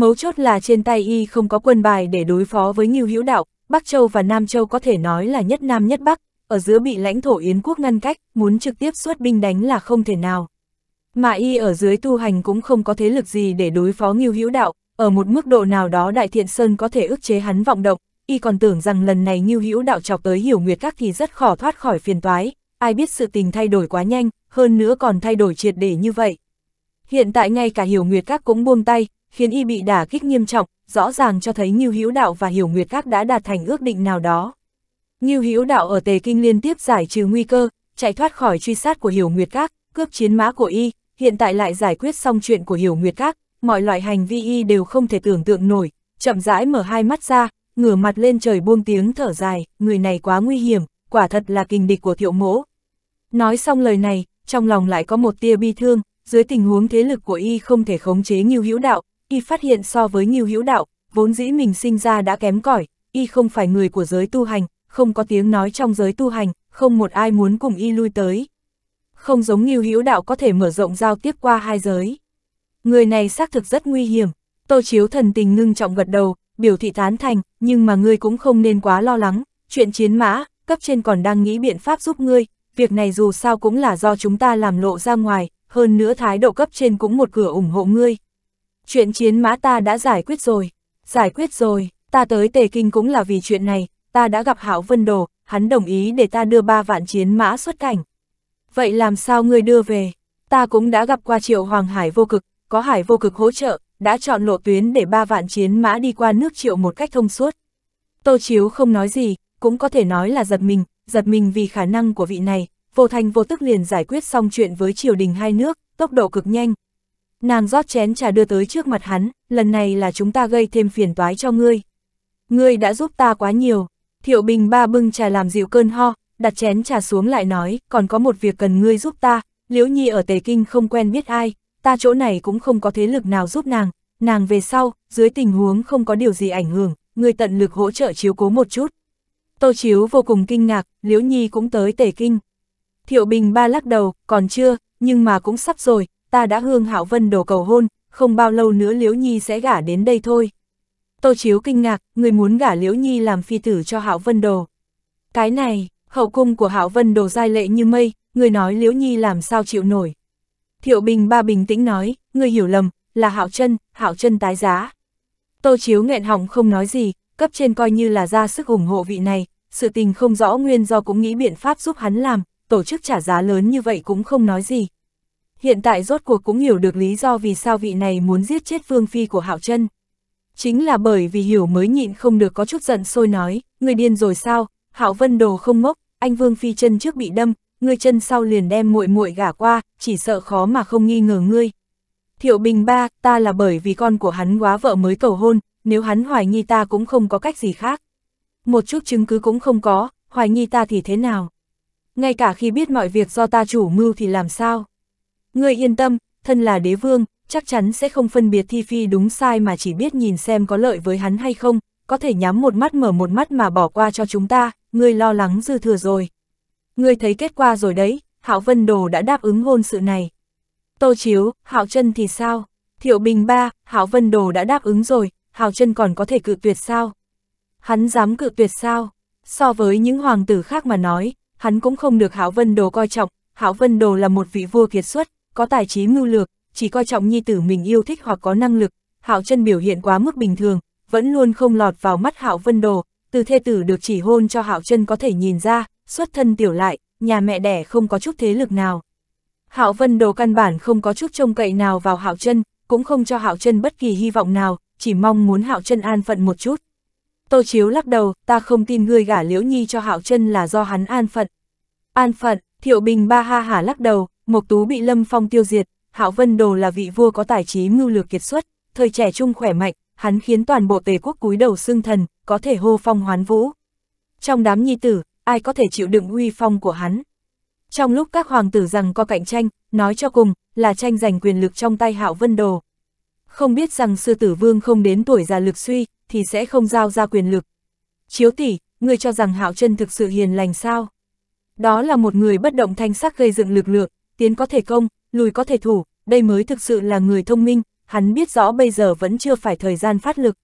Mấu chốt là trên tay y không có quân bài để đối phó với Ngưu Hữu Đạo, Bắc Châu và Nam Châu có thể nói là nhất Nam nhất Bắc, ở giữa bị lãnh thổ Yến quốc ngăn cách, muốn trực tiếp xuất binh đánh là không thể nào. Mà y ở dưới tu hành cũng không có thế lực gì để đối phó Ngưu Hữu Đạo, ở một mức độ nào đó Đại Thiện Sơn có thể ức chế hắn vọng động, y còn tưởng rằng lần này Ngưu Hữu Đạo chọc tới Hiểu Nguyệt Các thì rất khó thoát khỏi phiền toái, ai biết sự tình thay đổi quá nhanh, hơn nữa còn thay đổi triệt để như vậy. Hiện tại ngay cả Hiểu Nguyệt Các cũng buông tay, khiến y bị đả kích nghiêm trọng, rõ ràng cho thấy Ngưu Hữu Đạo và Hiểu Nguyệt Các đã đạt thành ước định nào đó. Ngưu Hữu Đạo ở Tề Kinh liên tiếp giải trừ nguy cơ, chạy thoát khỏi truy sát của Hiểu Nguyệt Các, cướp chiến mã của y, hiện tại lại giải quyết xong chuyện của Hiểu Nguyệt Các, mọi loại hành vi y đều không thể tưởng tượng nổi, chậm rãi mở hai mắt ra, ngửa mặt lên trời buông tiếng thở dài, người này quá nguy hiểm, quả thật là kình địch của thiệu mỗ. Nói xong lời này, trong lòng lại có một tia bi thương, dưới tình huống thế lực của y không thể khống chế Ngưu Hữu Đạo, y phát hiện so với nghiêu hữu đạo, vốn dĩ mình sinh ra đã kém cỏi, y không phải người của giới tu hành, không có tiếng nói trong giới tu hành, không một ai muốn cùng y lui tới. Không giống nghiêu hữu đạo có thể mở rộng giao tiếp qua hai giới. Người này xác thực rất nguy hiểm, tô chiếu thần tình ngưng trọng gật đầu, biểu thị tán thành, nhưng mà ngươi cũng không nên quá lo lắng, chuyện chiến mã, cấp trên còn đang nghĩ biện pháp giúp ngươi, việc này dù sao cũng là do chúng ta làm lộ ra ngoài, hơn nữa thái độ cấp trên cũng một cửa ủng hộ ngươi, chuyện chiến mã ta đã giải quyết rồi, giải quyết rồi, ta tới Tề Kinh cũng là vì chuyện này, ta đã gặp Hảo Vân Đồ, hắn đồng ý để ta đưa ba vạn chiến mã xuất cảnh. Vậy làm sao ngươi đưa về? Ta cũng đã gặp qua triệu Hoàng Hải vô cực, có Hải vô cực hỗ trợ, đã chọn lộ tuyến để ba vạn chiến mã đi qua nước triệu một cách thông suốt. Tô Chiếu không nói gì, cũng có thể nói là giật mình, giật mình vì khả năng của vị này, vô thành vô tức liền giải quyết xong chuyện với triều đình hai nước, tốc độ cực nhanh, Nàng rót chén trà đưa tới trước mặt hắn, lần này là chúng ta gây thêm phiền toái cho ngươi. Ngươi đã giúp ta quá nhiều. Thiệu Bình ba bưng trà làm dịu cơn ho, đặt chén trà xuống lại nói, còn có một việc cần ngươi giúp ta, Liễu Nhi ở Tề Kinh không quen biết ai, ta chỗ này cũng không có thế lực nào giúp nàng, nàng về sau, dưới tình huống không có điều gì ảnh hưởng, ngươi tận lực hỗ trợ chiếu cố một chút. Tô Chiếu vô cùng kinh ngạc, Liễu Nhi cũng tới Tề Kinh. Thiệu Bình ba lắc đầu, còn chưa, nhưng mà cũng sắp rồi, ta đã hương hạo vân đồ cầu hôn, không bao lâu nữa Liễu Nhi sẽ gả đến đây thôi. Tô Chiếu kinh ngạc, người muốn gả Liễu Nhi làm phi tử cho Hạo Vân Đồ. Cái này, hậu cung của Hạo Vân Đồ dai lệ như mây, người nói Liễu Nhi làm sao chịu nổi. Thiệu Bình ba bình tĩnh nói, người hiểu lầm, là Hạo Chân, Hạo Chân tái giá. Tô Chiếu nghẹn họng không nói gì, cấp trên coi như là ra sức ủng hộ vị này, sự tình không rõ nguyên do cũng nghĩ biện pháp giúp hắn làm, tổ chức trả giá lớn như vậy cũng không nói gì, hiện tại rốt cuộc cũng hiểu được lý do vì sao vị này muốn giết chết vương phi của Hạo Trân. Chính là bởi vì hiểu mới nhịn không được có chút giận sôi nói, người điên rồi sao, Hạo Vân Đồ không ngốc, anh vương phi chân trước bị đâm, người chân sau liền đem muội muội gả qua, chỉ sợ khó mà không nghi ngờ ngươi. Thiệu Bình ba, ta là bởi vì con của hắn quá vợ mới cầu hôn, nếu hắn hoài nghi ta cũng không có cách gì khác. Một chút chứng cứ cũng không có, hoài nghi ta thì thế nào? Ngay cả khi biết mọi việc do ta chủ mưu thì làm sao? Ngươi yên tâm, thân là đế vương, chắc chắn sẽ không phân biệt thi phi đúng sai mà chỉ biết nhìn xem có lợi với hắn hay không, có thể nhắm một mắt mở một mắt mà bỏ qua cho chúng ta, ngươi lo lắng dư thừa rồi. Ngươi thấy kết quả rồi đấy, Hạo Vân Đồ đã đáp ứng hôn sự này. Tô Chiếu, Hạo Trân thì sao? Thiệu Bình Ba, Hạo Vân Đồ đã đáp ứng rồi, Hạo Trân còn có thể cự tuyệt sao? Hắn dám cự tuyệt sao? So với những hoàng tử khác mà nói, hắn cũng không được Hạo Vân Đồ coi trọng, Hạo Vân Đồ là một vị vua kiệt xuất, có tài trí mưu lược, chỉ coi trọng nhi tử mình yêu thích hoặc có năng lực, Hạo Chân biểu hiện quá mức bình thường, vẫn luôn không lọt vào mắt Hạo Vân Đồ, từ thê tử được chỉ hôn cho Hạo Chân có thể nhìn ra, xuất thân tiểu lại, nhà mẹ đẻ không có chút thế lực nào. Hạo Vân Đồ căn bản không có chút trông cậy nào vào Hạo Chân, cũng không cho Hạo Chân bất kỳ hy vọng nào, chỉ mong muốn Hạo Chân an phận một chút. Tô Chiếu lắc đầu, ta không tin ngươi gả Liễu Nhi cho Hạo Chân là do hắn an phận. An phận, Thiệu Bình ba ha hả lắc đầu, Mộc Tú bị Lâm Phong tiêu diệt, Hạo Vân Đồ là vị vua có tài trí mưu lược kiệt xuất, thời trẻ trung khỏe mạnh, hắn khiến toàn bộ Tề quốc cúi đầu xưng thần, có thể hô phong hoán vũ. Trong đám nhi tử, ai có thể chịu đựng uy phong của hắn? Trong lúc các hoàng tử rằng có cạnh tranh, nói cho cùng là tranh giành quyền lực trong tay Hạo Vân Đồ. Không biết rằng sư tử vương không đến tuổi già lực suy thì sẽ không giao ra quyền lực. Chiếu tỷ, ngươi cho rằng Hạo Chân thực sự hiền lành sao? Đó là một người bất động thanh sắc gây dựng lực lượng, tiến có thể công, lùi có thể thủ, đây mới thực sự là người thông minh, hắn biết rõ bây giờ vẫn chưa phải thời gian phát lực.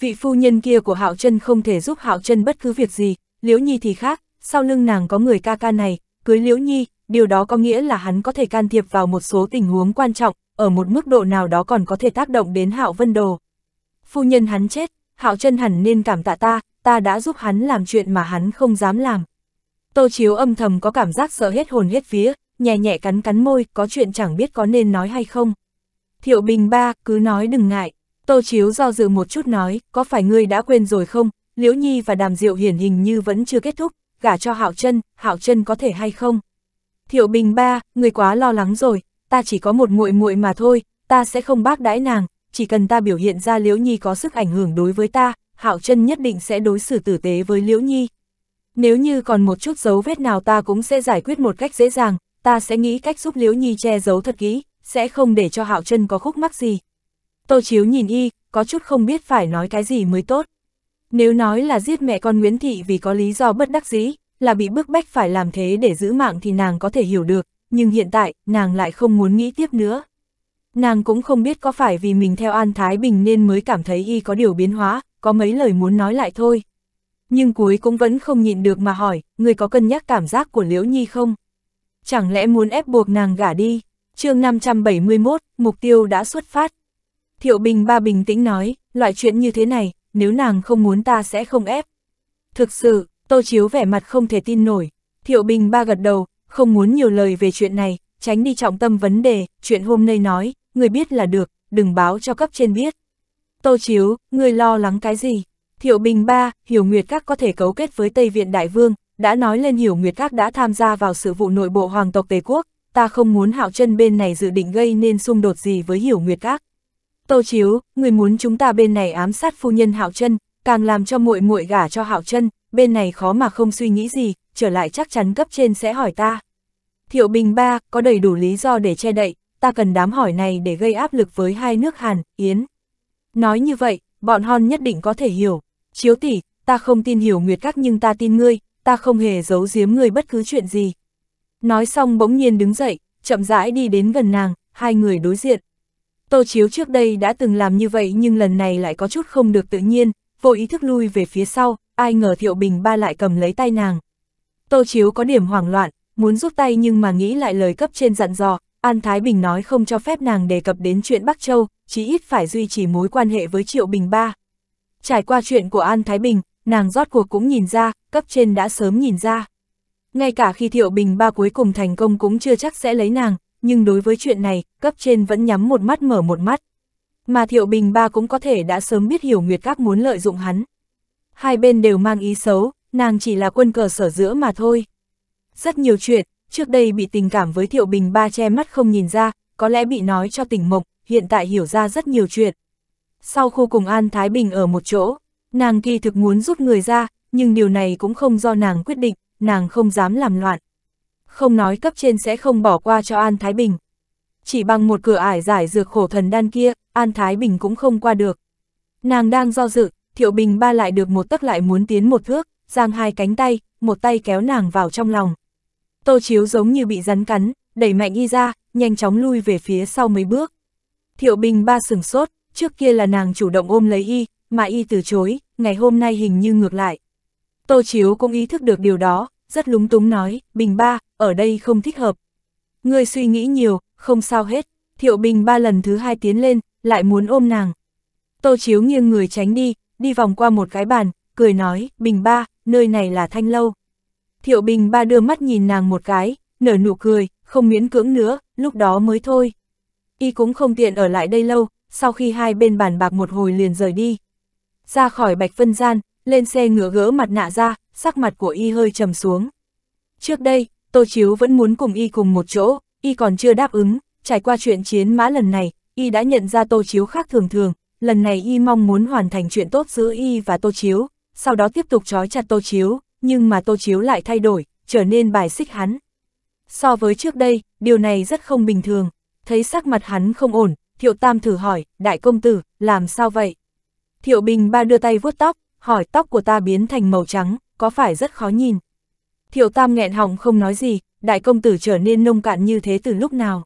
Vị phu nhân kia của Hạo Trân không thể giúp Hạo Trân bất cứ việc gì, Liễu Nhi thì khác, sau lưng nàng có người ca ca này, cưới Liễu Nhi, điều đó có nghĩa là hắn có thể can thiệp vào một số tình huống quan trọng, ở một mức độ nào đó còn có thể tác động đến Hạo Vân Đồ. Phu nhân hắn chết, Hạo Trân hẳn nên cảm tạ ta, ta đã giúp hắn làm chuyện mà hắn không dám làm. Tô Chiếu âm thầm có cảm giác sợ hết hồn hết vía, nhẹ nhẹ cắn cắn môi, có chuyện chẳng biết có nên nói hay không. Thiệu Bình ba, cứ nói đừng ngại. Tô Chiếu do dự một chút nói, có phải ngươi đã quên rồi không? Liễu Nhi và Đàm Diệu hiển hình như vẫn chưa kết thúc, gả cho Hạo Chân, Hạo Chân có thể hay không? Thiệu Bình ba, người quá lo lắng rồi, ta chỉ có một muội muội mà thôi, ta sẽ không bác đãi nàng, chỉ cần ta biểu hiện ra Liễu Nhi có sức ảnh hưởng đối với ta, Hạo Chân nhất định sẽ đối xử tử tế với Liễu Nhi. Nếu như còn một chút dấu vết nào ta cũng sẽ giải quyết một cách dễ dàng, ta sẽ nghĩ cách giúp Liễu Nhi che giấu thật kỹ, sẽ không để cho Hạo Trân có khúc mắc gì. Tô Chiếu nhìn y, có chút không biết phải nói cái gì mới tốt. Nếu nói là giết mẹ con Nguyễn Thị vì có lý do bất đắc dĩ, là bị bức bách phải làm thế để giữ mạng thì nàng có thể hiểu được, nhưng hiện tại, nàng lại không muốn nghĩ tiếp nữa. Nàng cũng không biết có phải vì mình theo An Thái Bình nên mới cảm thấy y có điều biến hóa, có mấy lời muốn nói lại thôi. Nhưng cuối cũng vẫn không nhịn được mà hỏi, người có cân nhắc cảm giác của Liễu Nhi không? chẳng lẽ muốn ép buộc nàng gả đi. chương 571, mục tiêu đã xuất phát. Thiệu Bình Ba bình tĩnh nói, loại chuyện như thế này, nếu nàng không muốn ta sẽ không ép. Thực sự, Tô Chiếu vẻ mặt không thể tin nổi. Thiệu Bình Ba gật đầu, không muốn nhiều lời về chuyện này, tránh đi trọng tâm vấn đề, chuyện hôm nay nói, người biết là được, đừng báo cho cấp trên biết. Tô Chiếu, người lo lắng cái gì? Thiệu Bình Ba, Hiểu Nguyệt các có thể cấu kết với Tây Viện Đại Vương, đã nói lên hiểu Nguyệt Các đã tham gia vào sự vụ nội bộ Hoàng tộc Tề Quốc, ta không muốn hạo chân bên này dự định gây nên xung đột gì với hiểu Nguyệt Các. Tô Chiếu, người muốn chúng ta bên này ám sát phu nhân hạo chân, càng làm cho muội muội gả cho hạo chân, bên này khó mà không suy nghĩ gì, trở lại chắc chắn cấp trên sẽ hỏi ta. Thiệu Bình Ba, có đầy đủ lý do để che đậy, ta cần đám hỏi này để gây áp lực với hai nước Hàn, Yến. Nói như vậy, bọn hon nhất định có thể hiểu. Chiếu tỷ, ta không tin hiểu Nguyệt Các nhưng ta tin ngươi, ta không hề giấu giếm người bất cứ chuyện gì. Nói xong bỗng nhiên đứng dậy, chậm rãi đi đến gần nàng, hai người đối diện. Tô Chiếu trước đây đã từng làm như vậy nhưng lần này lại có chút không được tự nhiên, vô ý thức lui về phía sau, ai ngờ Thiệu Bình ba lại cầm lấy tay nàng. Tô Chiếu có điểm hoảng loạn, muốn giúp tay nhưng mà nghĩ lại lời cấp trên dặn dò, An Thái Bình nói không cho phép nàng đề cập đến chuyện Bắc Châu, chỉ ít phải duy trì mối quan hệ với Triệu Bình ba. Trải qua chuyện của An Thái Bình, nàng rót cuộc cũng nhìn ra, cấp trên đã sớm nhìn ra. Ngay cả khi Thiệu Bình ba cuối cùng thành công cũng chưa chắc sẽ lấy nàng, nhưng đối với chuyện này, cấp trên vẫn nhắm một mắt mở một mắt. Mà Thiệu Bình ba cũng có thể đã sớm biết hiểu Nguyệt Các muốn lợi dụng hắn. Hai bên đều mang ý xấu, nàng chỉ là quân cờ sở giữa mà thôi. Rất nhiều chuyện, trước đây bị tình cảm với Thiệu Bình ba che mắt không nhìn ra, có lẽ bị nói cho tỉnh mộng hiện tại hiểu ra rất nhiều chuyện. Sau khu cùng An Thái Bình ở một chỗ, Nàng kỳ thực muốn rút người ra, nhưng điều này cũng không do nàng quyết định, nàng không dám làm loạn. Không nói cấp trên sẽ không bỏ qua cho An Thái Bình. Chỉ bằng một cửa ải giải dược khổ thần đan kia, An Thái Bình cũng không qua được. Nàng đang do dự, Thiệu Bình ba lại được một tấc lại muốn tiến một thước, giang hai cánh tay, một tay kéo nàng vào trong lòng. Tô Chiếu giống như bị rắn cắn, đẩy mạnh y ra, nhanh chóng lui về phía sau mấy bước. Thiệu Bình ba sừng sốt, trước kia là nàng chủ động ôm lấy y, mà y từ chối, ngày hôm nay hình như ngược lại. Tô Chiếu cũng ý thức được điều đó, rất lúng túng nói, Bình Ba, ở đây không thích hợp. Ngươi suy nghĩ nhiều, không sao hết, Thiệu Bình Ba lần thứ hai tiến lên, lại muốn ôm nàng. Tô Chiếu nghiêng người tránh đi, đi vòng qua một cái bàn, cười nói, Bình Ba, nơi này là Thanh Lâu. Thiệu Bình Ba đưa mắt nhìn nàng một cái, nở nụ cười, không miễn cưỡng nữa, lúc đó mới thôi. Y cũng không tiện ở lại đây lâu, sau khi hai bên bàn bạc một hồi liền rời đi ra khỏi bạch vân gian, lên xe ngựa gỡ mặt nạ ra, sắc mặt của y hơi trầm xuống. Trước đây, Tô Chiếu vẫn muốn cùng y cùng một chỗ, y còn chưa đáp ứng, trải qua chuyện chiến mã lần này, y đã nhận ra Tô Chiếu khác thường thường, lần này y mong muốn hoàn thành chuyện tốt giữa y và Tô Chiếu, sau đó tiếp tục trói chặt Tô Chiếu, nhưng mà Tô Chiếu lại thay đổi, trở nên bài xích hắn. So với trước đây, điều này rất không bình thường, thấy sắc mặt hắn không ổn, Thiệu Tam thử hỏi, đại công tử, làm sao vậy? Thiệu Bình ba đưa tay vuốt tóc, hỏi tóc của ta biến thành màu trắng, có phải rất khó nhìn? Thiệu Tam nghẹn họng không nói gì, đại công tử trở nên nông cạn như thế từ lúc nào?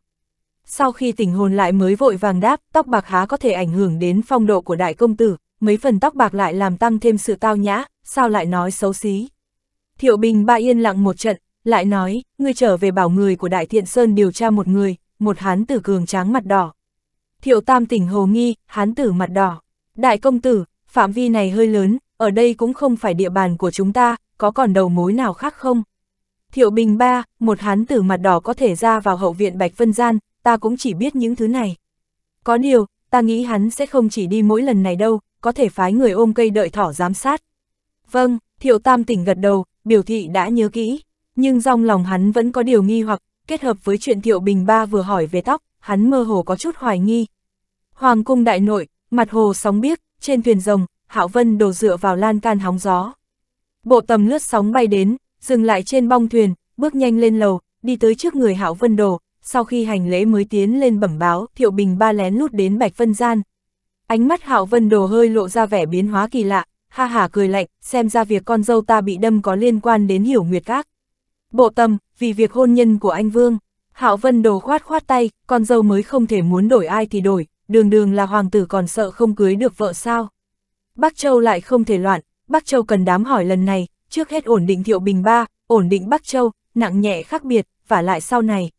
Sau khi tỉnh hồn lại mới vội vàng đáp, tóc bạc há có thể ảnh hưởng đến phong độ của đại công tử, mấy phần tóc bạc lại làm tăng thêm sự tao nhã, sao lại nói xấu xí? Thiệu Bình ba yên lặng một trận, lại nói, ngươi trở về bảo người của Đại Thiện Sơn điều tra một người, một hán tử cường tráng mặt đỏ. Thiệu Tam tỉnh hồ nghi, hán tử mặt đỏ. Đại công tử, phạm vi này hơi lớn, ở đây cũng không phải địa bàn của chúng ta, có còn đầu mối nào khác không? Thiệu Bình Ba, một hán tử mặt đỏ có thể ra vào hậu viện Bạch Vân Gian, ta cũng chỉ biết những thứ này. Có điều, ta nghĩ hắn sẽ không chỉ đi mỗi lần này đâu, có thể phái người ôm cây đợi thỏ giám sát. Vâng, Thiệu Tam tỉnh gật đầu, biểu thị đã nhớ kỹ, nhưng trong lòng hắn vẫn có điều nghi hoặc, kết hợp với chuyện Thiệu Bình Ba vừa hỏi về tóc, hắn mơ hồ có chút hoài nghi. Hoàng cung đại nội, mặt hồ sóng biếc, trên thuyền rồng, Hạo Vân đổ dựa vào lan can hóng gió. Bộ tầm lướt sóng bay đến, dừng lại trên bong thuyền, bước nhanh lên lầu, đi tới trước người Hạo Vân Đồ, sau khi hành lễ mới tiến lên bẩm báo, Thiệu Bình ba lén lút đến Bạch Vân Gian. Ánh mắt Hạo Vân Đồ hơi lộ ra vẻ biến hóa kỳ lạ, ha hả cười lạnh, xem ra việc con dâu ta bị đâm có liên quan đến Hiểu Nguyệt Các. Bộ tâm, vì việc hôn nhân của anh Vương, Hạo Vân Đồ khoát khoát tay, con dâu mới không thể muốn đổi ai thì đổi, đường đường là hoàng tử còn sợ không cưới được vợ sao. Bắc Châu lại không thể loạn, Bắc Châu cần đám hỏi lần này, trước hết ổn định Thiệu Bình Ba, ổn định Bắc Châu, nặng nhẹ khác biệt, và lại sau này.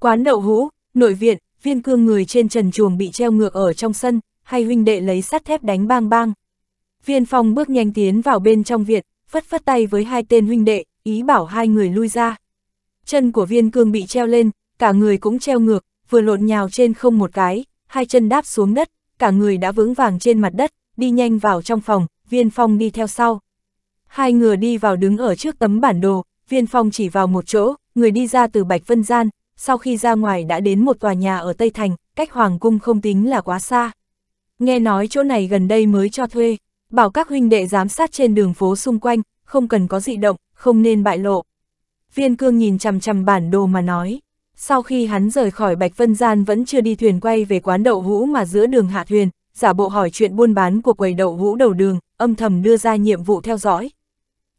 Quán đậu hũ, nội viện, viên cương người trên trần chuồng bị treo ngược ở trong sân, hay huynh đệ lấy sắt thép đánh bang bang. Viên phong bước nhanh tiến vào bên trong viện, phất phất tay với hai tên huynh đệ, ý bảo hai người lui ra. Chân của viên cương bị treo lên, cả người cũng treo ngược, vừa lộn nhào trên không một cái, hai chân đáp xuống đất, cả người đã vững vàng trên mặt đất, đi nhanh vào trong phòng, viên phong đi theo sau. Hai người đi vào đứng ở trước tấm bản đồ, viên phong chỉ vào một chỗ, người đi ra từ Bạch Vân Gian, sau khi ra ngoài đã đến một tòa nhà ở Tây Thành, cách Hoàng Cung không tính là quá xa. Nghe nói chỗ này gần đây mới cho thuê, bảo các huynh đệ giám sát trên đường phố xung quanh, không cần có dị động, không nên bại lộ. Viên cương nhìn chằm chằm bản đồ mà nói. Sau khi hắn rời khỏi Bạch Vân Gian vẫn chưa đi thuyền quay về quán đậu hũ mà giữa đường hạ thuyền, giả bộ hỏi chuyện buôn bán của quầy đậu hũ đầu đường, âm thầm đưa ra nhiệm vụ theo dõi.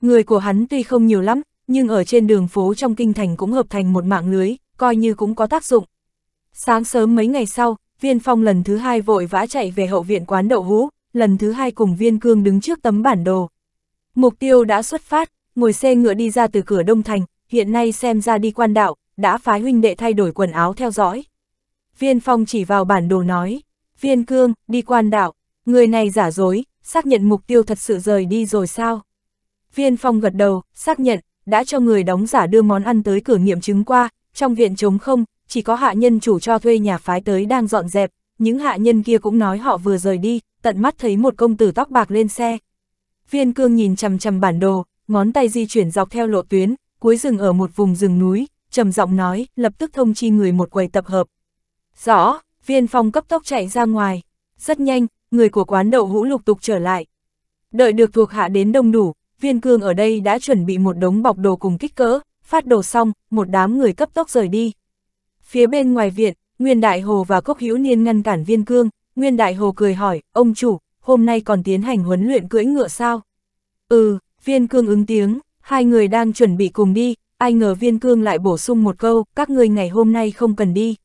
Người của hắn tuy không nhiều lắm, nhưng ở trên đường phố trong kinh thành cũng hợp thành một mạng lưới, coi như cũng có tác dụng. Sáng sớm mấy ngày sau, viên phong lần thứ hai vội vã chạy về hậu viện quán đậu hũ, lần thứ hai cùng viên cương đứng trước tấm bản đồ. Mục tiêu đã xuất phát, ngồi xe ngựa đi ra từ cửa Đông Thành, hiện nay xem ra đi quan đạo, đã phái huynh đệ thay đổi quần áo theo dõi. Viên Phong chỉ vào bản đồ nói, Viên Cương, đi quan đạo, người này giả dối, xác nhận mục tiêu thật sự rời đi rồi sao? Viên Phong gật đầu, xác nhận, đã cho người đóng giả đưa món ăn tới cửa nghiệm chứng qua, trong viện trống không, chỉ có hạ nhân chủ cho thuê nhà phái tới đang dọn dẹp, những hạ nhân kia cũng nói họ vừa rời đi, tận mắt thấy một công tử tóc bạc lên xe. Viên Cương nhìn chằm chằm bản đồ, ngón tay di chuyển dọc theo lộ tuyến, cuối rừng ở một vùng rừng núi, trầm giọng nói, lập tức thông chi người một quầy tập hợp. Rõ, viên phong cấp tốc chạy ra ngoài. Rất nhanh, người của quán đậu hũ lục tục trở lại. Đợi được thuộc hạ đến đông đủ, viên cương ở đây đã chuẩn bị một đống bọc đồ cùng kích cỡ, phát đồ xong, một đám người cấp tốc rời đi. Phía bên ngoài viện, Nguyên Đại Hồ và Cốc Hữu Niên ngăn cản viên cương, Nguyên Đại Hồ cười hỏi, ông chủ, hôm nay còn tiến hành huấn luyện cưỡi ngựa sao? Ừ, viên cương ứng tiếng, hai người đang chuẩn bị cùng đi, ai ngờ viên cương lại bổ sung một câu, các ngươi ngày hôm nay không cần đi.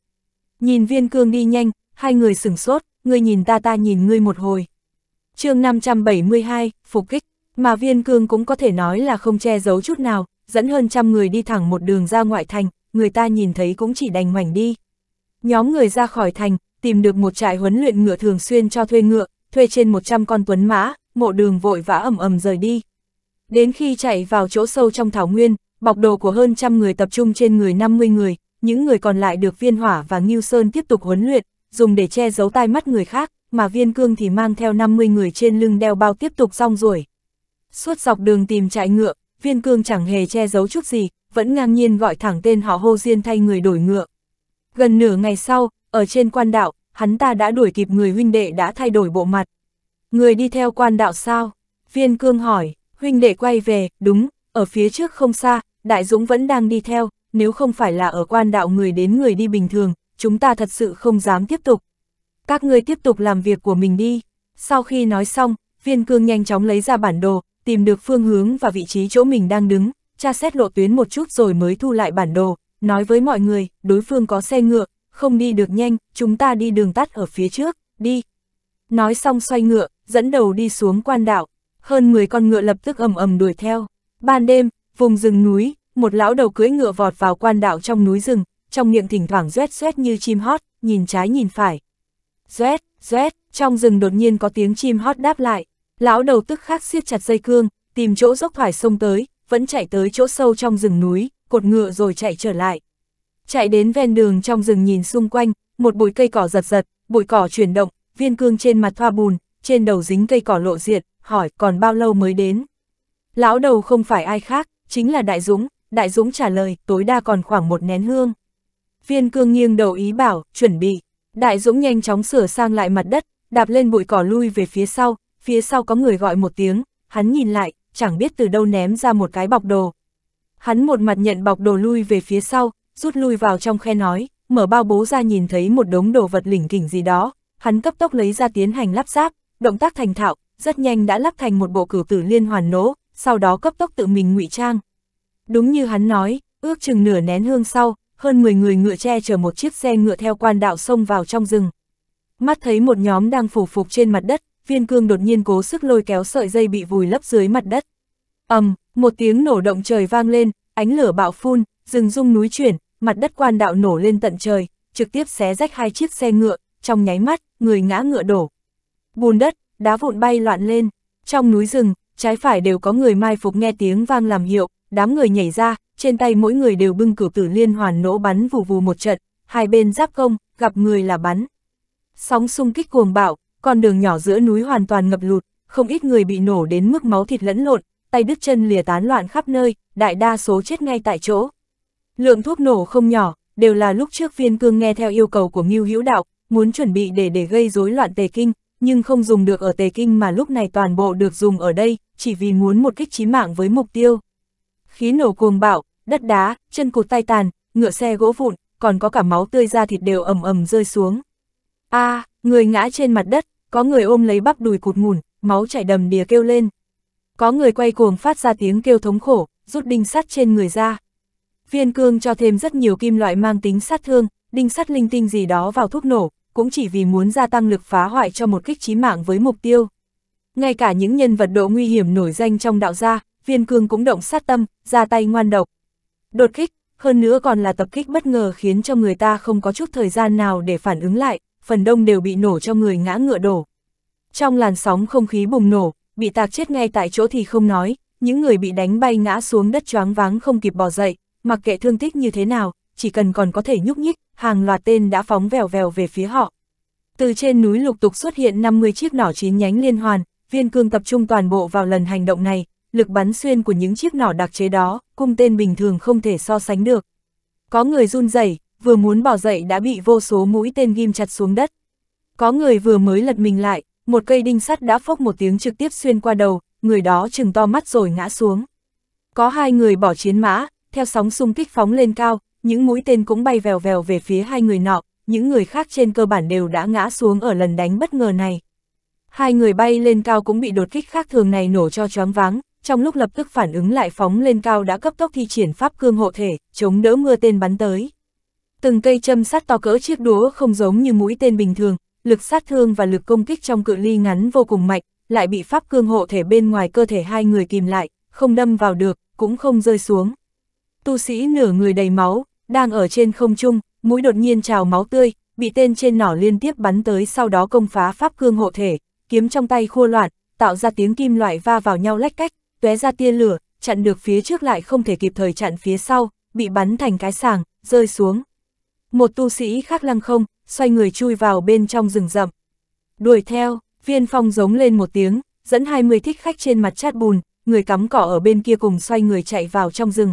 Nhìn viên cương đi nhanh, hai người sửng sốt, ngươi nhìn ta ta nhìn ngươi một hồi. chương 572, phục kích, mà viên cương cũng có thể nói là không che giấu chút nào, dẫn hơn trăm người đi thẳng một đường ra ngoại thành, người ta nhìn thấy cũng chỉ đành ngoảnh đi. Nhóm người ra khỏi thành, tìm được một trại huấn luyện ngựa thường xuyên cho thuê ngựa, thuê trên 100 con tuấn mã, mộ đường vội vã ầm ầm rời đi. Đến khi chạy vào chỗ sâu trong thảo nguyên, bọc đồ của hơn trăm người tập trung trên người 50 người, những người còn lại được viên hỏa và Ngưu Sơn tiếp tục huấn luyện, dùng để che giấu tai mắt người khác, mà viên cương thì mang theo 50 người trên lưng đeo bao tiếp tục xong rồi. Suốt dọc đường tìm trại ngựa, viên cương chẳng hề che giấu chút gì, vẫn ngang nhiên gọi thẳng tên họ hô diên thay người đổi ngựa. Gần nửa ngày sau, ở trên quan đạo, hắn ta đã đuổi kịp người huynh đệ đã thay đổi bộ mặt. Người đi theo quan đạo sao? Viên cương hỏi, huynh đệ quay về, đúng, ở phía trước không xa, Đại Dũng vẫn đang đi theo, nếu không phải là ở quan đạo người đến người đi bình thường, chúng ta thật sự không dám tiếp tục. Các ngươi tiếp tục làm việc của mình đi. Sau khi nói xong, viên cương nhanh chóng lấy ra bản đồ, tìm được phương hướng và vị trí chỗ mình đang đứng, tra xét lộ tuyến một chút rồi mới thu lại bản đồ, nói với mọi người, đối phương có xe ngựa, không đi được nhanh, chúng ta đi đường tắt ở phía trước, đi. Nói xong xoay ngựa, dẫn đầu đi xuống quan đạo, hơn 10 con ngựa lập tức ầm ầm đuổi theo. Ban đêm, Vùng rừng núi, một lão đầu cưỡi ngựa vọt vào quan đạo trong núi rừng, trong miệng thỉnh thoảng rét rét như chim hót, nhìn trái nhìn phải. Rét, rét, trong rừng đột nhiên có tiếng chim hót đáp lại, lão đầu tức khắc siết chặt dây cương, tìm chỗ dốc thoải sông tới, vẫn chạy tới chỗ sâu trong rừng núi, cột ngựa rồi chạy trở lại. Chạy đến ven đường trong rừng nhìn xung quanh, một bụi cây cỏ giật giật, bụi cỏ chuyển động, viên cương trên mặt thoa bùn, trên đầu dính cây cỏ lộ diện, hỏi còn bao lâu mới đến. Lão đầu không phải ai khác, chính là Đại Dũng, Đại Dũng trả lời, tối đa còn khoảng một nén hương. Viên cương nghiêng đầu ý bảo, chuẩn bị. Đại Dũng nhanh chóng sửa sang lại mặt đất, đạp lên bụi cỏ lui về phía sau, phía sau có người gọi một tiếng, hắn nhìn lại, chẳng biết từ đâu ném ra một cái bọc đồ. Hắn một mặt nhận bọc đồ lui về phía sau, rút lui vào trong khe nói, mở bao bố ra nhìn thấy một đống đồ vật lỉnh kỉnh gì đó, hắn cấp tốc lấy ra tiến hành lắp ráp, động tác thành thạo, rất nhanh đã lắp thành một bộ cửu tử liên hoàn nỗ, sau đó cấp tốc tự mình ngụy trang. Đúng như hắn nói, ước chừng nửa nén hương sau, hơn 10 người ngựa che chở một chiếc xe ngựa theo quan đạo sông vào trong rừng. Mắt thấy một nhóm đang phủ phục trên mặt đất, viên cương đột nhiên cố sức lôi kéo sợi dây bị vùi lấp dưới mặt đất. ầm, um, một tiếng nổ động trời vang lên, ánh lửa bạo phun, rừng rung núi chuyển, mặt đất quan đạo nổ lên tận trời, trực tiếp xé rách hai chiếc xe ngựa, trong nháy mắt, người ngã ngựa đổ. Bùn đất, đá vụn bay loạn lên, trong núi rừng, trái phải đều có người mai phục nghe tiếng vang làm hiệu, đám người nhảy ra, trên tay mỗi người đều bưng cửu tử liên hoàn nổ bắn vù vù một trận, hai bên giáp công, gặp người là bắn. Sóng xung kích cuồng bạo, con đường nhỏ giữa núi hoàn toàn ngập lụt, không ít người bị nổ đến mức máu thịt lẫn lộn, tay đứt chân lìa tán loạn khắp nơi, đại đa số chết ngay tại chỗ. Lượng thuốc nổ không nhỏ, đều là lúc trước viên cương nghe theo yêu cầu của Ngưu Hữu Đạo, muốn chuẩn bị để để gây rối loạn Tề Kinh, nhưng không dùng được ở tề kinh mà lúc này toàn bộ được dùng ở đây, chỉ vì muốn một kích chí mạng với mục tiêu. Khí nổ cuồng bạo, đất đá, chân cụt tay tàn, ngựa xe gỗ vụn, còn có cả máu tươi ra thịt đều ầm ầm rơi xuống. A, à, người ngã trên mặt đất, có người ôm lấy bắp đùi cụt ngủn, máu chảy đầm đìa kêu lên. Có người quay cuồng phát ra tiếng kêu thống khổ, rút đinh sắt trên người ra. Viên cương cho thêm rất nhiều kim loại mang tính sát thương, đinh sắt linh tinh gì đó vào thuốc nổ, cũng chỉ vì muốn gia tăng lực phá hoại cho một kích trí mạng với mục tiêu. Ngay cả những nhân vật độ nguy hiểm nổi danh trong đạo gia, viên cương cũng động sát tâm, ra tay ngoan độc. Đột kích, hơn nữa còn là tập kích bất ngờ khiến cho người ta không có chút thời gian nào để phản ứng lại, phần đông đều bị nổ cho người ngã ngựa đổ. Trong làn sóng không khí bùng nổ, bị tạc chết ngay tại chỗ thì không nói, những người bị đánh bay ngã xuống đất choáng váng không kịp bỏ dậy, mặc kệ thương tích như thế nào, chỉ cần còn có thể nhúc nhích, hàng loạt tên đã phóng vèo vèo về phía họ. Từ trên núi lục tục xuất hiện 50 chiếc nỏ chín nhánh liên hoàn, viên cương tập trung toàn bộ vào lần hành động này, lực bắn xuyên của những chiếc nỏ đặc chế đó, cung tên bình thường không thể so sánh được. Có người run rẩy, vừa muốn bỏ dậy đã bị vô số mũi tên ghim chặt xuống đất. Có người vừa mới lật mình lại, một cây đinh sắt đã phốc một tiếng trực tiếp xuyên qua đầu, người đó chừng to mắt rồi ngã xuống. Có hai người bỏ chiến mã, theo sóng xung kích phóng lên cao, những mũi tên cũng bay vèo vèo về phía hai người nọ, những người khác trên cơ bản đều đã ngã xuống ở lần đánh bất ngờ này. Hai người bay lên cao cũng bị đột kích khác thường này nổ cho choáng váng, trong lúc lập tức phản ứng lại phóng lên cao đã cấp tốc thi triển pháp cương hộ thể, chống đỡ mưa tên bắn tới. Từng cây châm sắt to cỡ chiếc đũa không giống như mũi tên bình thường, lực sát thương và lực công kích trong cự ly ngắn vô cùng mạnh, lại bị pháp cương hộ thể bên ngoài cơ thể hai người kìm lại, không đâm vào được, cũng không rơi xuống. Tu sĩ nửa người đầy máu, đang ở trên không trung, mũi đột nhiên trào máu tươi, bị tên trên nỏ liên tiếp bắn tới sau đó công phá pháp cương hộ thể, kiếm trong tay khua loạn, tạo ra tiếng kim loại va vào nhau lách cách, tóe ra tia lửa, chặn được phía trước lại không thể kịp thời chặn phía sau, bị bắn thành cái sàng, rơi xuống. Một tu sĩ khác lăng không, xoay người chui vào bên trong rừng rậm. Đuổi theo, viên phong giống lên một tiếng, dẫn 20 thích khách trên mặt chát bùn, người cắm cỏ ở bên kia cùng xoay người chạy vào trong rừng.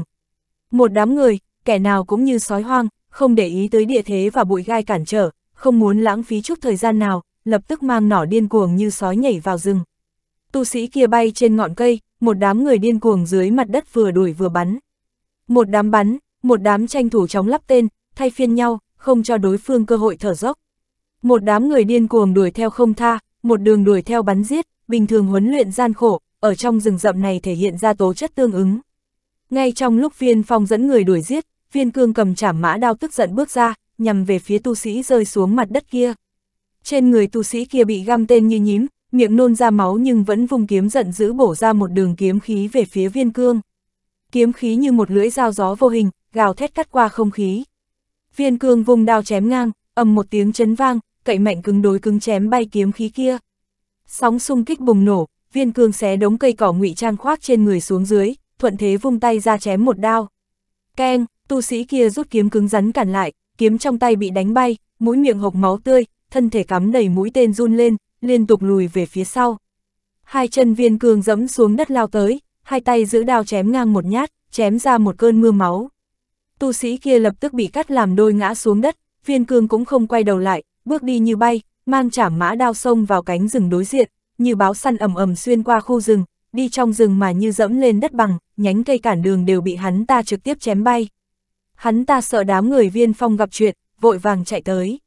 Một đám người, kẻ nào cũng như sói hoang, không để ý tới địa thế và bụi gai cản trở, không muốn lãng phí chút thời gian nào, lập tức mang nỏ điên cuồng như sói nhảy vào rừng. Tu sĩ kia bay trên ngọn cây, một đám người điên cuồng dưới mặt đất vừa đuổi vừa bắn. Một đám bắn, một đám tranh thủ chóng lắp tên, thay phiên nhau, không cho đối phương cơ hội thở dốc. Một đám người điên cuồng đuổi theo không tha, một đường đuổi theo bắn giết, bình thường huấn luyện gian khổ, ở trong rừng rậm này thể hiện ra tố chất tương ứng. Ngay trong lúc viên phong dẫn người đuổi giết, viên cương cầm chảm mã đao tức giận bước ra, nhằm về phía tu sĩ rơi xuống mặt đất kia. Trên người tu sĩ kia bị găm tên như nhím, miệng nôn ra máu nhưng vẫn vùng kiếm giận dữ bổ ra một đường kiếm khí về phía viên cương. Kiếm khí như một lưỡi dao gió vô hình, gào thét cắt qua không khí. Viên cương vùng đao chém ngang, ầm một tiếng chấn vang, cậy mạnh cứng đối cứng chém bay kiếm khí kia. Sóng xung kích bùng nổ, viên cương xé đống cây cỏ ngụy trang khoác trên người xuống dưới, thuận thế vung tay ra chém một đao. Keng, tu sĩ kia rút kiếm cứng rắn cản lại, kiếm trong tay bị đánh bay, mũi miệng hộc máu tươi, thân thể cắm đầy mũi tên run lên, liên tục lùi về phía sau. Hai chân viên cương dẫm xuống đất lao tới, hai tay giữ đao chém ngang một nhát, chém ra một cơn mưa máu. Tu sĩ kia lập tức bị cắt làm đôi ngã xuống đất, viên cương cũng không quay đầu lại, bước đi như bay, mang chảm mã đao sông vào cánh rừng đối diện, như báo săn ầm ầm xuyên qua khu rừng, đi trong rừng mà như dẫm lên đất bằng, nhánh cây cản đường đều bị hắn ta trực tiếp chém bay hắn ta sợ đám người viên phong gặp chuyện, vội vàng chạy tới.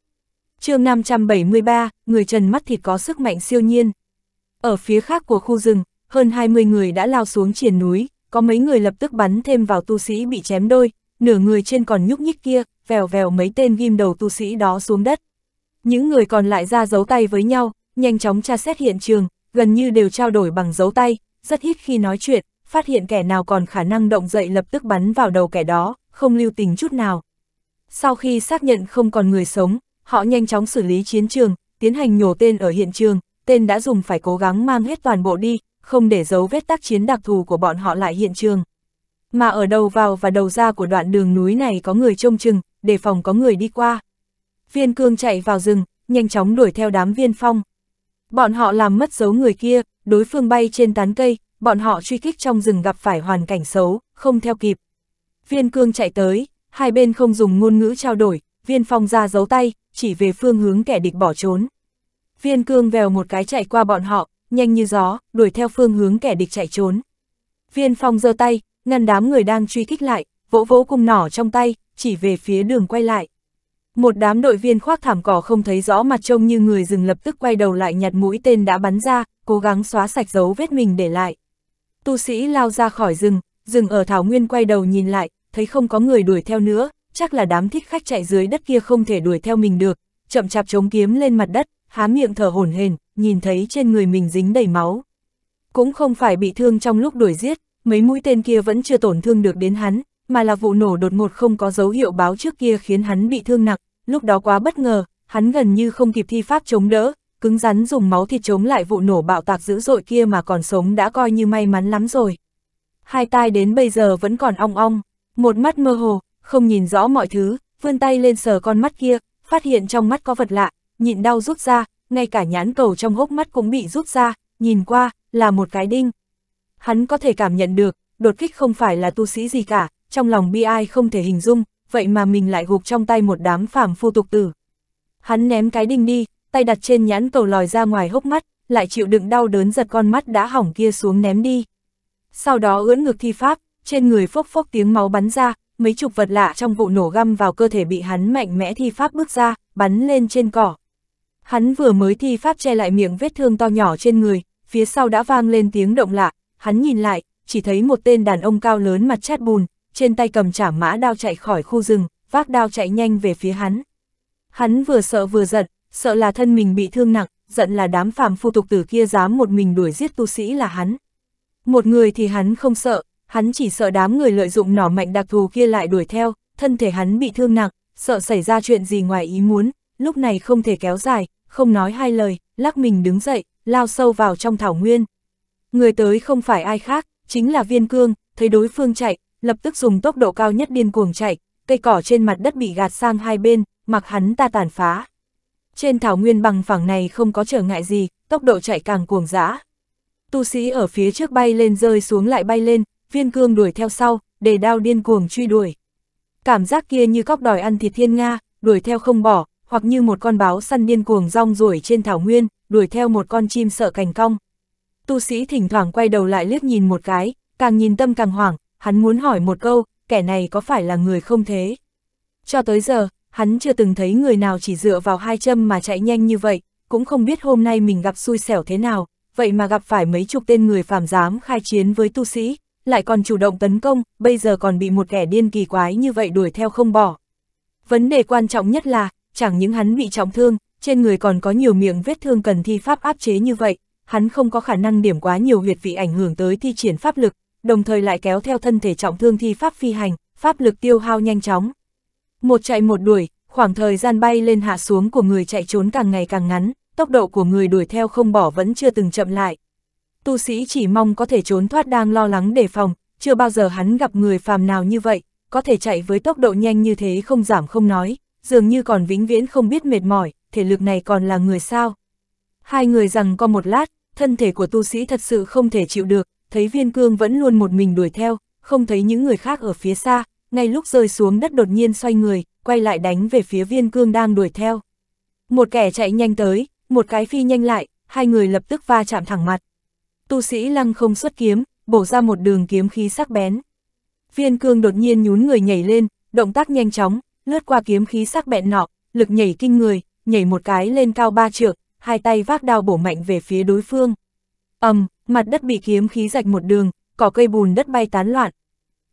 chương 573, người trần mắt thịt có sức mạnh siêu nhiên. Ở phía khác của khu rừng, hơn 20 người đã lao xuống triển núi, có mấy người lập tức bắn thêm vào tu sĩ bị chém đôi, nửa người trên còn nhúc nhích kia, vèo vèo mấy tên ghim đầu tu sĩ đó xuống đất. Những người còn lại ra giấu tay với nhau, nhanh chóng tra xét hiện trường, gần như đều trao đổi bằng dấu tay, rất ít khi nói chuyện, phát hiện kẻ nào còn khả năng động dậy lập tức bắn vào đầu kẻ đó, không lưu tình chút nào. Sau khi xác nhận không còn người sống, họ nhanh chóng xử lý chiến trường, tiến hành nhổ tên ở hiện trường, tên đã dùng phải cố gắng mang hết toàn bộ đi, không để dấu vết tác chiến đặc thù của bọn họ lại hiện trường. Mà ở đầu vào và đầu ra của đoạn đường núi này có người trông chừng, đề phòng có người đi qua. Viên cương chạy vào rừng, nhanh chóng đuổi theo đám viên phong. Bọn họ làm mất dấu người kia, đối phương bay trên tán cây, bọn họ truy kích trong rừng gặp phải hoàn cảnh xấu, không theo kịp. Viên cương chạy tới, hai bên không dùng ngôn ngữ trao đổi, viên phong ra giấu tay, chỉ về phương hướng kẻ địch bỏ trốn. Viên cương vèo một cái chạy qua bọn họ, nhanh như gió, đuổi theo phương hướng kẻ địch chạy trốn. Viên phong giơ tay, ngăn đám người đang truy kích lại, vỗ vỗ cung nỏ trong tay, chỉ về phía đường quay lại. Một đám đội viên khoác thảm cỏ không thấy rõ mặt trông như người dừng lập tức quay đầu lại nhặt mũi tên đã bắn ra, cố gắng xóa sạch dấu vết mình để lại. Tu sĩ lao ra khỏi rừng, rừng ở Thảo Nguyên quay đầu nhìn lại, thấy không có người đuổi theo nữa, chắc là đám thích khách chạy dưới đất kia không thể đuổi theo mình được, chậm chạp chống kiếm lên mặt đất, há miệng thở hổn hển, nhìn thấy trên người mình dính đầy máu. Cũng không phải bị thương trong lúc đuổi giết, mấy mũi tên kia vẫn chưa tổn thương được đến hắn, mà là vụ nổ đột ngột không có dấu hiệu báo trước kia khiến hắn bị thương nặng, lúc đó quá bất ngờ, hắn gần như không kịp thi pháp chống đỡ, cứng rắn dùng máu thịt chống lại vụ nổ bạo tạc dữ dội kia mà còn sống đã coi như may mắn lắm rồi. Hai tai đến bây giờ vẫn còn ong ong, một mắt mơ hồ, không nhìn rõ mọi thứ, vươn tay lên sờ con mắt kia, phát hiện trong mắt có vật lạ, nhịn đau rút ra, ngay cả nhãn cầu trong hốc mắt cũng bị rút ra, nhìn qua, là một cái đinh. Hắn có thể cảm nhận được, đột kích không phải là tu sĩ gì cả, trong lòng bi ai không thể hình dung, vậy mà mình lại gục trong tay một đám phàm phu tục tử. Hắn ném cái đinh đi, tay đặt trên nhãn cầu lòi ra ngoài hốc mắt, lại chịu đựng đau đớn giật con mắt đã hỏng kia xuống ném đi. Sau đó ưỡn ngược thi pháp, trên người phốc phốc tiếng máu bắn ra, mấy chục vật lạ trong vụ nổ găm vào cơ thể bị hắn mạnh mẽ thi pháp bước ra, bắn lên trên cỏ. Hắn vừa mới thi pháp che lại miệng vết thương to nhỏ trên người, phía sau đã vang lên tiếng động lạ, hắn nhìn lại, chỉ thấy một tên đàn ông cao lớn mặt chát bùn, trên tay cầm trả mã đao chạy khỏi khu rừng, vác đao chạy nhanh về phía hắn. Hắn vừa sợ vừa giận, sợ là thân mình bị thương nặng, giận là đám phàm phu tục tử kia dám một mình đuổi giết tu sĩ là hắn. Một người thì hắn không sợ, hắn chỉ sợ đám người lợi dụng nỏ mạnh đặc thù kia lại đuổi theo, thân thể hắn bị thương nặng, sợ xảy ra chuyện gì ngoài ý muốn, lúc này không thể kéo dài, không nói hai lời, lắc mình đứng dậy, lao sâu vào trong thảo nguyên. Người tới không phải ai khác, chính là viên cương, thấy đối phương chạy, lập tức dùng tốc độ cao nhất điên cuồng chạy, cây cỏ trên mặt đất bị gạt sang hai bên, mặc hắn ta tàn phá. Trên thảo nguyên bằng phẳng này không có trở ngại gì, tốc độ chạy càng cuồng dã. Tu sĩ ở phía trước bay lên rơi xuống lại bay lên, viên cương đuổi theo sau, để đao điên cuồng truy đuổi. Cảm giác kia như cóc đòi ăn thịt thiên Nga, đuổi theo không bỏ, hoặc như một con báo săn điên cuồng rong ruổi trên thảo nguyên, đuổi theo một con chim sợ cành cong. Tu sĩ thỉnh thoảng quay đầu lại liếc nhìn một cái, càng nhìn tâm càng hoảng, hắn muốn hỏi một câu, kẻ này có phải là người không thế? Cho tới giờ, hắn chưa từng thấy người nào chỉ dựa vào hai châm mà chạy nhanh như vậy, cũng không biết hôm nay mình gặp xui xẻo thế nào, vậy mà gặp phải mấy chục tên người phàm dám khai chiến với tu sĩ, lại còn chủ động tấn công, bây giờ còn bị một kẻ điên kỳ quái như vậy đuổi theo không bỏ. Vấn đề quan trọng nhất là, chẳng những hắn bị trọng thương, trên người còn có nhiều miệng vết thương cần thi pháp áp chế như vậy, hắn không có khả năng điểm quá nhiều huyệt vị ảnh hưởng tới thi triển pháp lực, đồng thời lại kéo theo thân thể trọng thương thi pháp phi hành, pháp lực tiêu hao nhanh chóng. Một chạy một đuổi, khoảng thời gian bay lên hạ xuống của người chạy trốn càng ngày càng ngắn, tốc độ của người đuổi theo không bỏ vẫn chưa từng chậm lại tu sĩ chỉ mong có thể trốn thoát đang lo lắng đề phòng, chưa bao giờ hắn gặp người phàm nào như vậy, có thể chạy với tốc độ nhanh như thế không giảm không nói, dường như còn vĩnh viễn không biết mệt mỏi, thể lực này còn là người sao. Hai người rằng có một lát, thân thể của tu sĩ thật sự không thể chịu được, thấy viên cương vẫn luôn một mình đuổi theo, không thấy những người khác ở phía xa, ngay lúc rơi xuống đất đột nhiên xoay người, quay lại đánh về phía viên cương đang đuổi theo. Một kẻ chạy nhanh tới, một cái phi nhanh lại, hai người lập tức va chạm thẳng mặt, tu sĩ lăng không xuất kiếm, bổ ra một đường kiếm khí sắc bén. Viên cương đột nhiên nhún người nhảy lên, động tác nhanh chóng, lướt qua kiếm khí sắc bẹn nọ, lực nhảy kinh người, nhảy một cái lên cao ba trượng, hai tay vác đao bổ mạnh về phía đối phương. ầm, mặt đất bị kiếm khí rạch một đường, cỏ cây bùn đất bay tán loạn.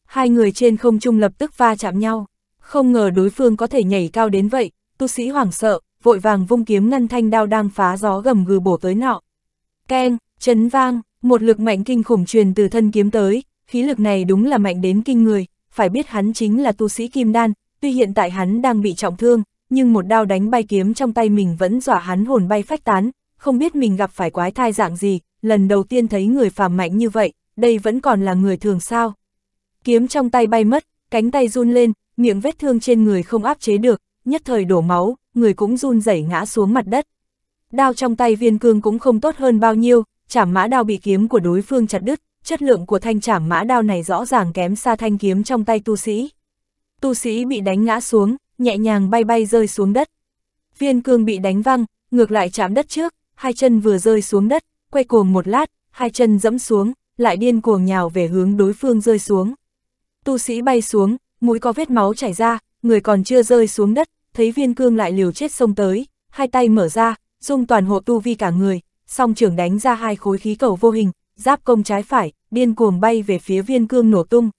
Hai người trên không trung lập tức va chạm nhau, không ngờ đối phương có thể nhảy cao đến vậy, tu sĩ hoảng sợ, vội vàng vung kiếm ngăn thanh đao đang phá gió gầm gừ bổ tới nọ. Keng, Chấn vang, một lực mạnh kinh khủng truyền từ thân kiếm tới, khí lực này đúng là mạnh đến kinh người, phải biết hắn chính là tu sĩ kim đan, tuy hiện tại hắn đang bị trọng thương, nhưng một đao đánh bay kiếm trong tay mình vẫn dọa hắn hồn bay phách tán, không biết mình gặp phải quái thai dạng gì, lần đầu tiên thấy người phàm mạnh như vậy, đây vẫn còn là người thường sao. Kiếm trong tay bay mất, cánh tay run lên, miệng vết thương trên người không áp chế được, nhất thời đổ máu, người cũng run rẩy ngã xuống mặt đất. Đao trong tay viên cương cũng không tốt hơn bao nhiêu, chảm mã đao bị kiếm của đối phương chặt đứt, chất lượng của thanh chảm mã đao này rõ ràng kém xa thanh kiếm trong tay tu sĩ. Tu sĩ bị đánh ngã xuống, nhẹ nhàng bay bay rơi xuống đất. Viên cương bị đánh văng, ngược lại chạm đất trước, hai chân vừa rơi xuống đất, quay cuồng một lát, hai chân dẫm xuống, lại điên cuồng nhào về hướng đối phương rơi xuống. Tu sĩ bay xuống, mũi có vết máu chảy ra, người còn chưa rơi xuống đất, thấy viên cương lại liều chết xông tới, hai tay mở ra, dung toàn hộ tu vi cả người, song trưởng đánh ra hai khối khí cầu vô hình, giáp công trái phải, điên cuồng bay về phía viên cương nổ tung.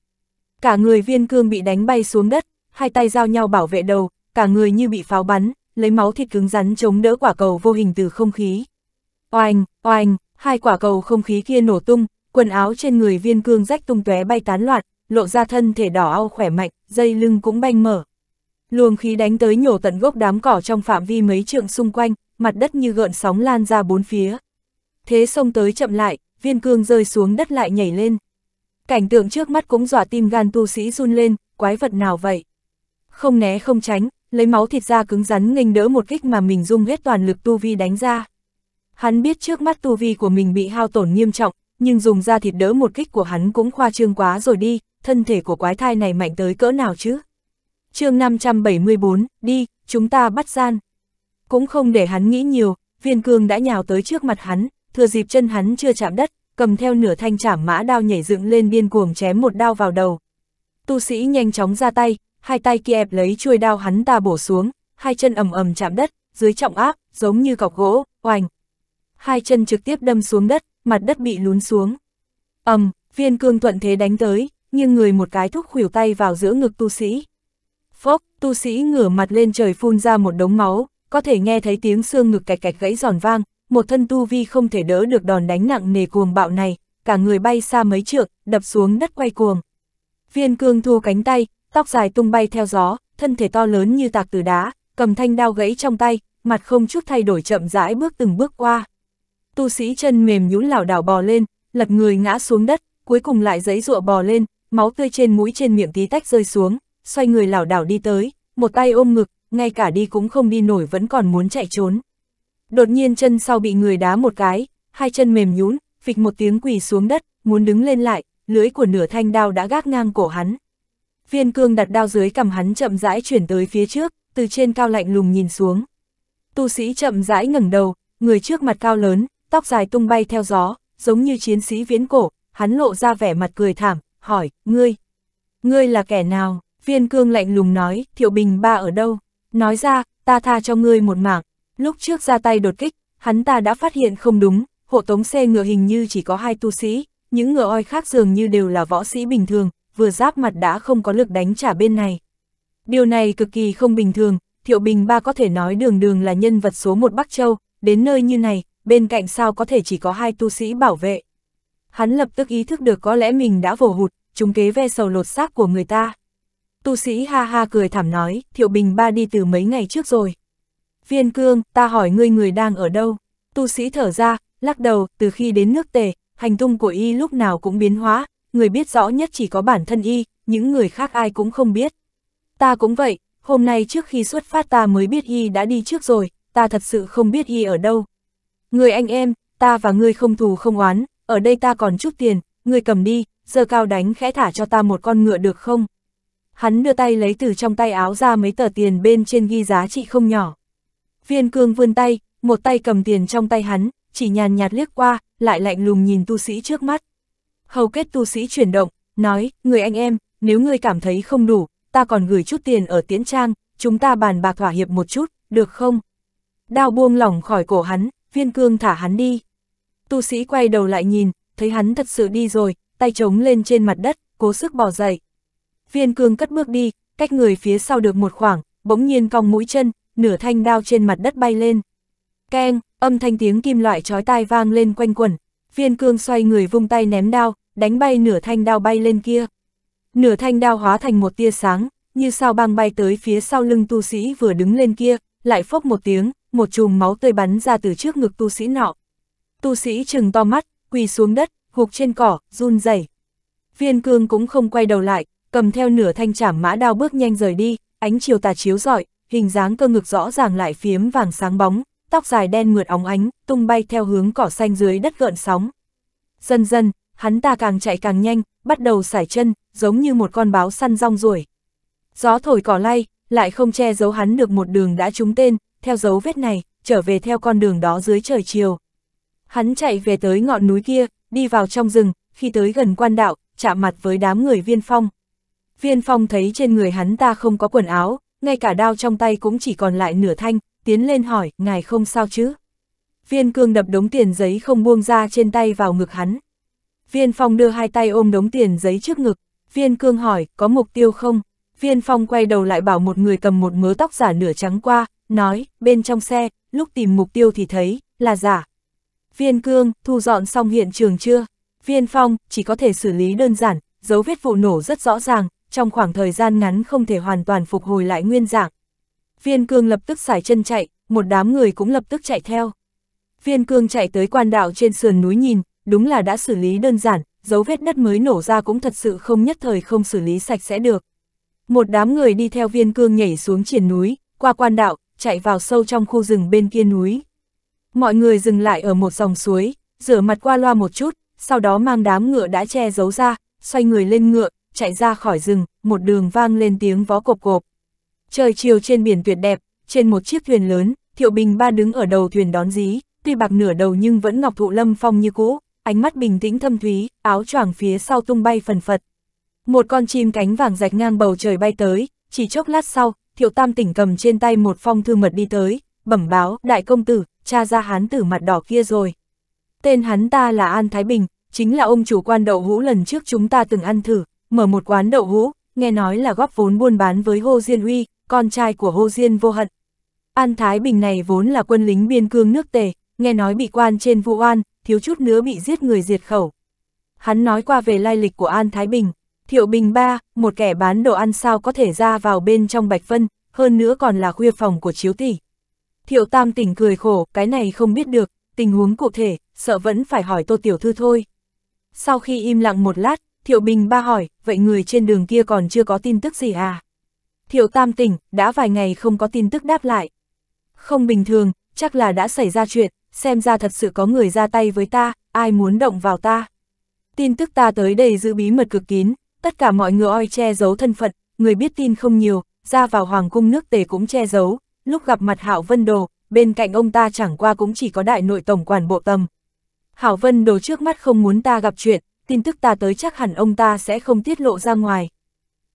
Cả người viên cương bị đánh bay xuống đất, hai tay giao nhau bảo vệ đầu, cả người như bị pháo bắn, lấy máu thịt cứng rắn chống đỡ quả cầu vô hình từ không khí. Oanh, oanh, hai quả cầu không khí kia nổ tung, quần áo trên người viên cương rách tung tóe bay tán loạn, lộ ra thân thể đỏ au khỏe mạnh, dây lưng cũng banh mở. Luồng khí đánh tới nhổ tận gốc đám cỏ trong phạm vi mấy trượng xung quanh, mặt đất như gợn sóng lan ra bốn phía thế xông tới chậm lại, viên cương rơi xuống đất lại nhảy lên. Cảnh tượng trước mắt cũng dọa tim gan tu sĩ run lên, quái vật nào vậy? Không né không tránh, lấy máu thịt ra cứng rắn nghênh đỡ một kích mà mình dùng hết toàn lực tu vi đánh ra. Hắn biết trước mắt tu vi của mình bị hao tổn nghiêm trọng, nhưng dùng ra thịt đỡ một kích của hắn cũng khoa trương quá rồi đi, thân thể của quái thai này mạnh tới cỡ nào chứ? chương 574, đi, chúng ta bắt gian. Cũng không để hắn nghĩ nhiều, viên cương đã nhào tới trước mặt hắn, thừa dịp chân hắn chưa chạm đất, cầm theo nửa thanh chảm mã đao nhảy dựng lên điên cuồng chém một đao vào đầu. Tu sĩ nhanh chóng ra tay, hai tay kia ép lấy chuôi đao hắn ta bổ xuống, hai chân ầm ầm chạm đất, dưới trọng áp, giống như cọc gỗ, oành. Hai chân trực tiếp đâm xuống đất, mặt đất bị lún xuống. Ầm, viên cương thuận thế đánh tới, nhưng người một cái thúc khuỷu tay vào giữa ngực tu sĩ. Phốc, tu sĩ ngửa mặt lên trời phun ra một đống máu, có thể nghe thấy tiếng xương ngực cạch cạch gãy giòn vang, một thân tu vi không thể đỡ được đòn đánh nặng nề cuồng bạo này, cả người bay xa mấy trượng, đập xuống đất quay cuồng. Viên cương thu cánh tay, tóc dài tung bay theo gió, thân thể to lớn như tạc từ đá, cầm thanh đao gãy trong tay, mặt không chút thay đổi chậm rãi bước từng bước qua. Tu sĩ chân mềm nhũn lảo đảo bò lên, lật người ngã xuống đất, cuối cùng lại giãy giụa bò lên, máu tươi trên mũi trên miệng tí tách rơi xuống, xoay người lảo đảo đi tới, một tay ôm ngực, ngay cả đi cũng không đi nổi vẫn còn muốn chạy trốn. Đột nhiên chân sau bị người đá một cái, hai chân mềm nhún, phịch một tiếng quỳ xuống đất, muốn đứng lên lại, lưỡi của nửa thanh đao đã gác ngang cổ hắn. Viên cương đặt đao dưới cầm hắn chậm rãi chuyển tới phía trước, từ trên cao lạnh lùng nhìn xuống. Tu sĩ chậm rãi ngẩng đầu, người trước mặt cao lớn, tóc dài tung bay theo gió, giống như chiến sĩ viễn cổ, hắn lộ ra vẻ mặt cười thảm, hỏi, ngươi, ngươi là kẻ nào? Viên cương lạnh lùng nói, thiệu bình ba ở đâu? Nói ra, ta tha cho ngươi một mạng, Lúc trước ra tay đột kích, hắn ta đã phát hiện không đúng, hộ tống xe ngựa hình như chỉ có hai tu sĩ, những ngựa oi khác dường như đều là võ sĩ bình thường, vừa giáp mặt đã không có lực đánh trả bên này. Điều này cực kỳ không bình thường, Thiệu Bình Ba có thể nói đường đường là nhân vật số một Bắc Châu, đến nơi như này, bên cạnh sao có thể chỉ có hai tu sĩ bảo vệ. Hắn lập tức ý thức được có lẽ mình đã vồ hụt, chúng kế ve sầu lột xác của người ta. Tu sĩ ha ha cười thảm nói, Thiệu Bình Ba đi từ mấy ngày trước rồi. Viên cương, ta hỏi ngươi người đang ở đâu? Tu sĩ thở ra, lắc đầu, từ khi đến nước tề, hành tung của y lúc nào cũng biến hóa, người biết rõ nhất chỉ có bản thân y, những người khác ai cũng không biết. Ta cũng vậy, hôm nay trước khi xuất phát ta mới biết y đã đi trước rồi, ta thật sự không biết y ở đâu. Người anh em, ta và ngươi không thù không oán, ở đây ta còn chút tiền, ngươi cầm đi, giờ cao đánh khẽ thả cho ta một con ngựa được không? Hắn đưa tay lấy từ trong tay áo ra mấy tờ tiền bên trên ghi giá trị không nhỏ. Viên cương vươn tay, một tay cầm tiền trong tay hắn, chỉ nhàn nhạt liếc qua, lại lạnh lùng nhìn tu sĩ trước mắt. Hầu kết tu sĩ chuyển động, nói, người anh em, nếu ngươi cảm thấy không đủ, ta còn gửi chút tiền ở tiễn trang, chúng ta bàn bạc thỏa hiệp một chút, được không? Đao buông lỏng khỏi cổ hắn, viên cương thả hắn đi. Tu sĩ quay đầu lại nhìn, thấy hắn thật sự đi rồi, tay trống lên trên mặt đất, cố sức bỏ dậy. Viên cương cất bước đi, cách người phía sau được một khoảng, bỗng nhiên cong mũi chân, nửa thanh đao trên mặt đất bay lên. Keng, âm thanh tiếng kim loại chói tai vang lên quanh quẩn, viên cương xoay người vung tay ném đao, đánh bay nửa thanh đao bay lên kia. Nửa thanh đao hóa thành một tia sáng, như sao băng bay tới phía sau lưng tu sĩ vừa đứng lên kia, lại phốc một tiếng, một chùm máu tươi bắn ra từ trước ngực tu sĩ nọ. Tu sĩ trừng to mắt, quỳ xuống đất, gục trên cỏ, run rẩy. Viên cương cũng không quay đầu lại, cầm theo nửa thanh chảm mã đao bước nhanh rời đi, ánh chiều tà chiếu rọi, hình dáng cơ ngực rõ ràng lại phiếm vàng sáng bóng, tóc dài đen mượt óng ánh, tung bay theo hướng cỏ xanh dưới đất gợn sóng. Dần dần, hắn ta càng chạy càng nhanh, bắt đầu sải chân, giống như một con báo săn rong ruổi. Gió thổi cỏ lay, lại không che giấu hắn được một đường đã trúng tên, theo dấu vết này, trở về theo con đường đó dưới trời chiều. Hắn chạy về tới ngọn núi kia, đi vào trong rừng, khi tới gần quan đạo, chạm mặt với đám người viên phong. Viên phong thấy trên người hắn ta không có quần áo, ngay cả đao trong tay cũng chỉ còn lại nửa thanh, tiến lên hỏi, ngài không sao chứ? Viên cương đập đống tiền giấy không buông ra trên tay vào ngực hắn. Viên phong đưa hai tay ôm đống tiền giấy trước ngực, viên cương hỏi, có mục tiêu không? Viên phong quay đầu lại bảo một người cầm một mớ tóc giả nửa trắng qua, nói, bên trong xe, lúc tìm mục tiêu thì thấy, là giả. Viên cương, thu dọn xong hiện trường chưa? Viên phong, chỉ có thể xử lý đơn giản, dấu vết vụ nổ rất rõ ràng, trong khoảng thời gian ngắn không thể hoàn toàn phục hồi lại nguyên dạng. Viên cương lập tức xài chân chạy, một đám người cũng lập tức chạy theo. Viên cương chạy tới quan đạo trên sườn núi nhìn, đúng là đã xử lý đơn giản, dấu vết đất mới nổ ra cũng thật sự không nhất thời không xử lý sạch sẽ được. Một đám người đi theo viên cương nhảy xuống triển núi, qua quan đạo, chạy vào sâu trong khu rừng bên kia núi. Mọi người dừng lại ở một dòng suối, rửa mặt qua loa một chút, sau đó mang đám ngựa đã che giấu ra, xoay người lên ngựa, chạy ra khỏi rừng, một đường vang lên tiếng vó cộp cộp. Trời chiều trên biển tuyệt đẹp, trên một chiếc thuyền lớn, Thiệu Bình ba đứng ở đầu thuyền đón dí, tuy bạc nửa đầu nhưng vẫn ngọc thụ lâm phong như cũ, ánh mắt bình tĩnh thâm thúy, áo choàng phía sau tung bay phần phật. Một con chim cánh vàng rạch ngang bầu trời bay tới, chỉ chốc lát sau, Thiệu Tam tỉnh cầm trên tay một phong thư mật đi tới, bẩm báo, đại công tử, cha ra hán tử mặt đỏ kia rồi. Tên hắn ta là An Thái Bình, chính là ông chủ quan đậu hũ lần trước chúng ta từng ăn thử, mở một quán đậu hũ, nghe nói là góp vốn buôn bán với Hồ Diên Huy, con trai của Hồ Diên vô hận. An Thái Bình này vốn là quân lính biên cương nước Tề, nghe nói bị quan trên vụ oan, thiếu chút nữa bị giết người diệt khẩu. Hắn nói qua về lai lịch của An Thái Bình, Thiệu Bình Ba, một kẻ bán đồ ăn sao có thể ra vào bên trong Bạch Vân, hơn nữa còn là khuya phòng của Chiếu Tỷ. Thiệu Tam tỉnh cười khổ, cái này không biết được, tình huống cụ thể, sợ vẫn phải hỏi Tô Tiểu Thư thôi. Sau khi im lặng một lát, Thiệu Bình ba hỏi, vậy người trên đường kia còn chưa có tin tức gì à? Thiệu Tam tỉnh, đã vài ngày không có tin tức đáp lại. Không bình thường, chắc là đã xảy ra chuyện, xem ra thật sự có người ra tay với ta, ai muốn động vào ta. Tin tức ta tới đây giữ bí mật cực kín, tất cả mọi người oi che giấu thân phận, người biết tin không nhiều, ra vào hoàng cung nước tề cũng che giấu, lúc gặp mặt Hạo Vân Đồ, bên cạnh ông ta chẳng qua cũng chỉ có đại nội tổng quản bộ tầm. Hảo Vân Đồ trước mắt không muốn ta gặp chuyện, tin tức ta tới chắc hẳn ông ta sẽ không tiết lộ ra ngoài.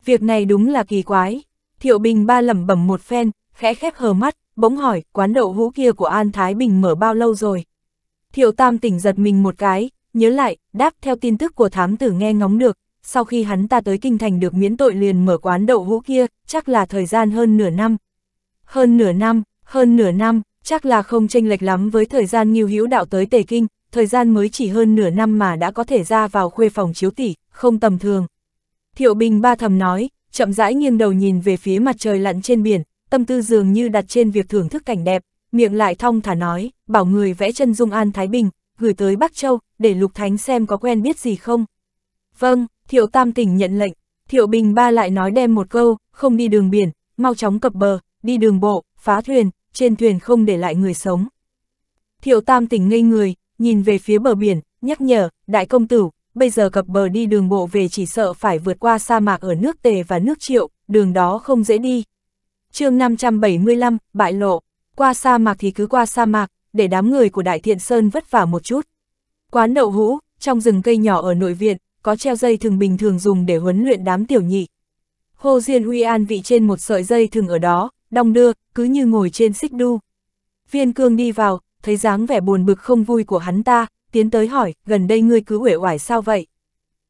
Việc này đúng là kỳ quái. Thiệu Bình ba lẩm bẩm một phen, khẽ khép hờ mắt, bỗng hỏi, quán đậu hũ kia của An Thái Bình mở bao lâu rồi? Thiệu Tam tỉnh giật mình một cái, nhớ lại, đáp theo tin tức của thám tử nghe ngóng được, sau khi hắn ta tới kinh thành được miễn tội liền mở quán đậu hũ kia, chắc là thời gian hơn nửa năm. Hơn nửa năm, hơn nửa năm, chắc là không chênh lệch lắm với thời gian nghiêu hữu đạo tới Tề Kinh, thời gian mới chỉ hơn nửa năm mà đã có thể ra vào khuê phòng chiếu tỷ, không tầm thường. Thiệu Bình ba thầm nói, chậm rãi nghiêng đầu nhìn về phía mặt trời lặn trên biển, tâm tư dường như đặt trên việc thưởng thức cảnh đẹp, miệng lại thong thả nói, bảo người vẽ chân dung An Thái Bình, gửi tới Bắc Châu, để Lục Thánh xem có quen biết gì không. Vâng, Thiệu Tam tỉnh nhận lệnh, Thiệu Bình ba lại nói đem một câu, không đi đường biển, mau chóng cập bờ, đi đường bộ, phá thuyền, trên thuyền không để lại người sống. Thiệu Tam tỉnh ngây người, nhìn về phía bờ biển, nhắc nhở, đại công tử, bây giờ cập bờ đi đường bộ về chỉ sợ phải vượt qua sa mạc ở nước Tề và nước Triệu, đường đó không dễ đi. chương 575, bại lộ, qua sa mạc thì cứ qua sa mạc, để đám người của Đại Thiện Sơn vất vả một chút. Quán đậu hũ, trong rừng cây nhỏ ở nội viện, có treo dây thường bình thường dùng để huấn luyện đám tiểu nhị. Hồ Diên Huy An vị trên một sợi dây thường ở đó, đong đưa, cứ như ngồi trên xích đu. Viên cương đi vào, thấy dáng vẻ buồn bực không vui của hắn ta, tiến tới hỏi, gần đây ngươi cứ uể oải sao vậy?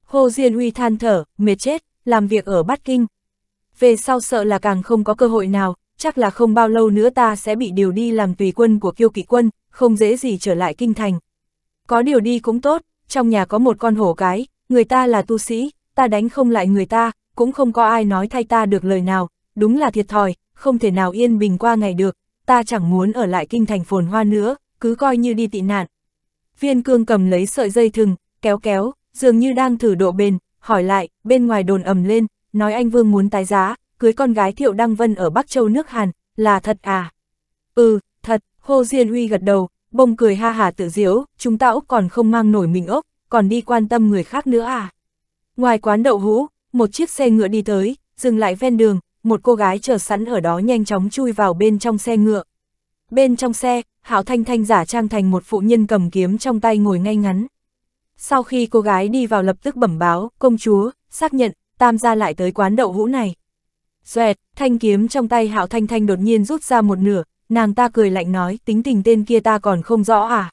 Hồ Diên Uy than thở, mệt chết, làm việc ở Bắc Kinh. Về sau sợ là càng không có cơ hội nào, chắc là không bao lâu nữa ta sẽ bị điều đi làm tùy quân của kiêu kỵ quân, không dễ gì trở lại kinh thành. Có điều đi cũng tốt, trong nhà có một con hổ cái, người ta là tu sĩ, ta đánh không lại người ta, cũng không có ai nói thay ta được lời nào, đúng là thiệt thòi, không thể nào yên bình qua ngày được, ta chẳng muốn ở lại kinh thành phồn hoa nữa, cứ coi như đi tị nạn. Viên cương cầm lấy sợi dây thừng, kéo kéo, dường như đang thử độ bền, hỏi lại, bên ngoài đồn ầm lên, nói anh Vương muốn tái giá, cưới con gái Thiệu Đăng Vân ở Bắc Châu nước Hàn, là thật à? Ừ, thật, Hồ Diên Huy gật đầu, bông cười ha hà tự diễu, chúng ta Úc còn không mang nổi mình ốc, còn đi quan tâm người khác nữa à? Ngoài quán đậu hũ, một chiếc xe ngựa đi tới, dừng lại ven đường, một cô gái chờ sẵn ở đó nhanh chóng chui vào bên trong xe ngựa. Bên trong xe, Hảo Thanh Thanh giả trang thành một phụ nhân cầm kiếm trong tay ngồi ngay ngắn. Sau khi cô gái đi vào lập tức bẩm báo, công chúa, xác nhận, tam gia lại tới quán đậu hũ này. Xoẹt, thanh kiếm trong tay Hạo Thanh Thanh đột nhiên rút ra một nửa, nàng ta cười lạnh nói, tính tình tên kia ta còn không rõ à.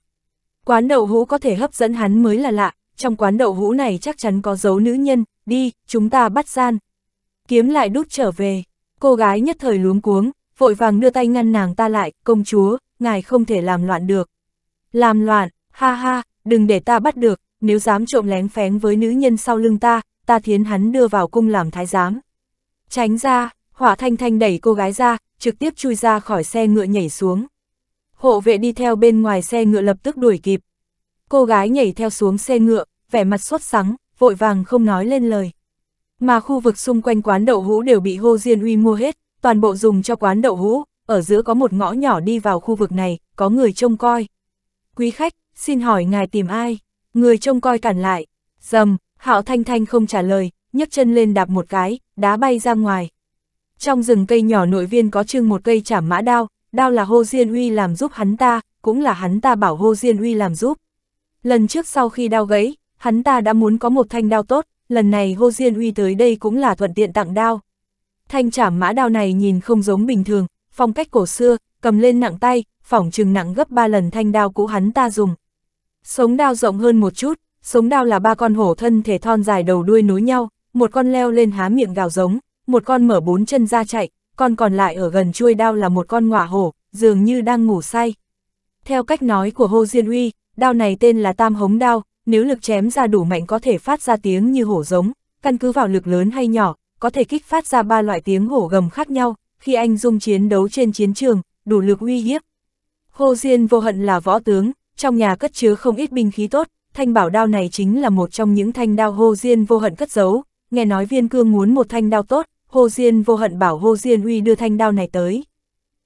Quán đậu hũ có thể hấp dẫn hắn mới là lạ, trong quán đậu hũ này chắc chắn có dấu nữ nhân, đi, chúng ta bắt gian, kiếm lại đút trở về. Cô gái nhất thời luống cuống, vội vàng đưa tay ngăn nàng ta lại, công chúa, ngài không thể làm loạn được. Làm loạn, ha ha, đừng để ta bắt được, nếu dám trộm lén phén với nữ nhân sau lưng ta, ta thiến hắn đưa vào cung làm thái giám. Tránh ra, hỏa thanh thanh đẩy cô gái ra, trực tiếp chui ra khỏi xe ngựa nhảy xuống. Hộ vệ đi theo bên ngoài xe ngựa lập tức đuổi kịp. Cô gái nhảy theo xuống xe ngựa, vẻ mặt xuất sắng, vội vàng không nói lên lời. Mà khu vực xung quanh quán đậu hũ đều bị Hồ Diên Uy mua hết, toàn bộ dùng cho quán đậu hũ, ở giữa có một ngõ nhỏ đi vào khu vực này, có người trông coi. Quý khách, xin hỏi ngài tìm ai? Người trông coi cản lại. Dầm, Hạo Thanh Thanh không trả lời, nhấc chân lên đạp một cái, đá bay ra ngoài. Trong rừng cây nhỏ nội viên có trưng một cây chảm mã đao, đao là Hồ Diên Uy làm giúp hắn ta, cũng là hắn ta bảo Hồ Diên Uy làm giúp. Lần trước sau khi đao gãy, hắn ta đã muốn có một thanh đao tốt, lần này Hồ Diên Huy tới đây cũng là thuận tiện tặng đao. Thanh trảm mã đao này nhìn không giống bình thường, phong cách cổ xưa, cầm lên nặng tay, phỏng chừng nặng gấp 3 lần thanh đao cũ hắn ta dùng. Sống đao rộng hơn một chút, sống đao là ba con hổ thân thể thon dài đầu đuôi nối nhau, một con leo lên há miệng gào giống, một con mở bốn chân ra chạy, con còn lại ở gần chuôi đao là một con ngọa hổ, dường như đang ngủ say. Theo cách nói của Hồ Diên Uy, đao này tên là Tam Hống Đao, nếu lực chém ra đủ mạnh có thể phát ra tiếng như hổ giống, căn cứ vào lực lớn hay nhỏ, có thể kích phát ra ba loại tiếng hổ gầm khác nhau, khi anh dung chiến đấu trên chiến trường, đủ lực uy hiếp. Hồ Diên vô hận là võ tướng, trong nhà cất chứa không ít binh khí tốt, thanh bảo đao này chính là một trong những thanh đao Hồ Diên vô hận cất giấu, nghe nói viên cương muốn một thanh đao tốt, Hồ Diên vô hận bảo Hồ Diên uy đưa thanh đao này tới.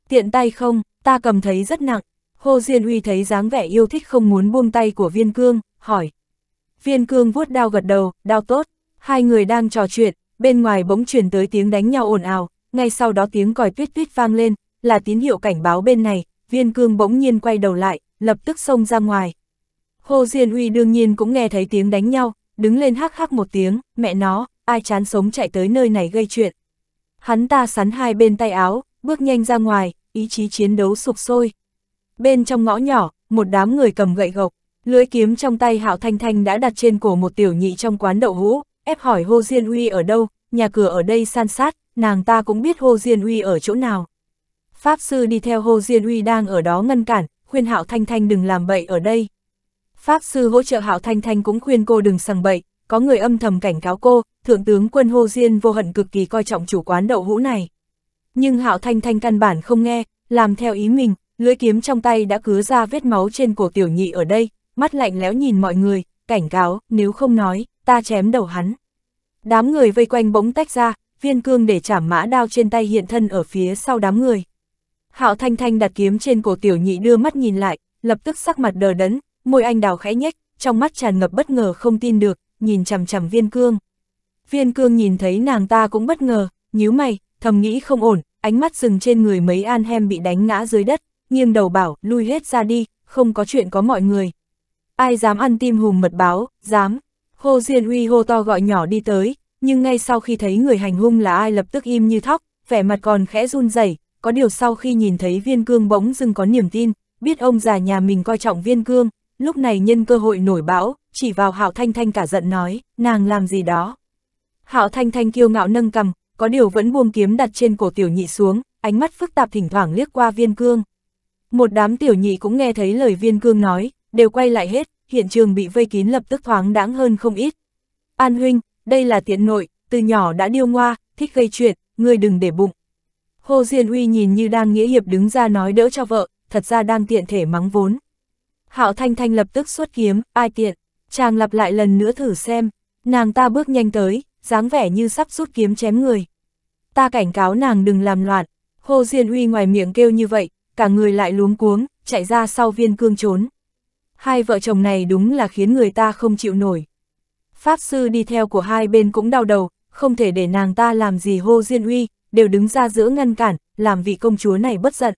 Tiện tay không, ta cầm thấy rất nặng, Hồ Diên uy thấy dáng vẻ yêu thích không muốn buông tay của viên cương, hỏi. Viên cương vuốt đao gật đầu, đao tốt, hai người đang trò chuyện, bên ngoài bỗng truyền tới tiếng đánh nhau ồn ào, ngay sau đó tiếng còi tuyết tuyết vang lên, là tín hiệu cảnh báo bên này, viên cương bỗng nhiên quay đầu lại, lập tức xông ra ngoài. Hồ Diên Uy đương nhiên cũng nghe thấy tiếng đánh nhau, đứng lên hắc hắc một tiếng, mẹ nó, ai chán sống chạy tới nơi này gây chuyện. Hắn ta sắn hai bên tay áo, bước nhanh ra ngoài, ý chí chiến đấu sụp sôi. Bên trong ngõ nhỏ, một đám người cầm gậy gộc. Lưỡi kiếm trong tay Hạo Thanh Thanh đã đặt trên cổ một tiểu nhị trong quán đậu hũ, ép hỏi Hồ Diên Uy ở đâu, nhà cửa ở đây san sát, nàng ta cũng biết Hồ Diên Uy ở chỗ nào. Pháp sư đi theo Hồ Diên Uy đang ở đó ngăn cản, khuyên Hạo Thanh Thanh đừng làm bậy ở đây. Pháp sư hỗ trợ Hạo Thanh Thanh cũng khuyên cô đừng sằng bậy, có người âm thầm cảnh cáo cô, thượng tướng quân Hồ Diên vô hận cực kỳ coi trọng chủ quán đậu hũ này. Nhưng Hạo Thanh Thanh căn bản không nghe, làm theo ý mình, lưỡi kiếm trong tay đã cứa ra vết máu trên cổ tiểu nhị ở đây, mắt lạnh lẽo nhìn mọi người, cảnh cáo, nếu không nói, ta chém đầu hắn. Đám người vây quanh bỗng tách ra, viên cương để chảm mã đao trên tay hiện thân ở phía sau đám người. Hạo Thanh Thanh đặt kiếm trên cổ tiểu nhị đưa mắt nhìn lại, lập tức sắc mặt đờ đẫn, môi anh đào khẽ nhếch, trong mắt tràn ngập bất ngờ không tin được, nhìn chằm chằm viên cương. Viên cương nhìn thấy nàng ta cũng bất ngờ, nhíu mày, thầm nghĩ không ổn, ánh mắt dừng trên người mấy an hem bị đánh ngã dưới đất, nghiêng đầu bảo, lui hết ra đi, không có chuyện có mọi người. Ai dám ăn tim hùm mật báo, dám. Hồ Diên Huy hô to gọi nhỏ đi tới, nhưng ngay sau khi thấy người hành hung là ai lập tức im như thóc, vẻ mặt còn khẽ run rẩy. có điều sau khi nhìn thấy viên cương bỗng dưng có niềm tin, biết ông già nhà mình coi trọng viên cương, lúc này nhân cơ hội nổi bão, chỉ vào Hạo Thanh Thanh cả giận nói, nàng làm gì đó. Hạo Thanh Thanh kiêu ngạo nâng cầm, có điều vẫn buông kiếm đặt trên cổ tiểu nhị xuống, ánh mắt phức tạp thỉnh thoảng liếc qua viên cương. Một đám tiểu nhị cũng nghe thấy lời viên cương nói, đều quay lại hết, hiện trường bị vây kín lập tức thoáng đáng hơn không ít. An huynh, đây là tiện nội, từ nhỏ đã điêu ngoa, thích gây chuyện, ngươi đừng để bụng. Hồ Diên Uy nhìn như đang nghĩa hiệp đứng ra nói đỡ cho vợ, thật ra đang tiện thể mắng vốn. Hạo Thanh Thanh lập tức xuất kiếm, ai tiện, chàng lặp lại lần nữa thử xem, nàng ta bước nhanh tới, dáng vẻ như sắp rút kiếm chém người. Ta cảnh cáo nàng đừng làm loạn, Hồ Diên Uy ngoài miệng kêu như vậy, cả người lại luống cuống, chạy ra sau viên cương trốn hai vợ chồng này đúng là khiến người ta không chịu nổi. Pháp sư đi theo của hai bên cũng đau đầu, không thể để nàng ta làm gì hô diên uy, đều đứng ra giữa ngăn cản, làm vị công chúa này bất giận.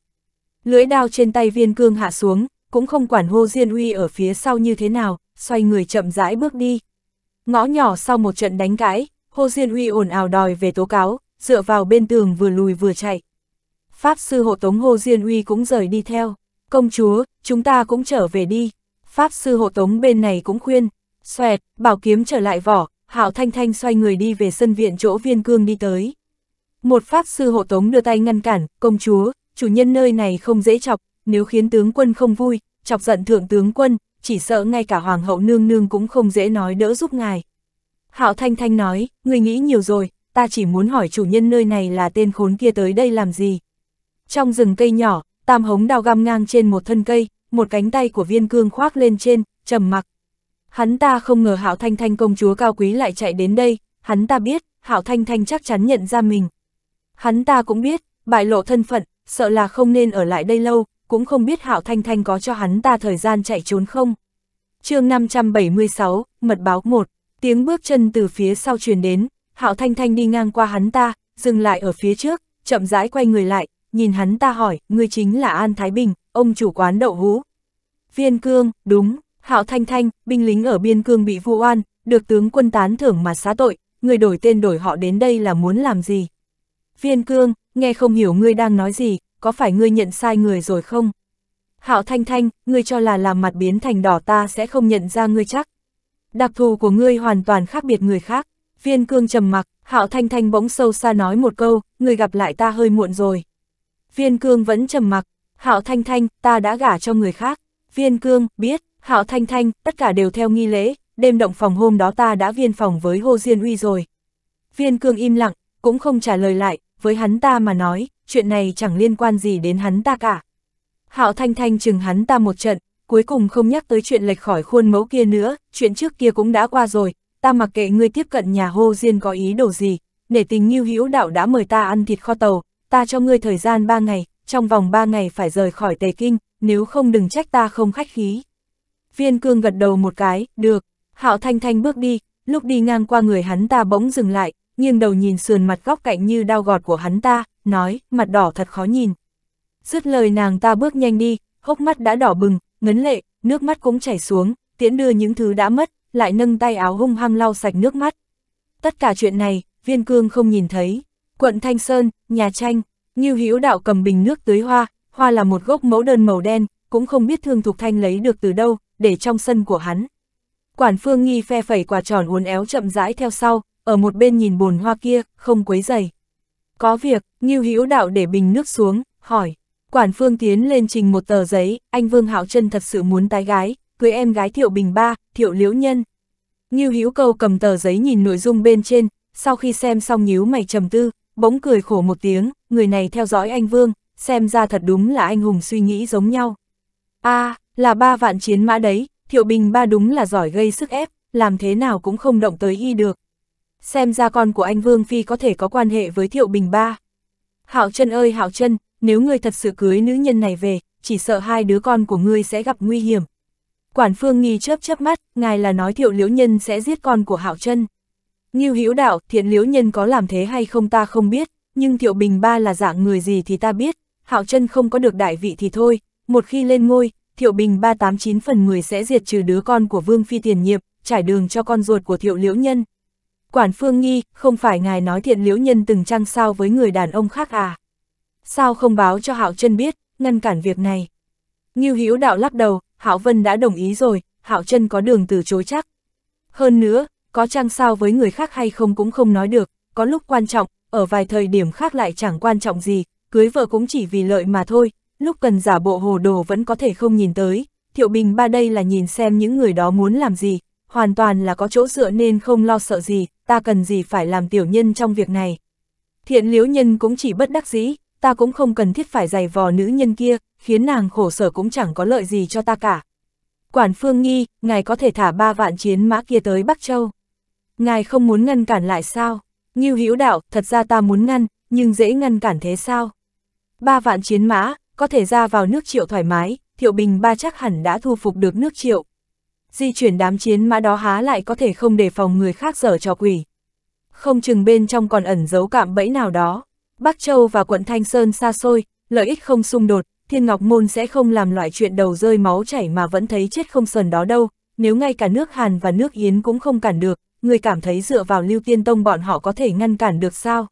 Lưỡi đao trên tay viên cương hạ xuống, cũng không quản hô diên uy ở phía sau như thế nào, xoay người chậm rãi bước đi. Ngõ nhỏ sau một trận đánh cãi, hô diên uy ồn ào đòi về tố cáo, dựa vào bên tường vừa lùi vừa chạy. Pháp sư hộ tống hô diên uy cũng rời đi theo, công chúa, chúng ta cũng trở về đi. Pháp sư hộ tống bên này cũng khuyên, xoẹt, bảo kiếm trở lại vỏ, Hạo Thanh Thanh xoay người đi về sân viện chỗ viên cương đi tới. Một pháp sư hộ tống đưa tay ngăn cản, công chúa, chủ nhân nơi này không dễ chọc, nếu khiến tướng quân không vui, chọc giận thượng tướng quân, chỉ sợ ngay cả hoàng hậu nương nương cũng không dễ nói đỡ giúp ngài. Hạo Thanh Thanh nói, người nghĩ nhiều rồi, ta chỉ muốn hỏi chủ nhân nơi này là tên khốn kia tới đây làm gì. Trong rừng cây nhỏ, tam hống đào găm ngang trên một thân cây, một cánh tay của viên cương khoác lên trên, trầm mặc. Hắn ta không ngờ Hạo Thanh Thanh công chúa cao quý lại chạy đến đây, hắn ta biết, Hạo Thanh Thanh chắc chắn nhận ra mình. Hắn ta cũng biết, bại lộ thân phận, sợ là không nên ở lại đây lâu, cũng không biết Hạo Thanh Thanh có cho hắn ta thời gian chạy trốn không. chương 576, Mật báo 1, tiếng bước chân từ phía sau truyền đến, Hạo Thanh Thanh đi ngang qua hắn ta, dừng lại ở phía trước, chậm rãi quay người lại, nhìn hắn ta hỏi, ngươi chính là An Thái Bình, ông chủ quán đậu hú. Viên cương, đúng, Hạo Thanh Thanh, binh lính ở biên cương bị vu oan, được tướng quân tán thưởng mà xá tội, người đổi tên đổi họ đến đây là muốn làm gì? Viên cương, nghe không hiểu ngươi đang nói gì, có phải ngươi nhận sai người rồi không? Hạo Thanh Thanh, ngươi cho là làm mặt biến thành đỏ ta sẽ không nhận ra ngươi chắc. Đặc thù của ngươi hoàn toàn khác biệt người khác. Viên cương trầm mặc, Hạo Thanh Thanh bỗng sâu xa nói một câu, ngươi gặp lại ta hơi muộn rồi. Viên cương vẫn trầm mặc, Hạo Thanh Thanh, ta đã gả cho người khác. Viên Cương, biết, Hạo Thanh Thanh, tất cả đều theo nghi lễ, đêm động phòng hôm đó ta đã viên phòng với Hồ Diên Uy rồi. Viên Cương im lặng, cũng không trả lời lại, với hắn ta mà nói, chuyện này chẳng liên quan gì đến hắn ta cả. Hạo Thanh Thanh chừng hắn ta một trận, cuối cùng không nhắc tới chuyện lệch khỏi khuôn mẫu kia nữa, chuyện trước kia cũng đã qua rồi, ta mặc kệ ngươi tiếp cận nhà Hồ Diên có ý đồ gì, nể tình như hữu đạo đã mời ta ăn thịt kho tàu, ta cho ngươi thời gian ba ngày, trong vòng ba ngày phải rời khỏi Tề Kinh, nếu không đừng trách ta không khách khí. Viên cương gật đầu một cái, được, hạo thanh thanh bước đi, lúc đi ngang qua người hắn ta bỗng dừng lại, nghiêng đầu nhìn sườn mặt góc cạnh như đau gọt của hắn ta, nói, mặt đỏ thật khó nhìn. Dứt lời nàng ta bước nhanh đi, hốc mắt đã đỏ bừng, ngấn lệ, nước mắt cũng chảy xuống, tiễn đưa những thứ đã mất, lại nâng tay áo hung hăng lau sạch nước mắt. Tất cả chuyện này, viên cương không nhìn thấy. Quận Thanh Sơn, nhà tranh, Ngưu Hữu Đạo cầm bình nước tưới hoa, hoa là một gốc mẫu đơn màu đen, cũng không biết Thương Thục Thanh lấy được từ đâu, để trong sân của hắn. Quản Phương Nghi phe phẩy quả tròn uốn éo chậm rãi theo sau, ở một bên nhìn bồn hoa kia, không quấy dày. Có việc, Ngưu Hữu Đạo để bình nước xuống, hỏi. Quản Phương tiến lên trình một tờ giấy, anh Vương Hạo Trân thật sự muốn tái gái, cưới em gái Thiệu Bình Ba, Thiệu Liễu Nhân. Ngưu Hữu cầu cầm tờ giấy nhìn nội dung bên trên, sau khi xem xong nhíu mày trầm tư, bỗng cười khổ một tiếng, người này theo dõi anh Vương, xem ra thật đúng là anh hùng suy nghĩ giống nhau. a à, là ba vạn chiến mã đấy, thiệu bình ba đúng là giỏi gây sức ép, làm thế nào cũng không động tới y được. Xem ra con của anh Vương Phi có thể có quan hệ với thiệu bình ba. Hạo chân ơi Hạo chân, nếu ngươi thật sự cưới nữ nhân này về, chỉ sợ hai đứa con của ngươi sẽ gặp nguy hiểm. Quản phương nghi chớp chớp mắt, ngài là nói thiệu liễu nhân sẽ giết con của Hạo chân. Ngưu Hữu Đạo, thiện liễu nhân có làm thế hay không ta không biết, nhưng Thiệu Bình Ba là dạng người gì thì ta biết, Hạo chân không có được đại vị thì thôi, một khi lên ngôi, Thiệu Bình Ba tám chín phần 10 sẽ diệt trừ đứa con của Vương Phi Tiền Nhiệp, trải đường cho con ruột của Thiệu Liễu Nhân. Quản Phương Nghi, không phải ngài nói Thiện Liễu Nhân từng trăng sao với người đàn ông khác à? Sao không báo cho Hạo chân biết, ngăn cản việc này? Ngưu Hữu Đạo lắc đầu, Hạo Vân đã đồng ý rồi, Hạo chân có đường từ chối chắc. Hơn nữa, có chăng sao với người khác hay không cũng không nói được, có lúc quan trọng, ở vài thời điểm khác lại chẳng quan trọng gì, cưới vợ cũng chỉ vì lợi mà thôi, lúc cần giả bộ hồ đồ vẫn có thể không nhìn tới, Thiệu Bình ba đây là nhìn xem những người đó muốn làm gì, hoàn toàn là có chỗ dựa nên không lo sợ gì, ta cần gì phải làm tiểu nhân trong việc này. Thiện liếu nhân cũng chỉ bất đắc dĩ, ta cũng không cần thiết phải giày vò nữ nhân kia, khiến nàng khổ sở cũng chẳng có lợi gì cho ta cả. Quản Phương Nghi, ngài có thể thả ba vạn chiến mã kia tới Bắc Châu. Ngài không muốn ngăn cản lại sao? Ngưu Hữu đạo, thật ra ta muốn ngăn, nhưng dễ ngăn cản thế sao? Ba vạn chiến mã, có thể ra vào nước triệu thoải mái, thiệu bình ba chắc hẳn đã thu phục được nước triệu. Di chuyển đám chiến mã đó há lại có thể không đề phòng người khác dở trò quỷ. Không chừng bên trong còn ẩn giấu cạm bẫy nào đó. Bắc Châu và quận Thanh Sơn xa xôi, lợi ích không xung đột, Thiên Ngọc Môn sẽ không làm loại chuyện đầu rơi máu chảy mà vẫn thấy chết không sờn đó đâu, nếu ngay cả nước Hàn và nước Yến cũng không cản được, người cảm thấy dựa vào lưu tiên tông bọn họ có thể ngăn cản được sao?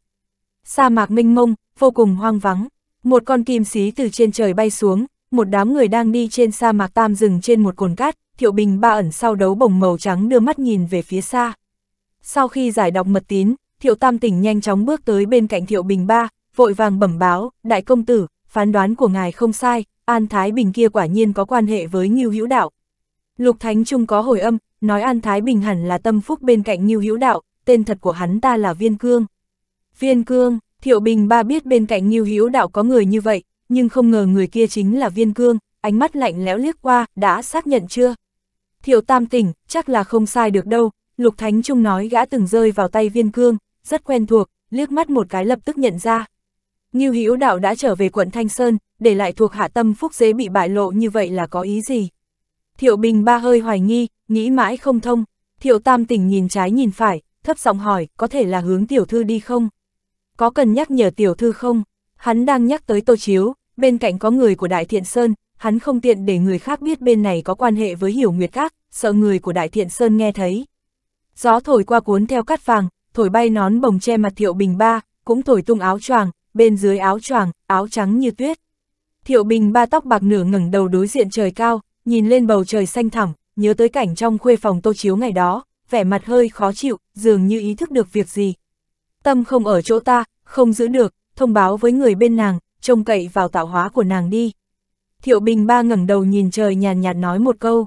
Sa mạc minh mông, vô cùng hoang vắng, một con kim xí từ trên trời bay xuống, một đám người đang đi trên sa mạc tam rừng trên một cồn cát, thiệu bình ba ẩn sau đấu bồng màu trắng đưa mắt nhìn về phía xa. Sau khi giải đọc mật tín, thiệu tam tỉnh nhanh chóng bước tới bên cạnh thiệu bình ba, vội vàng bẩm báo, đại công tử, phán đoán của ngài không sai, An Thái Bình kia quả nhiên có quan hệ với Ngưu Hữu Đạo. Lục Thánh Trung có hồi âm, nói An Thái Bình hẳn là tâm phúc bên cạnh Nhiêu Hữu Đạo, tên thật của hắn ta là Viên Cương. Viên Cương, Thiệu Bình ba biết bên cạnh Nhiêu Hữu Đạo có người như vậy, nhưng không ngờ người kia chính là Viên Cương, ánh mắt lạnh lẽo liếc qua, đã xác nhận chưa? Thiệu Tam tỉnh, chắc là không sai được đâu, Lục Thánh Trung nói gã từng rơi vào tay Viên Cương, rất quen thuộc, liếc mắt một cái lập tức nhận ra. Nhiêu Hữu Đạo đã trở về quận Thanh Sơn, để lại thuộc hạ tâm phúc dế bị bại lộ như vậy là có ý gì? Thiệu Bình ba hơi hoài nghi, nghĩ mãi không thông. Thiệu Tam tỉnh nhìn trái nhìn phải, thấp giọng hỏi, có thể là hướng tiểu thư đi không? Có cần nhắc nhở tiểu thư không? Hắn đang nhắc tới Tô Chiếu, bên cạnh có người của Đại Thiện Sơn, hắn không tiện để người khác biết bên này có quan hệ với Hiểu Nguyệt Các, sợ người của Đại Thiện Sơn nghe thấy. Gió thổi qua cuốn theo cát vàng, thổi bay nón bồng che mặt Thiệu Bình ba, cũng thổi tung áo choàng, bên dưới áo choàng, áo trắng như tuyết. Thiệu Bình ba tóc bạc nửa ngẩng đầu đối diện trời cao, nhìn lên bầu trời xanh thẳm, nhớ tới cảnh trong khuê phòng tô chiếu ngày đó, vẻ mặt hơi khó chịu, dường như ý thức được việc gì. Tâm không ở chỗ ta, không giữ được, thông báo với người bên nàng, trông cậy vào tạo hóa của nàng đi. Thiệu Bình ba ngẩng đầu nhìn trời nhàn nhạt, nhạt nói một câu.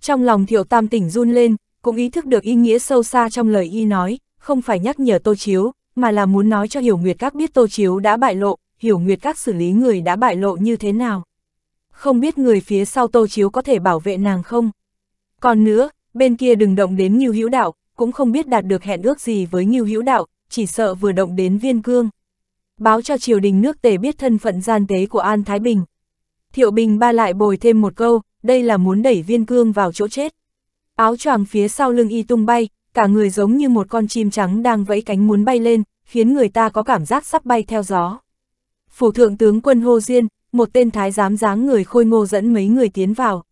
Trong lòng Thiệu Tam tỉnh run lên, cũng ý thức được ý nghĩa sâu xa trong lời y nói, không phải nhắc nhở Tô Chiếu, mà là muốn nói cho Hiểu Nguyệt Các biết Tô Chiếu đã bại lộ, Hiểu Nguyệt Các xử lý người đã bại lộ như thế nào không biết người phía sau Tô Chiếu có thể bảo vệ nàng không. Còn nữa, bên kia đừng động đến Ngưu Hữu Đạo, cũng không biết đạt được hẹn ước gì với Ngưu Hữu Đạo, chỉ sợ vừa động đến Viên Cương. Báo cho triều đình nước Tề biết thân phận gian tế của An Thái Bình. Thiệu Bình ba lại bồi thêm một câu, đây là muốn đẩy Viên Cương vào chỗ chết. Áo choàng phía sau lưng y tung bay, cả người giống như một con chim trắng đang vẫy cánh muốn bay lên, khiến người ta có cảm giác sắp bay theo gió. Phủ thượng tướng quân hô Diên, một tên thái giám dáng người khôi ngô dẫn mấy người tiến vào.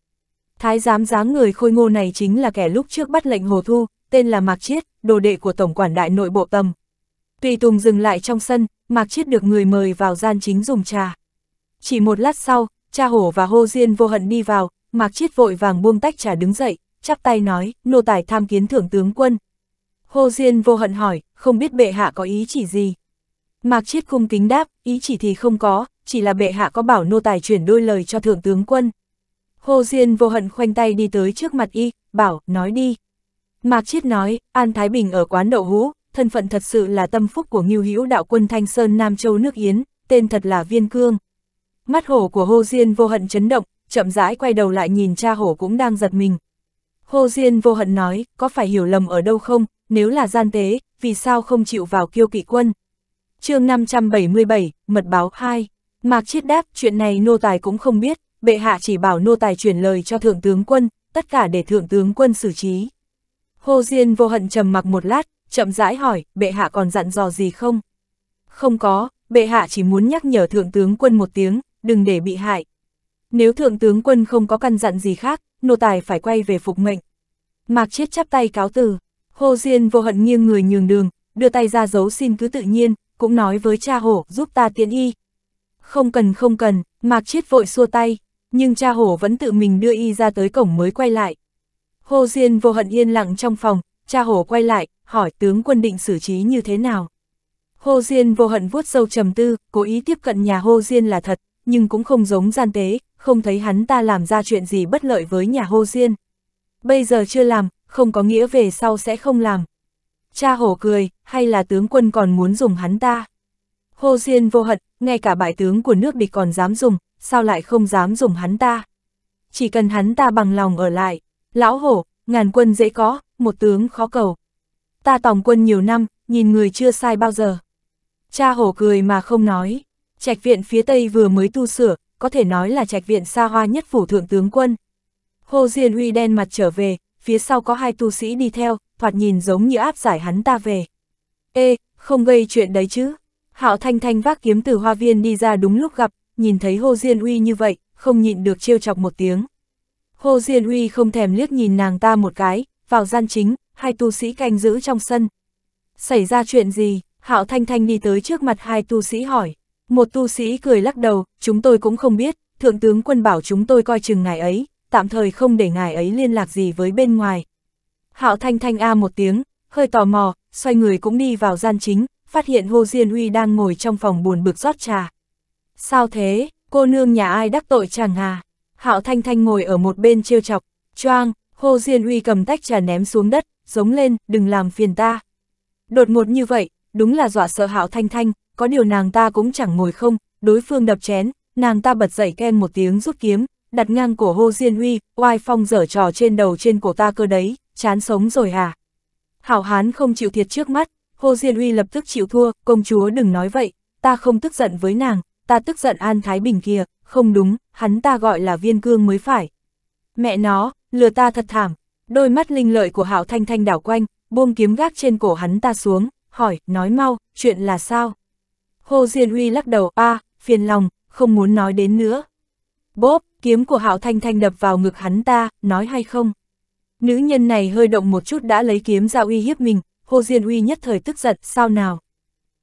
Thái giám dáng người khôi ngô này chính là kẻ lúc trước bắt lệnh Hồ Thu, tên là Mạc Chiết, đồ đệ của Tổng quản đại nội bộ tầm. Tùy Tùng dừng lại trong sân, Mạc Chiết được người mời vào gian chính dùng trà. Chỉ một lát sau, cha hổ và hô diên vô hận đi vào, Mạc Chiết vội vàng buông tách trà đứng dậy, chắp tay nói, nô tài tham kiến thưởng tướng quân. Hô diên vô hận hỏi, không biết bệ hạ có ý chỉ gì. Mạc Chiết cung kính đáp, ý chỉ thì không có, chỉ là bệ hạ có bảo nô tài chuyển đôi lời cho thượng tướng quân. Hồ Diên vô hận khoanh tay đi tới trước mặt y, bảo, nói đi. Mạc Chiết nói, An Thái Bình ở quán đậu hú, thân phận thật sự là tâm phúc của Ngưu hữu đạo quân Thanh Sơn Nam Châu nước Yến, tên thật là Viên Cương. Mắt hổ của Hồ Diên vô hận chấn động, chậm rãi quay đầu lại nhìn cha hổ cũng đang giật mình. Hồ Diên vô hận nói, có phải hiểu lầm ở đâu không, nếu là gian tế, vì sao không chịu vào kiêu kỵ quân chương 577, Mật báo 2. Mạc Chiết đáp, chuyện này nô tài cũng không biết, bệ hạ chỉ bảo nô tài chuyển lời cho thượng tướng quân, tất cả để thượng tướng quân xử trí. Hồ Diên vô hận trầm mặc một lát, chậm rãi hỏi, bệ hạ còn dặn dò gì không? Không có, bệ hạ chỉ muốn nhắc nhở thượng tướng quân một tiếng, đừng để bị hại. Nếu thượng tướng quân không có căn dặn gì khác, nô tài phải quay về phục mệnh. Mạc Chiết chắp tay cáo từ, Hồ Diên vô hận nghiêng người nhường đường, đưa tay ra giấu xin cứ tự nhiên, cũng nói với cha hổ giúp ta tiễn y. Không cần không cần, Mạc Chiết vội xua tay, nhưng cha hổ vẫn tự mình đưa y ra tới cổng mới quay lại. hô Diên vô hận yên lặng trong phòng, cha hổ quay lại, hỏi tướng quân định xử trí như thế nào. hô Diên vô hận vuốt sâu trầm tư, cố ý tiếp cận nhà hô Diên là thật, nhưng cũng không giống gian tế, không thấy hắn ta làm ra chuyện gì bất lợi với nhà hô Diên. Bây giờ chưa làm, không có nghĩa về sau sẽ không làm cha hổ cười, hay là tướng quân còn muốn dùng hắn ta? Hồ Diên vô hận, ngay cả bại tướng của nước địch còn dám dùng, sao lại không dám dùng hắn ta? Chỉ cần hắn ta bằng lòng ở lại, lão hổ, ngàn quân dễ có, một tướng khó cầu. Ta tòng quân nhiều năm, nhìn người chưa sai bao giờ. Cha hổ cười mà không nói, trạch viện phía tây vừa mới tu sửa, có thể nói là trạch viện xa hoa nhất phủ thượng tướng quân. Hồ Diên uy đen mặt trở về, phía sau có hai tu sĩ đi theo, thoạt nhìn giống như áp giải hắn ta về. Ê, không gây chuyện đấy chứ. Hạo Thanh Thanh vác kiếm từ hoa viên đi ra đúng lúc gặp, nhìn thấy Hồ Diên Uy như vậy, không nhịn được trêu chọc một tiếng. Hồ Diên Uy không thèm liếc nhìn nàng ta một cái, vào gian chính, hai tu sĩ canh giữ trong sân. Xảy ra chuyện gì? Hạo Thanh Thanh đi tới trước mặt hai tu sĩ hỏi. Một tu sĩ cười lắc đầu, chúng tôi cũng không biết, thượng tướng quân bảo chúng tôi coi chừng ngài ấy, tạm thời không để ngài ấy liên lạc gì với bên ngoài, Hạo Thanh Thanh A một tiếng, hơi tò mò, xoay người cũng đi vào gian chính, phát hiện Hồ Diên Huy đang ngồi trong phòng buồn bực rót trà. Sao thế, cô nương nhà ai đắc tội chàng hà? Hạo Thanh Thanh ngồi ở một bên trêu chọc, choang, Hồ Diên Huy cầm tách trà ném xuống đất, giống lên, đừng làm phiền ta. Đột ngột như vậy, đúng là dọa sợ Hạo Thanh Thanh, có điều nàng ta cũng chẳng ngồi không, đối phương đập chén, nàng ta bật dậy ken một tiếng rút kiếm, đặt ngang cổ Hồ Diên Huy, oai phong dở trò trên đầu trên cổ ta cơ đấy chán sống rồi à? Hảo hán không chịu thiệt trước mắt, Hồ Diên Uy lập tức chịu thua, công chúa đừng nói vậy, ta không tức giận với nàng, ta tức giận An Thái Bình kia, không đúng, hắn ta gọi là viên cương mới phải. Mẹ nó, lừa ta thật thảm, đôi mắt linh lợi của Hảo Thanh Thanh đảo quanh, buông kiếm gác trên cổ hắn ta xuống, hỏi, nói mau, chuyện là sao? Hồ Diên Uy lắc đầu, a à, phiền lòng, không muốn nói đến nữa. Bốp, kiếm của hảo Thanh Thanh đập vào ngực hắn ta, nói hay không? Nữ nhân này hơi động một chút đã lấy kiếm ra uy hiếp mình, Hồ Diên Uy nhất thời tức giận, sao nào?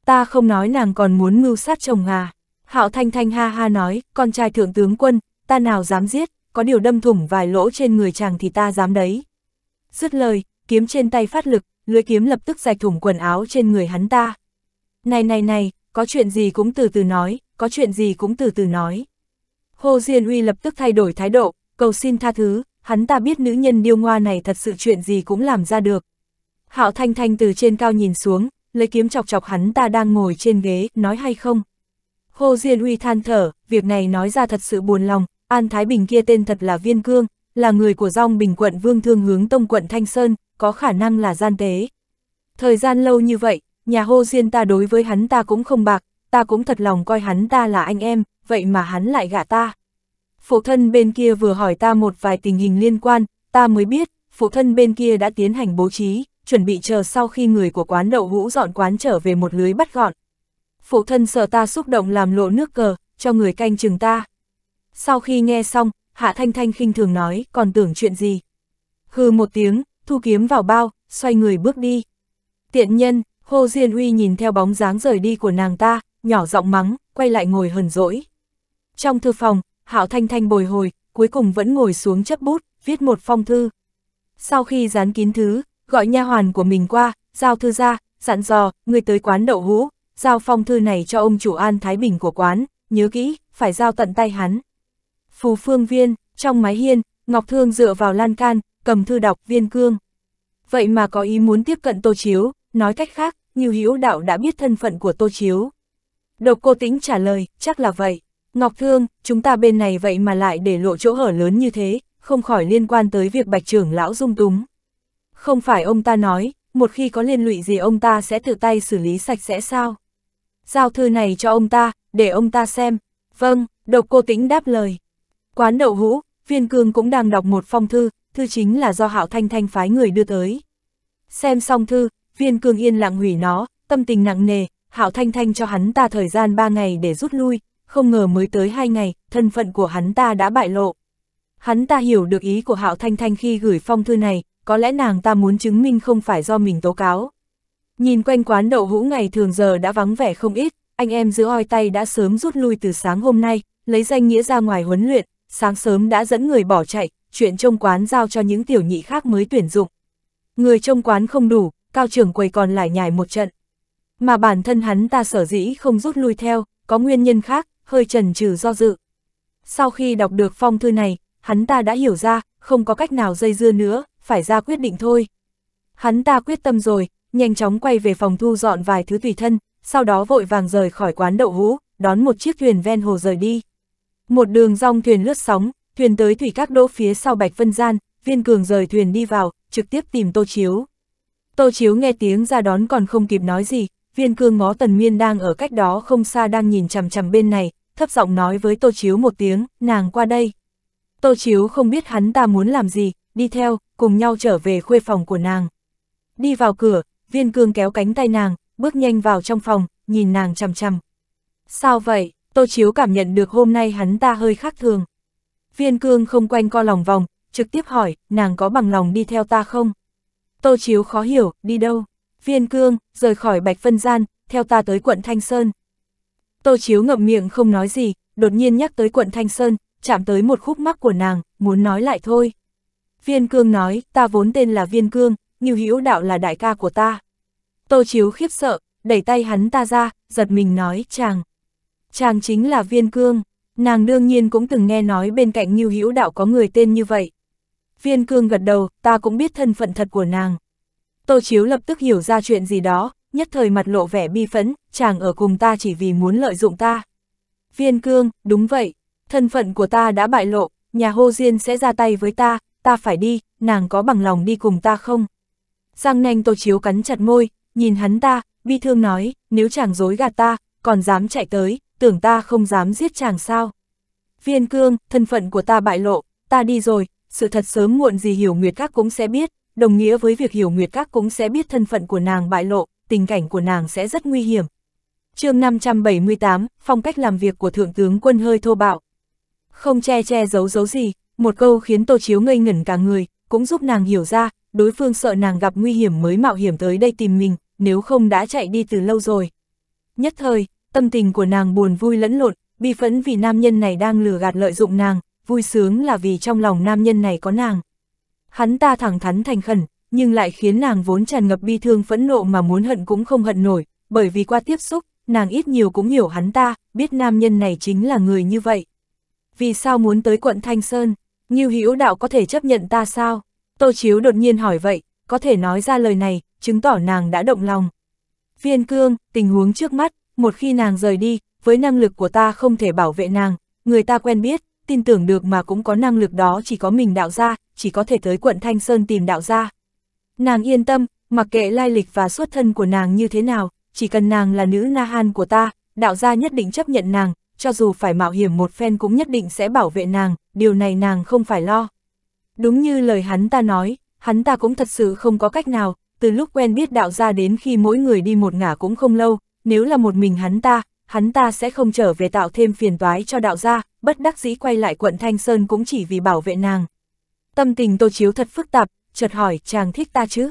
Ta không nói nàng còn muốn mưu sát chồng à? Hạo Thanh Thanh ha ha nói, con trai thượng tướng quân, ta nào dám giết, có điều đâm thủng vài lỗ trên người chàng thì ta dám đấy. Dứt lời, kiếm trên tay phát lực, lưỡi kiếm lập tức rạch thủng quần áo trên người hắn ta. Này này này, có chuyện gì cũng từ từ nói, có chuyện gì cũng từ từ nói. Hồ Diên Uy lập tức thay đổi thái độ, cầu xin tha thứ, hắn ta biết nữ nhân điêu ngoa này thật sự chuyện gì cũng làm ra được. Hạo Thanh Thanh từ trên cao nhìn xuống, lấy kiếm chọc chọc hắn ta đang ngồi trên ghế, nói hay không? Hồ Diên Uy than thở, việc này nói ra thật sự buồn lòng, An Thái Bình kia tên thật là Viên Cương, là người của dòng Bình quận Vương Thương hướng Tông quận Thanh Sơn, có khả năng là gian tế. Thời gian lâu như vậy, nhà Hồ Diên ta đối với hắn ta cũng không bạc, ta cũng thật lòng coi hắn ta là anh em, vậy mà hắn lại gả ta phụ thân bên kia vừa hỏi ta một vài tình hình liên quan, ta mới biết, phụ thân bên kia đã tiến hành bố trí, chuẩn bị chờ sau khi người của quán đậu hũ dọn quán trở về một lưới bắt gọn. Phụ thân sợ ta xúc động làm lộ nước cờ, cho người canh chừng ta. Sau khi nghe xong, Hạ Thanh Thanh khinh thường nói, còn tưởng chuyện gì. Hừ một tiếng, thu kiếm vào bao, xoay người bước đi. Tiện nhân, Hồ Diên Uy nhìn theo bóng dáng rời đi của nàng ta, nhỏ giọng mắng, quay lại ngồi hờn dỗi. Trong thư phòng, Hạo Thanh Thanh bồi hồi, cuối cùng vẫn ngồi xuống chấp bút, viết một phong thư. Sau khi dán kín thứ, gọi nha hoàn của mình qua, giao thư ra, dặn dò, người tới quán đậu hũ, giao phong thư này cho ông chủ An Thái Bình của quán, nhớ kỹ, phải giao tận tay hắn. Phù phương viên, trong mái hiên, Ngọc Thương dựa vào lan can, cầm thư đọc viên cương. Vậy mà có ý muốn tiếp cận Tô Chiếu, nói cách khác, như hữu đạo đã biết thân phận của Tô Chiếu. Độc cô tĩnh trả lời, chắc là vậy. Ngọc Thương, chúng ta bên này vậy mà lại để lộ chỗ hở lớn như thế, không khỏi liên quan tới việc bạch trưởng lão dung túng. Không phải ông ta nói, một khi có liên lụy gì ông ta sẽ tự tay xử lý sạch sẽ sao? Giao thư này cho ông ta, để ông ta xem. Vâng, độc cô tĩnh đáp lời. Quán đậu hũ, viên cương cũng đang đọc một phong thư, thư chính là do hạo thanh thanh phái người đưa tới. Xem xong thư, viên cương yên lặng hủy nó, tâm tình nặng nề, hạo thanh thanh cho hắn ta thời gian ba ngày để rút lui, không ngờ mới tới hai ngày, thân phận của hắn ta đã bại lộ. Hắn ta hiểu được ý của Hạo Thanh Thanh khi gửi phong thư này, có lẽ nàng ta muốn chứng minh không phải do mình tố cáo. Nhìn quanh quán đậu hũ ngày thường giờ đã vắng vẻ không ít, anh em giữ oi tay đã sớm rút lui từ sáng hôm nay, lấy danh nghĩa ra ngoài huấn luyện, sáng sớm đã dẫn người bỏ chạy, chuyện trông quán giao cho những tiểu nhị khác mới tuyển dụng. Người trông quán không đủ, cao trưởng quầy còn lại nhài một trận. Mà bản thân hắn ta sở dĩ không rút lui theo, có nguyên nhân khác, hơi trần trừ do dự. Sau khi đọc được phong thư này, hắn ta đã hiểu ra, không có cách nào dây dưa nữa, phải ra quyết định thôi. Hắn ta quyết tâm rồi, nhanh chóng quay về phòng thu dọn vài thứ tùy thân, sau đó vội vàng rời khỏi quán đậu hũ, đón một chiếc thuyền ven hồ rời đi. Một đường rong thuyền lướt sóng, thuyền tới thủy các đỗ phía sau Bạch Vân Gian, viên cường rời thuyền đi vào, trực tiếp tìm Tô Chiếu. Tô Chiếu nghe tiếng ra đón còn không kịp nói gì, viên cương ngó tần miên đang ở cách đó không xa đang nhìn chằm chằm bên này, thấp giọng nói với Tô Chiếu một tiếng, nàng qua đây. Tô Chiếu không biết hắn ta muốn làm gì, đi theo, cùng nhau trở về khuê phòng của nàng. Đi vào cửa, viên cương kéo cánh tay nàng, bước nhanh vào trong phòng, nhìn nàng chằm chằm. Sao vậy, Tô Chiếu cảm nhận được hôm nay hắn ta hơi khác thường. Viên cương không quanh co lòng vòng, trực tiếp hỏi, nàng có bằng lòng đi theo ta không? Tô Chiếu khó hiểu, đi đâu? viên cương, rời khỏi Bạch phân Gian, theo ta tới quận Thanh Sơn. Tô Chiếu ngậm miệng không nói gì, đột nhiên nhắc tới quận Thanh Sơn, chạm tới một khúc mắc của nàng, muốn nói lại thôi. Viên cương nói, ta vốn tên là viên cương, như hữu đạo là đại ca của ta. Tô Chiếu khiếp sợ, đẩy tay hắn ta ra, giật mình nói, chàng. Chàng chính là viên cương, nàng đương nhiên cũng từng nghe nói bên cạnh như hữu đạo có người tên như vậy. Viên cương gật đầu, ta cũng biết thân phận thật của nàng, Tô Chiếu lập tức hiểu ra chuyện gì đó, nhất thời mặt lộ vẻ bi phẫn, chàng ở cùng ta chỉ vì muốn lợi dụng ta. Viên cương, đúng vậy, thân phận của ta đã bại lộ, nhà hô diên sẽ ra tay với ta, ta phải đi, nàng có bằng lòng đi cùng ta không? Giang nanh Tô Chiếu cắn chặt môi, nhìn hắn ta, bi thương nói, nếu chàng dối gạt ta, còn dám chạy tới, tưởng ta không dám giết chàng sao? Viên cương, thân phận của ta bại lộ, ta đi rồi, sự thật sớm muộn gì hiểu nguyệt các cũng sẽ biết, đồng nghĩa với việc hiểu nguyệt các cũng sẽ biết thân phận của nàng bại lộ, tình cảnh của nàng sẽ rất nguy hiểm. chương 578, phong cách làm việc của Thượng tướng quân hơi thô bạo. Không che che giấu giấu gì, một câu khiến Tô Chiếu ngây ngẩn cả người, cũng giúp nàng hiểu ra, đối phương sợ nàng gặp nguy hiểm mới mạo hiểm tới đây tìm mình, nếu không đã chạy đi từ lâu rồi. Nhất thời, tâm tình của nàng buồn vui lẫn lộn, bi phẫn vì nam nhân này đang lừa gạt lợi dụng nàng, vui sướng là vì trong lòng nam nhân này có nàng hắn ta thẳng thắn thành khẩn, nhưng lại khiến nàng vốn tràn ngập bi thương phẫn nộ mà muốn hận cũng không hận nổi, bởi vì qua tiếp xúc, nàng ít nhiều cũng hiểu hắn ta, biết nam nhân này chính là người như vậy. Vì sao muốn tới quận Thanh Sơn, Nghiêu Hữu Đạo có thể chấp nhận ta sao? Tô Chiếu đột nhiên hỏi vậy, có thể nói ra lời này, chứng tỏ nàng đã động lòng. Viên cương, tình huống trước mắt, một khi nàng rời đi, với năng lực của ta không thể bảo vệ nàng, người ta quen biết, tin tưởng được mà cũng có năng lực đó chỉ có mình đạo ra, chỉ có thể tới quận Thanh Sơn tìm đạo gia. Nàng yên tâm, mặc kệ lai lịch và xuất thân của nàng như thế nào, chỉ cần nàng là nữ Na Han của ta, đạo gia nhất định chấp nhận nàng, cho dù phải mạo hiểm một phen cũng nhất định sẽ bảo vệ nàng, điều này nàng không phải lo. Đúng như lời hắn ta nói, hắn ta cũng thật sự không có cách nào, từ lúc quen biết đạo gia đến khi mỗi người đi một ngả cũng không lâu, nếu là một mình hắn ta, hắn ta sẽ không trở về tạo thêm phiền toái cho đạo gia, bất đắc dĩ quay lại quận Thanh Sơn cũng chỉ vì bảo vệ nàng. Tâm tình Tô Chiếu thật phức tạp, chợt hỏi chàng thích ta chứ?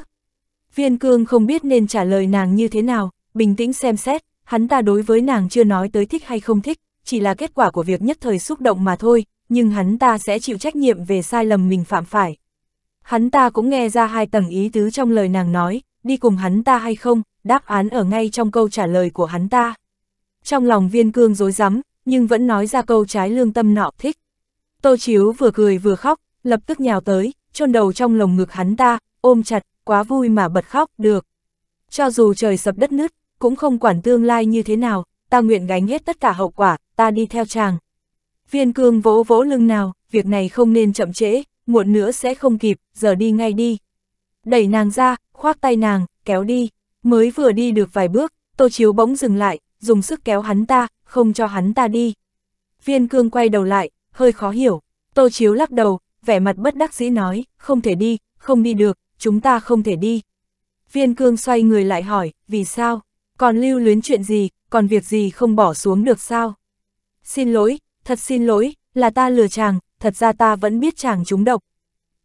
Viên cương không biết nên trả lời nàng như thế nào, bình tĩnh xem xét, hắn ta đối với nàng chưa nói tới thích hay không thích, chỉ là kết quả của việc nhất thời xúc động mà thôi, nhưng hắn ta sẽ chịu trách nhiệm về sai lầm mình phạm phải. Hắn ta cũng nghe ra hai tầng ý tứ trong lời nàng nói, đi cùng hắn ta hay không, đáp án ở ngay trong câu trả lời của hắn ta. Trong lòng viên cương dối rắm nhưng vẫn nói ra câu trái lương tâm nọ thích. Tô Chiếu vừa cười vừa khóc, lập tức nhào tới, chôn đầu trong lồng ngực hắn ta, ôm chặt, quá vui mà bật khóc, được. Cho dù trời sập đất nứt, cũng không quản tương lai như thế nào, ta nguyện gánh hết tất cả hậu quả, ta đi theo chàng. Viên cương vỗ vỗ lưng nào, việc này không nên chậm trễ, muộn nữa sẽ không kịp, giờ đi ngay đi. Đẩy nàng ra, khoác tay nàng, kéo đi, mới vừa đi được vài bước, tô chiếu bỗng dừng lại, dùng sức kéo hắn ta, không cho hắn ta đi. Viên cương quay đầu lại, hơi khó hiểu, tô chiếu lắc đầu, vẻ mặt bất đắc dĩ nói, không thể đi, không đi được, chúng ta không thể đi. Viên cương xoay người lại hỏi, vì sao? Còn lưu luyến chuyện gì, còn việc gì không bỏ xuống được sao? Xin lỗi, thật xin lỗi, là ta lừa chàng, thật ra ta vẫn biết chàng trúng độc.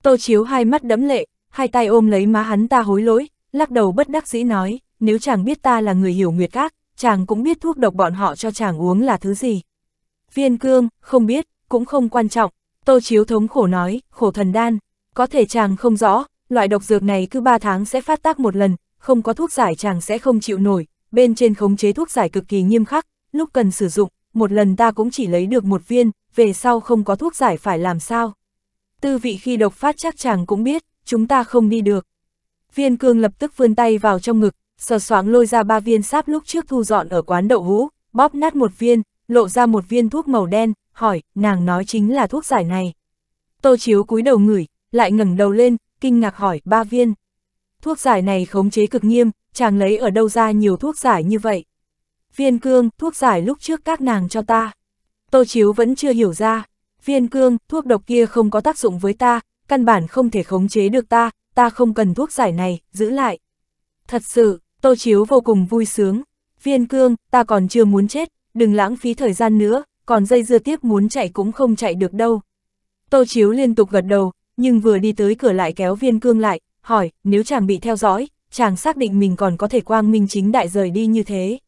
Tô Chiếu hai mắt đẫm lệ, hai tay ôm lấy má hắn ta hối lỗi, lắc đầu bất đắc dĩ nói, nếu chàng biết ta là người hiểu nguyệt các, chàng cũng biết thuốc độc bọn họ cho chàng uống là thứ gì. Viên cương, không biết, cũng không quan trọng, Tô Chiếu thống khổ nói, khổ thần đan, có thể chàng không rõ, loại độc dược này cứ 3 tháng sẽ phát tác một lần, không có thuốc giải chàng sẽ không chịu nổi, bên trên khống chế thuốc giải cực kỳ nghiêm khắc, lúc cần sử dụng, một lần ta cũng chỉ lấy được một viên, về sau không có thuốc giải phải làm sao. Tư vị khi độc phát chắc chàng cũng biết, chúng ta không đi được. Viên cương lập tức vươn tay vào trong ngực, sờ soáng lôi ra ba viên sáp lúc trước thu dọn ở quán đậu hũ, bóp nát một viên, lộ ra một viên thuốc màu đen, hỏi, nàng nói chính là thuốc giải này. Tô Chiếu cúi đầu ngửi, lại ngẩng đầu lên, kinh ngạc hỏi, ba viên. Thuốc giải này khống chế cực nghiêm, chàng lấy ở đâu ra nhiều thuốc giải như vậy. Viên cương, thuốc giải lúc trước các nàng cho ta. Tô Chiếu vẫn chưa hiểu ra, viên cương, thuốc độc kia không có tác dụng với ta, căn bản không thể khống chế được ta, ta không cần thuốc giải này, giữ lại. Thật sự, Tô Chiếu vô cùng vui sướng, viên cương, ta còn chưa muốn chết, đừng lãng phí thời gian nữa, còn dây dưa tiếp muốn chạy cũng không chạy được đâu. Tô Chiếu liên tục gật đầu, nhưng vừa đi tới cửa lại kéo viên cương lại, hỏi, nếu chàng bị theo dõi, chàng xác định mình còn có thể quang minh chính đại rời đi như thế.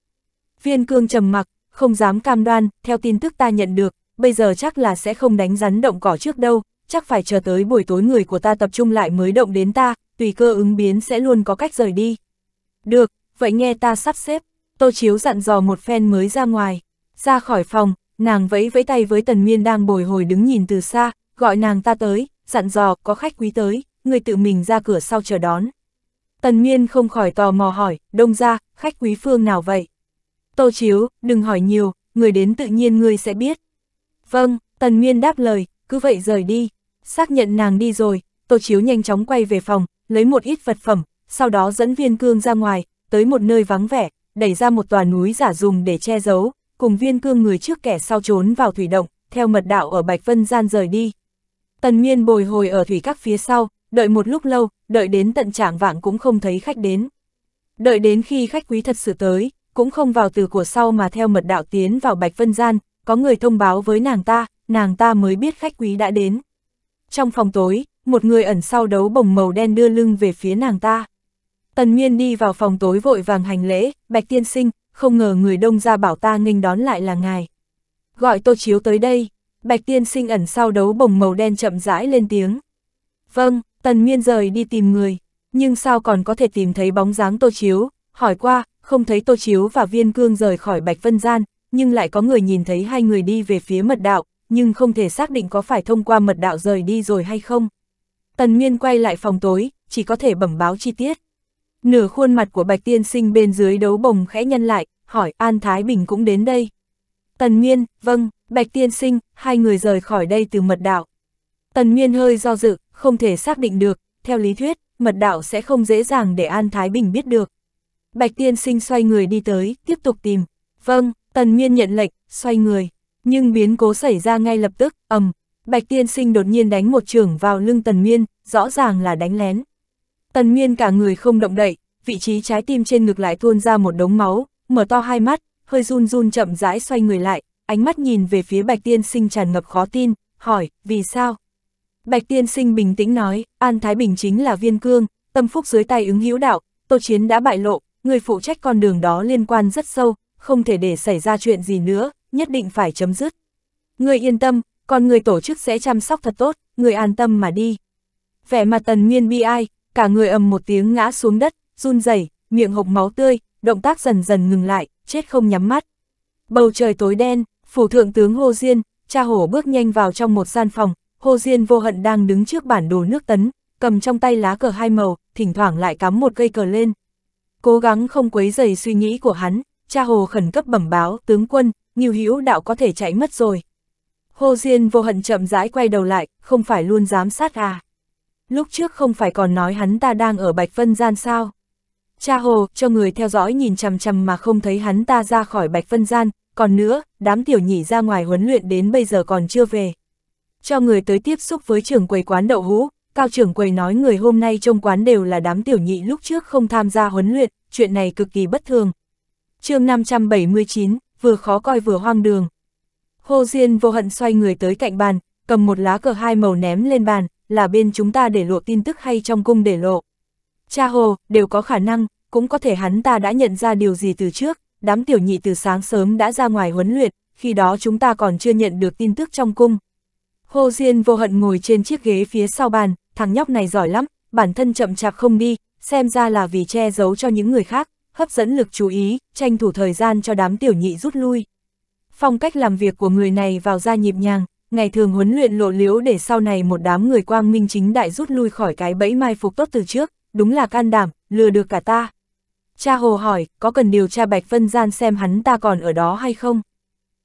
Viên cương trầm mặc, không dám cam đoan, theo tin tức ta nhận được, bây giờ chắc là sẽ không đánh rắn động cỏ trước đâu, chắc phải chờ tới buổi tối người của ta tập trung lại mới động đến ta, tùy cơ ứng biến sẽ luôn có cách rời đi. Được, vậy nghe ta sắp xếp, Tô Chiếu dặn dò một phen mới ra ngoài, ra khỏi phòng, nàng vẫy vẫy tay với tần miên đang bồi hồi đứng nhìn từ xa, gọi nàng ta tới, dặn dò có khách quý tới, người tự mình ra cửa sau chờ đón. Tần miên không khỏi tò mò hỏi, đông ra, khách quý phương nào vậy? Tô chiếu, đừng hỏi nhiều, người đến tự nhiên ngươi sẽ biết. Vâng, tần miên đáp lời, cứ vậy rời đi, xác nhận nàng đi rồi, tô chiếu nhanh chóng quay về phòng, lấy một ít vật phẩm, sau đó dẫn viên cương ra ngoài, tới một nơi vắng vẻ, đẩy ra một tòa núi giả dùng để che giấu, cùng viên cương người trước kẻ sau trốn vào thủy động, theo mật đạo ở Bạch Vân Gian rời đi. Tần nguyên bồi hồi ở thủy các phía sau, đợi một lúc lâu, đợi đến tận trạng vạng cũng không thấy khách đến. Đợi đến khi khách quý thật sự tới, cũng không vào từ của sau mà theo mật đạo tiến vào Bạch Vân Gian, có người thông báo với nàng ta, nàng ta mới biết khách quý đã đến. Trong phòng tối, một người ẩn sau đấu bồng màu đen đưa lưng về phía nàng ta. Tần nguyên đi vào phòng tối vội vàng hành lễ, Bạch Tiên Sinh, không ngờ người đông ra bảo ta nghênh đón lại là ngài. Gọi Tô Chiếu tới đây, Bạch Tiên sinh ẩn sau đấu bồng màu đen chậm rãi lên tiếng. Vâng, Tần Miên rời đi tìm người, nhưng sao còn có thể tìm thấy bóng dáng Tô Chiếu, hỏi qua, không thấy Tô Chiếu và Viên Cương rời khỏi Bạch Vân Gian, nhưng lại có người nhìn thấy hai người đi về phía mật đạo, nhưng không thể xác định có phải thông qua mật đạo rời đi rồi hay không. Tần Miên quay lại phòng tối, chỉ có thể bẩm báo chi tiết. Nửa khuôn mặt của Bạch Tiên Sinh bên dưới đấu bồng khẽ nhân lại, hỏi An Thái Bình cũng đến đây. Tần Nguyên, vâng, Bạch Tiên Sinh, hai người rời khỏi đây từ mật đạo. Tần Nguyên hơi do dự, không thể xác định được, theo lý thuyết, mật đạo sẽ không dễ dàng để An Thái Bình biết được. Bạch Tiên Sinh xoay người đi tới, tiếp tục tìm. Vâng, Tần Nguyên nhận lệnh, xoay người. Nhưng biến cố xảy ra ngay lập tức, ầm. Bạch Tiên Sinh đột nhiên đánh một trưởng vào lưng Tần Nguyên, rõ ràng là đánh lén. Tần Nguyên cả người không động đậy, vị trí trái tim trên ngực lại tuôn ra một đống máu, mở to hai mắt, hơi run run chậm rãi xoay người lại, ánh mắt nhìn về phía Bạch Tiên Sinh tràn ngập khó tin, hỏi, vì sao? Bạch Tiên Sinh bình tĩnh nói, An Thái Bình chính là viên cương, tâm phúc dưới tay ứng hữu đạo, Tô Chiến đã bại lộ, người phụ trách con đường đó liên quan rất sâu, không thể để xảy ra chuyện gì nữa, nhất định phải chấm dứt. Người yên tâm, còn người tổ chức sẽ chăm sóc thật tốt, người an tâm mà đi. Vẻ mặt tần nguyên bi ai, cả người ầm một tiếng ngã xuống đất, run rẩy, miệng hộc máu tươi, động tác dần dần ngừng lại, chết không nhắm mắt. Bầu trời tối đen, phủ thượng tướng Hồ Diên, cha hổ bước nhanh vào trong một gian phòng, Hồ Diên vô hận đang đứng trước bản đồ nước tấn, cầm trong tay lá cờ hai màu, thỉnh thoảng lại cắm một cây cờ lên. Cố gắng không quấy rầy suy nghĩ của hắn, cha hồ khẩn cấp bẩm báo tướng quân, Nghiêu Hữu đạo có thể chạy mất rồi. Hồ Diên vô hận chậm rãi quay đầu lại, không phải luôn giám sát à lúc trước không phải còn nói hắn ta đang ở Bạch Vân Gian sao? Cha hồ, cho người theo dõi nhìn chằm chằm mà không thấy hắn ta ra khỏi Bạch Vân Gian, còn nữa, đám tiểu nhị ra ngoài huấn luyện đến bây giờ còn chưa về. Cho người tới tiếp xúc với trưởng quầy quán đậu hũ, cao trưởng quầy nói người hôm nay trong quán đều là đám tiểu nhị lúc trước không tham gia huấn luyện, chuyện này cực kỳ bất thường. chương 579, vừa khó coi vừa hoang đường. Hồ Diên vô hận xoay người tới cạnh bàn, cầm một lá cờ hai màu ném lên bàn, là bên chúng ta để lộ tin tức hay trong cung để lộ. Cha hồ, đều có khả năng, cũng có thể hắn ta đã nhận ra điều gì từ trước, đám tiểu nhị từ sáng sớm đã ra ngoài huấn luyện, khi đó chúng ta còn chưa nhận được tin tức trong cung. Hồ Diên vô hận ngồi trên chiếc ghế phía sau bàn, thằng nhóc này giỏi lắm, bản thân chậm chạp không đi, xem ra là vì che giấu cho những người khác, hấp dẫn lực chú ý, tranh thủ thời gian cho đám tiểu nhị rút lui. Phong cách làm việc của người này vào ra nhịp nhàng, ngày thường huấn luyện lộ liễu để sau này một đám người quang minh chính đại rút lui khỏi cái bẫy mai phục tốt từ trước, đúng là can đảm, lừa được cả ta. Cha Hồ hỏi, có cần điều tra Bạch Vân Gian xem hắn ta còn ở đó hay không?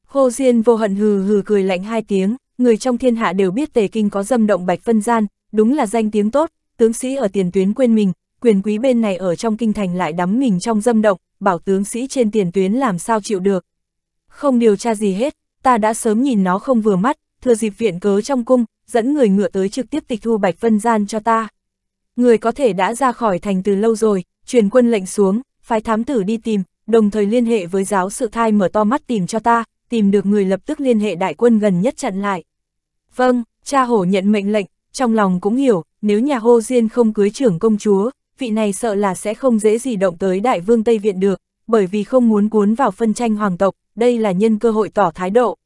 khô Diên vô hận hừ hừ cười lạnh hai tiếng, người trong thiên hạ đều biết Tề Kinh có dâm động Bạch Vân Gian, đúng là danh tiếng tốt, tướng sĩ ở tiền tuyến quên mình, quyền quý bên này ở trong kinh thành lại đắm mình trong dâm động, bảo tướng sĩ trên tiền tuyến làm sao chịu được. Không điều tra gì hết, ta đã sớm nhìn nó không vừa mắt, thừa dịp viện cớ trong cung, dẫn người ngựa tới trực tiếp tịch thu Bạch Vân Gian cho ta. Người có thể đã ra khỏi thành từ lâu rồi, truyền quân lệnh xuống, phái thám tử đi tìm, đồng thời liên hệ với giáo sự thai mở to mắt tìm cho ta, tìm được người lập tức liên hệ đại quân gần nhất chặn lại. Vâng, cha hổ nhận mệnh lệnh, trong lòng cũng hiểu, nếu nhà hô diên không cưới trưởng công chúa, vị này sợ là sẽ không dễ gì động tới đại vương Tây Viện được, bởi vì không muốn cuốn vào phân tranh hoàng tộc, đây là nhân cơ hội tỏ thái độ.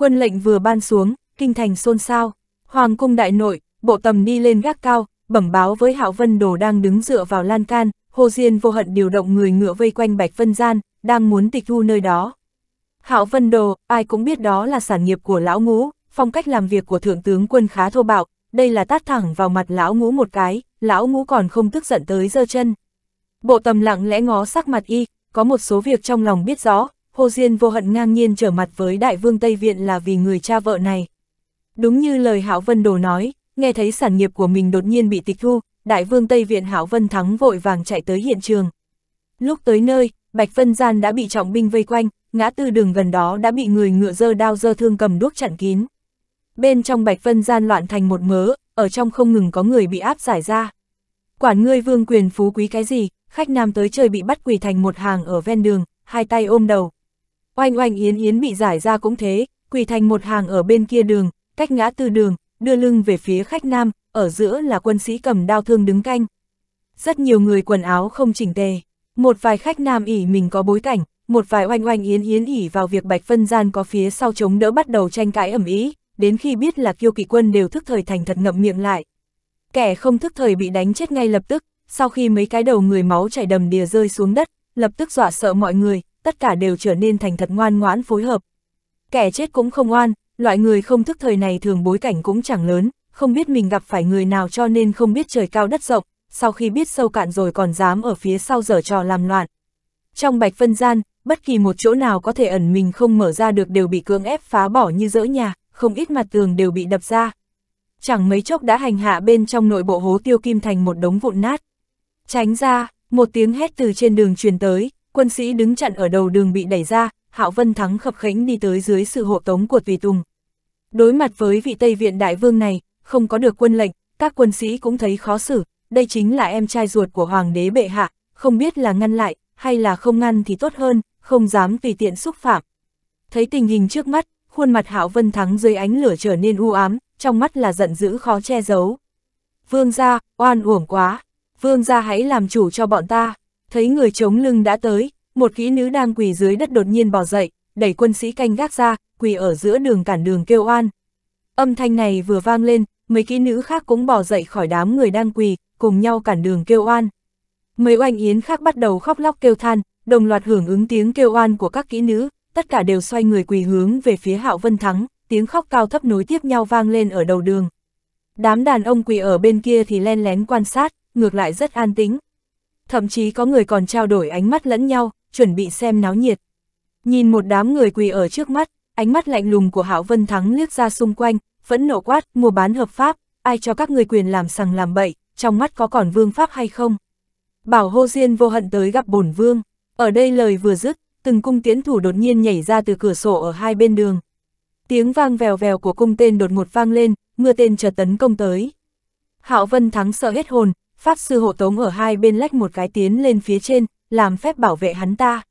Quân lệnh vừa ban xuống, kinh thành xôn xao. Hoàng cung đại nội, bộ tầm đi lên gác cao, bẩm báo với Hạo Vân Đồ đang đứng dựa vào lan can, Hồ Diên vô hận điều động người ngựa vây quanh Bạch Vân Gian, đang muốn tịch thu nơi đó. Hạo Vân Đồ, ai cũng biết đó là sản nghiệp của lão ngũ, phong cách làm việc của thượng tướng quân khá thô bạo, đây là tát thẳng vào mặt lão ngũ một cái, lão ngũ còn không tức giận tới giơ chân. Bộ tầm lặng lẽ ngó sắc mặt y, có một số việc trong lòng biết rõ, Hồ Diên vô hận ngang nhiên trở mặt với đại vương Tây Viện là vì người cha vợ này. Đúng như lời Hảo Vân Đồ nói, nghe thấy sản nghiệp của mình đột nhiên bị tịch thu, đại vương Tây Viện Hảo Vân Thắng vội vàng chạy tới hiện trường. Lúc tới nơi, Bạch Vân Gian đã bị trọng binh vây quanh, ngã tư đường gần đó đã bị người ngựa dơ đao dơ thương cầm đuốc chặn kín. Bên trong Bạch Vân Gian loạn thành một mớ, ở trong không ngừng có người bị áp giải ra. Quản ngươi vương quyền phú quý cái gì, khách nam tới chơi bị bắt quỳ thành một hàng ở ven đường, hai tay ôm đầu. Oanh oanh yến yến bị giải ra cũng thế, quỳ thành một hàng ở bên kia đường, cách ngã tư đường, đưa lưng về phía khách nam, ở giữa là quân sĩ cầm đao thương đứng canh. Rất nhiều người quần áo không chỉnh tề, một vài khách nam ỉ mình có bối cảnh, một vài oanh oanh yến yến ỉ vào việc Bạch phân Gian có phía sau chống đỡ bắt đầu tranh cãi ẩm ý, đến khi biết là kiêu kỵ quân đều thức thời thành thật ngậm miệng lại. Kẻ không thức thời bị đánh chết ngay lập tức, sau khi mấy cái đầu người máu chảy đầm đìa rơi xuống đất, lập tức dọa sợ mọi người, tất cả đều trở nên thành thật ngoan ngoãn phối hợp. Kẻ chết cũng không oan, loại người không thức thời này thường bối cảnh cũng chẳng lớn, không biết mình gặp phải người nào cho nên không biết trời cao đất rộng, sau khi biết sâu cạn rồi còn dám ở phía sau dở trò làm loạn. Trong bạch phân gian, bất kỳ một chỗ nào có thể ẩn mình không mở ra được đều bị cưỡng ép phá bỏ như dỡ nhà, không ít mặt tường đều bị đập ra. Chẳng mấy chốc đã hành hạ bên trong nội bộ hố tiêu kim thành một đống vụn nát. Tránh ra, một tiếng hét từ trên đường truyền tới, quân sĩ đứng chặn ở đầu đường bị đẩy ra, Hạo Vân Thắng khập khẽnh đi tới dưới sự hộ tống của Tùy Tùng. Đối mặt với vị Tây Viện Đại Vương này, không có được quân lệnh, các quân sĩ cũng thấy khó xử, đây chính là em trai ruột của Hoàng đế Bệ Hạ, không biết là ngăn lại, hay là không ngăn thì tốt hơn, không dám vì tiện xúc phạm. Thấy tình hình trước mắt, khuôn mặt Hạo Vân Thắng dưới ánh lửa trở nên u ám, trong mắt là giận dữ khó che giấu. Vương gia, oan uổng quá, vương gia hãy làm chủ cho bọn ta thấy người chống lưng đã tới, một kỹ nữ đang quỳ dưới đất đột nhiên bỏ dậy, đẩy quân sĩ canh gác ra, quỳ ở giữa đường cản đường kêu oan. Âm thanh này vừa vang lên, mấy kỹ nữ khác cũng bỏ dậy khỏi đám người đang quỳ, cùng nhau cản đường kêu oan. Mấy oanh yến khác bắt đầu khóc lóc kêu than, đồng loạt hưởng ứng tiếng kêu oan của các kỹ nữ, tất cả đều xoay người quỳ hướng về phía Hạo Vân Thắng, tiếng khóc cao thấp nối tiếp nhau vang lên ở đầu đường. Đám đàn ông quỳ ở bên kia thì len lén quan sát, ngược lại rất an tĩnh thậm chí có người còn trao đổi ánh mắt lẫn nhau, chuẩn bị xem náo nhiệt. Nhìn một đám người quỳ ở trước mắt, ánh mắt lạnh lùng của Hạo Vân Thắng liếc ra xung quanh, phẫn nộ quát, mua bán hợp pháp, ai cho các người quyền làm sằng làm bậy, trong mắt có còn vương pháp hay không? Bảo Hô Diên vô hận tới gặp bổn vương, ở đây lời vừa dứt, từng cung tiến thủ đột nhiên nhảy ra từ cửa sổ ở hai bên đường. Tiếng vang vèo vèo của cung tên đột ngột vang lên, mưa tên chợt tấn công tới. Hạo Vân Thắng sợ hết hồn, Pháp sư hộ tống ở hai bên lách một cái tiến lên phía trên, làm phép bảo vệ hắn ta.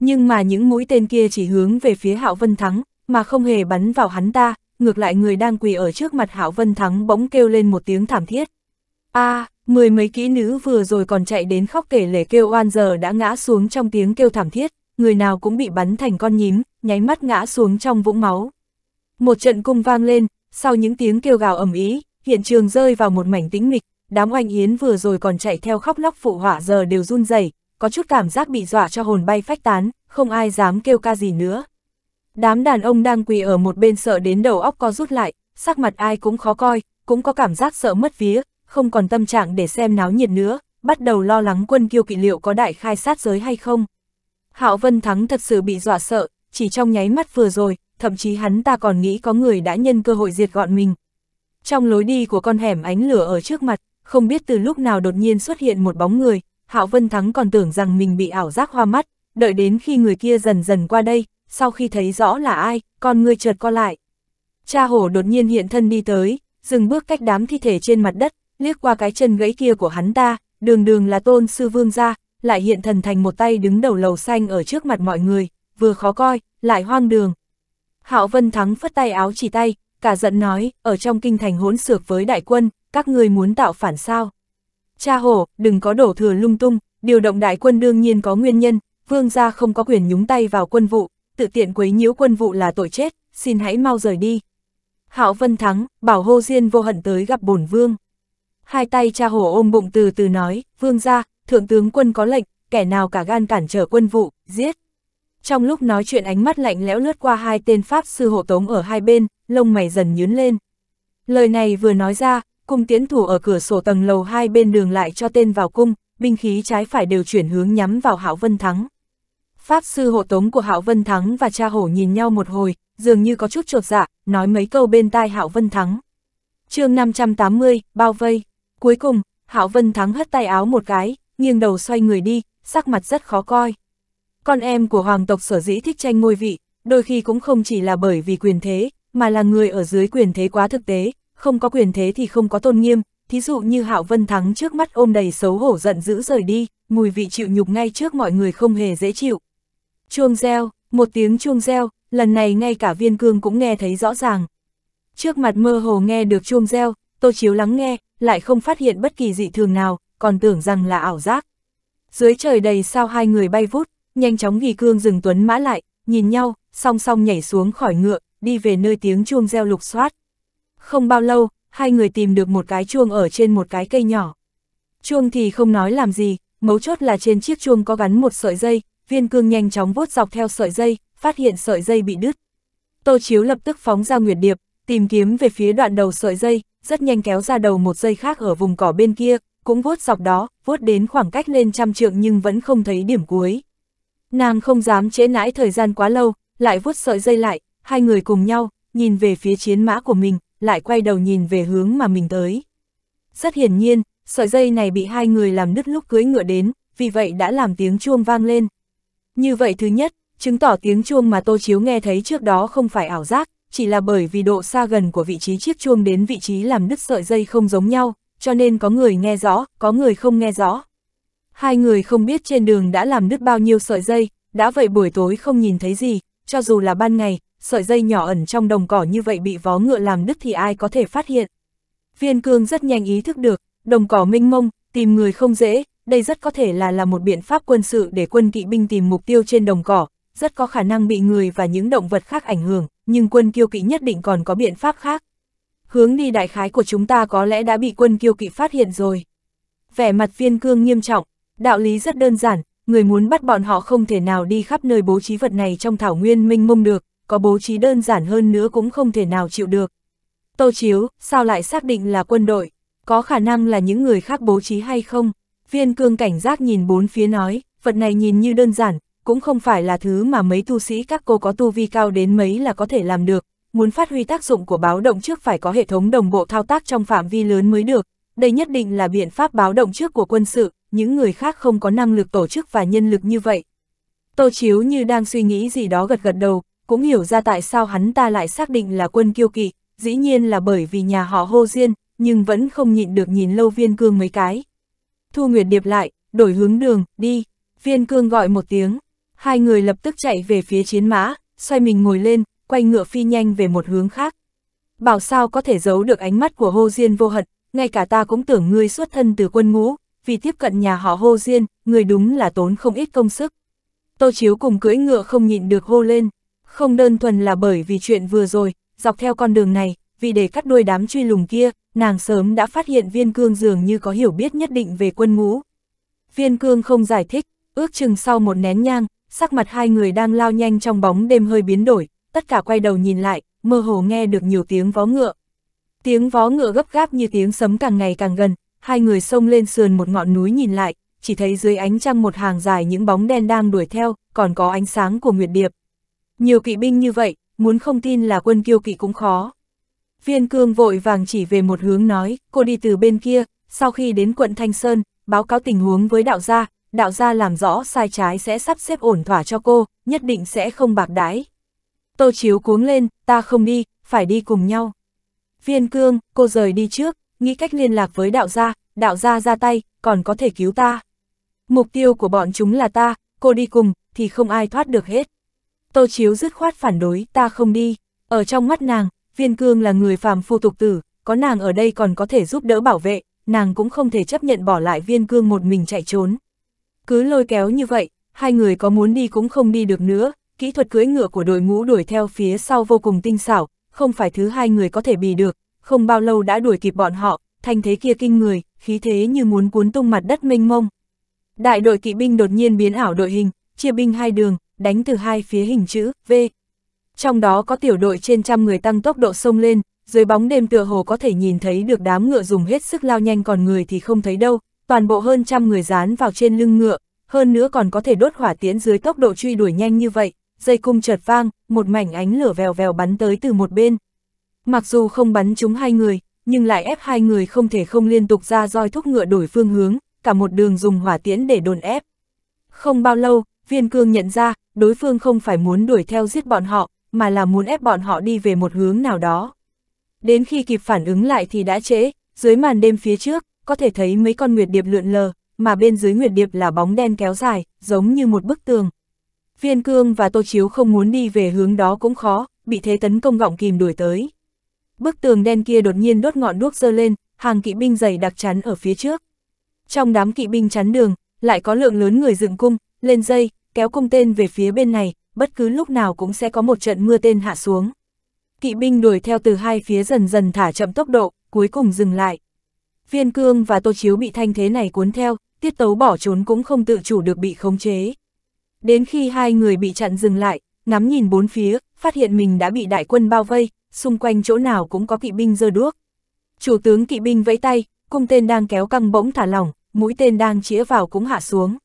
Nhưng mà những mũi tên kia chỉ hướng về phía Hạo Vân Thắng, mà không hề bắn vào hắn ta, ngược lại người đang quỳ ở trước mặt Hạo Vân Thắng bỗng kêu lên một tiếng thảm thiết. a à, mười mấy kỹ nữ vừa rồi còn chạy đến khóc kể lể kêu oan giờ đã ngã xuống trong tiếng kêu thảm thiết, người nào cũng bị bắn thành con nhím, nháy mắt ngã xuống trong vũng máu. Một trận cung vang lên, sau những tiếng kêu gào ầm ý, hiện trường rơi vào một mảnh tĩnh mịch, đám oanh yến vừa rồi còn chạy theo khóc lóc phụ họa giờ đều run rẩy có chút cảm giác bị dọa cho hồn bay phách tán, không ai dám kêu ca gì nữa. Đám đàn ông đang quỳ ở một bên sợ đến đầu óc co rút lại, sắc mặt ai cũng khó coi, cũng có cảm giác sợ mất vía, không còn tâm trạng để xem náo nhiệt nữa, bắt đầu lo lắng quân kiêu kỵ liệu có đại khai sát giới hay không. Hạo Vân Thắng thật sự bị dọa sợ, chỉ trong nháy mắt vừa rồi, thậm chí hắn ta còn nghĩ có người đã nhân cơ hội diệt gọn mình. Trong lối đi của con hẻm ánh lửa ở trước mặt, không biết từ lúc nào đột nhiên xuất hiện một bóng người, Hạo Vân Thắng còn tưởng rằng mình bị ảo giác hoa mắt, đợi đến khi người kia dần dần qua đây, sau khi thấy rõ là ai, con người chợt co lại. Cha hổ đột nhiên hiện thân đi tới, dừng bước cách đám thi thể trên mặt đất, liếc qua cái chân gãy kia của hắn ta, đường đường là tôn sư vương gia, lại hiện thần thành một tay đứng đầu lầu xanh ở trước mặt mọi người, vừa khó coi, lại hoang đường. Hạo Vân Thắng phất tay áo chỉ tay, cả giận nói, ở trong kinh thành hỗn xược với đại quân, các ngươi muốn tạo phản sao? Cha hồ đừng có đổ thừa lung tung, điều động đại quân đương nhiên có nguyên nhân, vương gia không có quyền nhúng tay vào quân vụ, tự tiện quấy nhiễu quân vụ là tội chết, xin hãy mau rời đi. Hạo Vân Thắng, bảo hô diên vô hận tới gặp bổn vương. Hai tay cha hồ ôm bụng từ từ nói, vương gia, thượng tướng quân có lệnh, kẻ nào cả gan cản trở quân vụ, giết. Trong lúc nói chuyện ánh mắt lạnh lẽo lướt qua hai tên pháp sư hộ tống ở hai bên, lông mày dần nhướng lên. Lời này vừa nói ra, cung tiến thủ ở cửa sổ tầng lầu hai bên đường lại cho tên vào cung, binh khí trái phải đều chuyển hướng nhắm vào Hạo Vân Thắng. Pháp sư hộ tống của Hạo Vân Thắng và cha hổ nhìn nhau một hồi, dường như có chút trột dạ, nói mấy câu bên tai Hạo Vân Thắng. chương 580, bao vây. Cuối cùng, Hạo Vân Thắng hất tay áo một cái, nghiêng đầu xoay người đi, sắc mặt rất khó coi. Con em của hoàng tộc sở dĩ thích tranh ngôi vị, đôi khi cũng không chỉ là bởi vì quyền thế, mà là người ở dưới quyền thế quá thực tế, không có quyền thế thì không có tôn nghiêm, thí dụ như Hạo Vân Thắng trước mắt ôm đầy xấu hổ giận dữ rời đi, mùi vị chịu nhục ngay trước mọi người không hề dễ chịu. Chuông reo, một tiếng chuông reo, lần này ngay cả viên cương cũng nghe thấy rõ ràng. Trước mặt mơ hồ nghe được chuông reo, Tô Chiếu lắng nghe, lại không phát hiện bất kỳ dị thường nào, còn tưởng rằng là ảo giác. Dưới trời đầy sao hai người bay vút, nhanh chóng ghi cương dừng tuấn mã lại, nhìn nhau, song song nhảy xuống khỏi ngựa, đi về nơi tiếng chuông reo lục soát. Không bao lâu, hai người tìm được một cái chuông ở trên một cái cây nhỏ. Chuông thì không nói làm gì, mấu chốt là trên chiếc chuông có gắn một sợi dây, viên cương nhanh chóng vuốt dọc theo sợi dây, phát hiện sợi dây bị đứt. Tô Chiếu lập tức phóng ra Nguyệt Điệp, tìm kiếm về phía đoạn đầu sợi dây, rất nhanh kéo ra đầu một dây khác ở vùng cỏ bên kia, cũng vuốt dọc đó, vuốt đến khoảng cách lên trăm trượng nhưng vẫn không thấy điểm cuối. Nàng không dám trễ nãi thời gian quá lâu, lại vuốt sợi dây lại, hai người cùng nhau, nhìn về phía chiến mã của mình, lại quay đầu nhìn về hướng mà mình tới. Rất hiển nhiên, sợi dây này bị hai người làm đứt lúc cưới ngựa đến, vì vậy đã làm tiếng chuông vang lên. Như vậy thứ nhất, chứng tỏ tiếng chuông mà Tô Chiếu nghe thấy trước đó không phải ảo giác, chỉ là bởi vì độ xa gần của vị trí chiếc chuông đến vị trí làm đứt sợi dây không giống nhau, cho nên có người nghe rõ, có người không nghe rõ. Hai người không biết trên đường đã làm đứt bao nhiêu sợi dây, đã vậy buổi tối không nhìn thấy gì, cho dù là ban ngày, sợi dây nhỏ ẩn trong đồng cỏ như vậy bị vó ngựa làm đứt thì ai có thể phát hiện. Viên cương rất nhanh ý thức được, đồng cỏ minh mông, tìm người không dễ, đây rất có thể là là một biện pháp quân sự để quân kỵ binh tìm mục tiêu trên đồng cỏ, rất có khả năng bị người và những động vật khác ảnh hưởng, nhưng quân kiêu kỵ nhất định còn có biện pháp khác. Hướng đi đại khái của chúng ta có lẽ đã bị quân kiêu kỵ phát hiện rồi. Vẻ mặt viên cương nghiêm trọng, đạo lý rất đơn giản, người muốn bắt bọn họ không thể nào đi khắp nơi bố trí vật này trong thảo nguyên minh mông được, có bố trí đơn giản hơn nữa cũng không thể nào chịu được. Tô Chiếu, sao lại xác định là quân đội? Có khả năng là những người khác bố trí hay không? Viên cương cảnh giác nhìn bốn phía nói, vật này nhìn như đơn giản, cũng không phải là thứ mà mấy tu sĩ các cô có tu vi cao đến mấy là có thể làm được. Muốn phát huy tác dụng của báo động trước phải có hệ thống đồng bộ thao tác trong phạm vi lớn mới được. Đây nhất định là biện pháp báo động trước của quân sự, những người khác không có năng lực tổ chức và nhân lực như vậy. Tô Chiếu như đang suy nghĩ gì đó gật gật đầu, cũng hiểu ra tại sao hắn ta lại xác định là quân kiêu kỵ, dĩ nhiên là bởi vì nhà họ hô diên nhưng vẫn không nhịn được nhìn lâu viên cương mấy cái. Thu Nguyệt điệp lại, đổi hướng đường, đi, viên cương gọi một tiếng, hai người lập tức chạy về phía chiến mã, xoay mình ngồi lên, quay ngựa phi nhanh về một hướng khác. Bảo sao có thể giấu được ánh mắt của hô diên vô hận, ngay cả ta cũng tưởng ngươi xuất thân từ quân ngũ, vì tiếp cận nhà họ hô diên người đúng là tốn không ít công sức. Tô Chiếu cùng cưỡi ngựa không nhịn được hô lên. Không đơn thuần là bởi vì chuyện vừa rồi, dọc theo con đường này, vì để cắt đuôi đám truy lùng kia, nàng sớm đã phát hiện viên cương dường như có hiểu biết nhất định về quân ngũ. Viên cương không giải thích, ước chừng sau một nén nhang, sắc mặt hai người đang lao nhanh trong bóng đêm hơi biến đổi, tất cả quay đầu nhìn lại, mơ hồ nghe được nhiều tiếng vó ngựa. Tiếng vó ngựa gấp gáp như tiếng sấm càng ngày càng gần, hai người xông lên sườn một ngọn núi nhìn lại, chỉ thấy dưới ánh trăng một hàng dài những bóng đen đang đuổi theo, còn có ánh sáng của Nguyệt Điệp. Nhiều kỵ binh như vậy, muốn không tin là quân kiêu kỵ cũng khó. Viên cương vội vàng chỉ về một hướng nói, cô đi từ bên kia, sau khi đến quận Thanh Sơn, báo cáo tình huống với đạo gia, đạo gia làm rõ sai trái sẽ sắp xếp ổn thỏa cho cô, nhất định sẽ không bạc đái. Tô Chiếu cuống lên, ta không đi, phải đi cùng nhau. Viên cương, cô rời đi trước, nghĩ cách liên lạc với đạo gia, đạo gia ra tay, còn có thể cứu ta. Mục tiêu của bọn chúng là ta, cô đi cùng, thì không ai thoát được hết. Tô Chiếu dứt khoát phản đối, ta không đi. Ở trong mắt nàng, viên cương là người phàm phu tục tử, có nàng ở đây còn có thể giúp đỡ bảo vệ, nàng cũng không thể chấp nhận bỏ lại viên cương một mình chạy trốn. Cứ lôi kéo như vậy, hai người có muốn đi cũng không đi được nữa, kỹ thuật cưỡi ngựa của đội ngũ đuổi theo phía sau vô cùng tinh xảo, không phải thứ hai người có thể bì được, không bao lâu đã đuổi kịp bọn họ, thanh thế kia kinh người, khí thế như muốn cuốn tung mặt đất mênh mông. Đại đội kỵ binh đột nhiên biến ảo đội hình, chia binh hai đường, đánh từ hai phía hình chữ V. Trong đó có tiểu đội trên trăm người tăng tốc độ sông lên, dưới bóng đêm tựa hồ có thể nhìn thấy được đám ngựa dùng hết sức lao nhanh còn người thì không thấy đâu, toàn bộ hơn trăm người dán vào trên lưng ngựa, hơn nữa còn có thể đốt hỏa tiễn dưới tốc độ truy đuổi nhanh như vậy, dây cung chợt vang, một mảnh ánh lửa vèo vèo bắn tới từ một bên. Mặc dù không bắn trúng hai người, nhưng lại ép hai người không thể không liên tục ra roi thúc ngựa đổi phương hướng, cả một đường dùng hỏa tiễn để đồn ép. Không bao lâu, Viên cương nhận ra, đối phương không phải muốn đuổi theo giết bọn họ, mà là muốn ép bọn họ đi về một hướng nào đó. Đến khi kịp phản ứng lại thì đã trễ, dưới màn đêm phía trước, có thể thấy mấy con nguyệt điệp lượn lờ, mà bên dưới nguyệt điệp là bóng đen kéo dài, giống như một bức tường. Viên cương và Tô Chiếu không muốn đi về hướng đó cũng khó, bị thế tấn công gọng kìm đuổi tới. Bức tường đen kia đột nhiên đốt ngọn đuốc dơ lên, hàng kỵ binh dày đặc chắn ở phía trước. Trong đám kỵ binh chắn đường, lại có lượng lớn người dựng cung, lên dây, kéo cung tên về phía bên này, bất cứ lúc nào cũng sẽ có một trận mưa tên hạ xuống. Kỵ binh đuổi theo từ hai phía dần dần thả chậm tốc độ, cuối cùng dừng lại. Viên cương và tô chiếu bị thanh thế này cuốn theo, tiết tấu bỏ trốn cũng không tự chủ được bị khống chế. Đến khi hai người bị chặn dừng lại, ngắm nhìn bốn phía, phát hiện mình đã bị đại quân bao vây, xung quanh chỗ nào cũng có kỵ binh dơ đuốc. Chủ tướng kỵ binh vẫy tay, cung tên đang kéo căng bỗng thả lỏng, mũi tên đang chĩa vào cũng hạ xuống.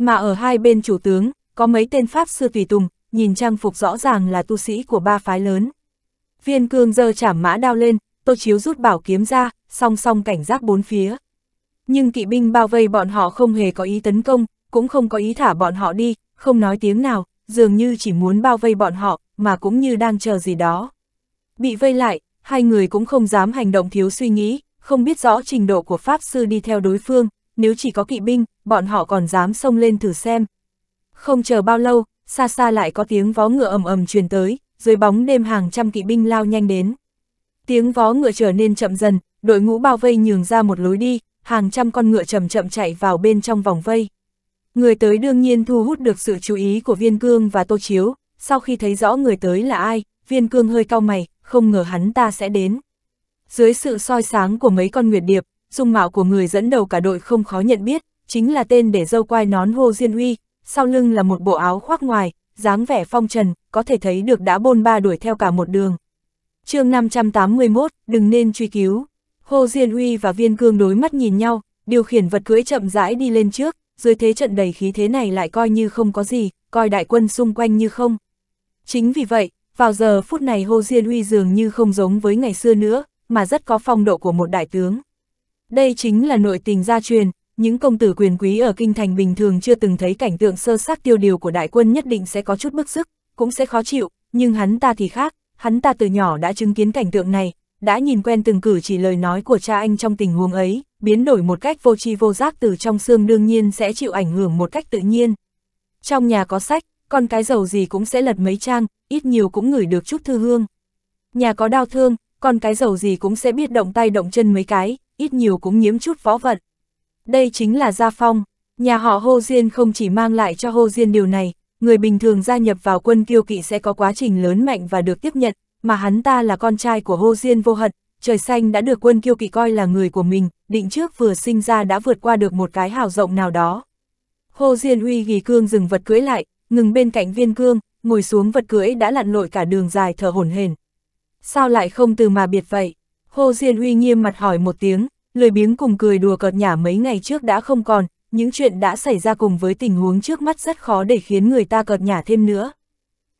Mà ở hai bên chủ tướng, có mấy tên Pháp sư tùy tùng, nhìn trang phục rõ ràng là tu sĩ của ba phái lớn. Viên cương giơ chảm mã đao lên, Tô Chiếu rút bảo kiếm ra, song song cảnh giác bốn phía. Nhưng kỵ binh bao vây bọn họ không hề có ý tấn công, cũng không có ý thả bọn họ đi, không nói tiếng nào, dường như chỉ muốn bao vây bọn họ, mà cũng như đang chờ gì đó. Bị vây lại, hai người cũng không dám hành động thiếu suy nghĩ, không biết rõ trình độ của Pháp Sư đi theo đối phương, nếu chỉ có kỵ binh, bọn họ còn dám xông lên thử xem. Không chờ bao lâu, xa xa lại có tiếng vó ngựa ầm ầm truyền tới, dưới bóng đêm hàng trăm kỵ binh lao nhanh đến. Tiếng vó ngựa trở nên chậm dần, đội ngũ bao vây nhường ra một lối đi, hàng trăm con ngựa chậm chậm chạy vào bên trong vòng vây. Người tới đương nhiên thu hút được sự chú ý của Viên Cương và Tô Chiếu, sau khi thấy rõ người tới là ai, Viên Cương hơi cau mày, không ngờ hắn ta sẽ đến. Dưới sự soi sáng của mấy con nguyệt điệp, dung mạo của người dẫn đầu cả đội không khó nhận biết, chính là tên để dâu quai nón hô Diên Uy, sau lưng là một bộ áo khoác ngoài, dáng vẻ phong trần, có thể thấy được đã bôn ba đuổi theo cả một đường. chương 581, đừng nên truy cứu. hô Diên Uy và Viên Cương đối mắt nhìn nhau, điều khiển vật cưỡi chậm rãi đi lên trước, dưới thế trận đầy khí thế này lại coi như không có gì, coi đại quân xung quanh như không. Chính vì vậy, vào giờ phút này hô Diên Uy dường như không giống với ngày xưa nữa, mà rất có phong độ của một đại tướng. Đây chính là nội tình gia truyền, những công tử quyền quý ở kinh thành bình thường chưa từng thấy cảnh tượng sơ sát tiêu điều của đại quân nhất định sẽ có chút bức sức, cũng sẽ khó chịu, nhưng hắn ta thì khác, hắn ta từ nhỏ đã chứng kiến cảnh tượng này, đã nhìn quen từng cử chỉ lời nói của cha anh trong tình huống ấy, biến đổi một cách vô tri vô giác từ trong xương đương nhiên sẽ chịu ảnh hưởng một cách tự nhiên. Trong nhà có sách, con cái giàu gì cũng sẽ lật mấy trang, ít nhiều cũng ngửi được chút thư hương. Nhà có đau thương, con cái giàu gì cũng sẽ biết động tay động chân mấy cái, ít nhiều cũng nhiễm chút võ vận. Đây chính là gia phong, nhà họ hô Diên không chỉ mang lại cho hô Diên điều này, người bình thường gia nhập vào quân kiêu kỵ sẽ có quá trình lớn mạnh và được tiếp nhận, mà hắn ta là con trai của hô Diên vô hận, trời xanh đã được quân kiêu kỵ coi là người của mình, định trước vừa sinh ra đã vượt qua được một cái hào rộng nào đó. hô Diên uy ghi cương dừng vật cưỡi lại, ngừng bên cạnh viên cương, ngồi xuống vật cưỡi đã lặn lội cả đường dài thở hổn hển. Sao lại không từ mà biệt vậy? hô Diên uy nghiêm mặt hỏi một tiếng, lười biếng cùng cười đùa cợt nhả mấy ngày trước đã không còn, những chuyện đã xảy ra cùng với tình huống trước mắt rất khó để khiến người ta cợt nhả thêm nữa.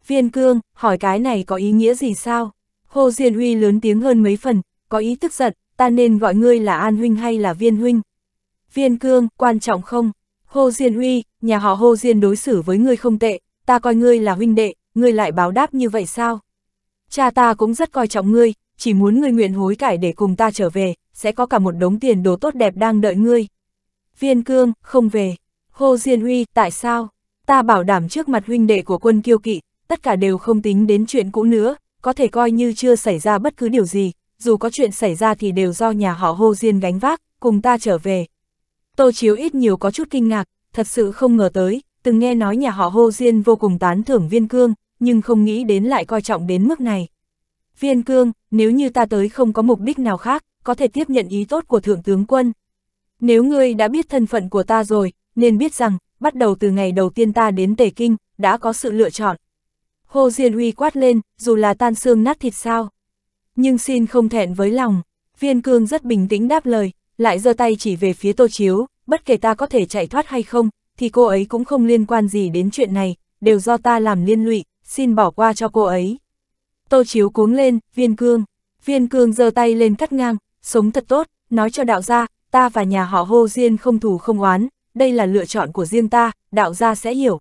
Viên cương, hỏi cái này có ý nghĩa gì sao? Hồ Diên Huy lớn tiếng hơn mấy phần, có ý tức giận, ta nên gọi ngươi là An Huynh hay là Viên Huynh? Viên cương, quan trọng không? Hồ Diên Huy, nhà họ Hồ Diên đối xử với ngươi không tệ, ta coi ngươi là huynh đệ, ngươi lại báo đáp như vậy sao? Cha ta cũng rất coi trọng ngươi, chỉ muốn ngươi nguyện hối cải để cùng ta trở về, sẽ có cả một đống tiền đồ tốt đẹp đang đợi ngươi. Viên cương, không về. Hô Diên Huy tại sao? Ta bảo đảm trước mặt huynh đệ của quân kiêu kỵ, tất cả đều không tính đến chuyện cũ nữa, có thể coi như chưa xảy ra bất cứ điều gì, dù có chuyện xảy ra thì đều do nhà họ Hô Diên gánh vác, cùng ta trở về. Tô Chiếu ít nhiều có chút kinh ngạc, thật sự không ngờ tới, từng nghe nói nhà họ Hô Diên vô cùng tán thưởng viên cương, nhưng không nghĩ đến lại coi trọng đến mức này. Viên cương, nếu như ta tới không có mục đích nào khác, có thể tiếp nhận ý tốt của thượng tướng quân. Nếu ngươi đã biết thân phận của ta rồi, nên biết rằng, bắt đầu từ ngày đầu tiên ta đến Tề Kinh, đã có sự lựa chọn. Hồ Diên Uy quát lên, dù là tan xương nát thịt sao. Nhưng xin không thẹn với lòng, viên cương rất bình tĩnh đáp lời, lại giơ tay chỉ về phía tô chiếu, bất kể ta có thể chạy thoát hay không, thì cô ấy cũng không liên quan gì đến chuyện này, đều do ta làm liên lụy, xin bỏ qua cho cô ấy. Tô chiếu cuống lên, viên cương, viên cương giơ tay lên cắt ngang, sống thật tốt, nói cho đạo gia, ta và nhà họ hô riêng không thù không oán, đây là lựa chọn của riêng ta, đạo gia sẽ hiểu.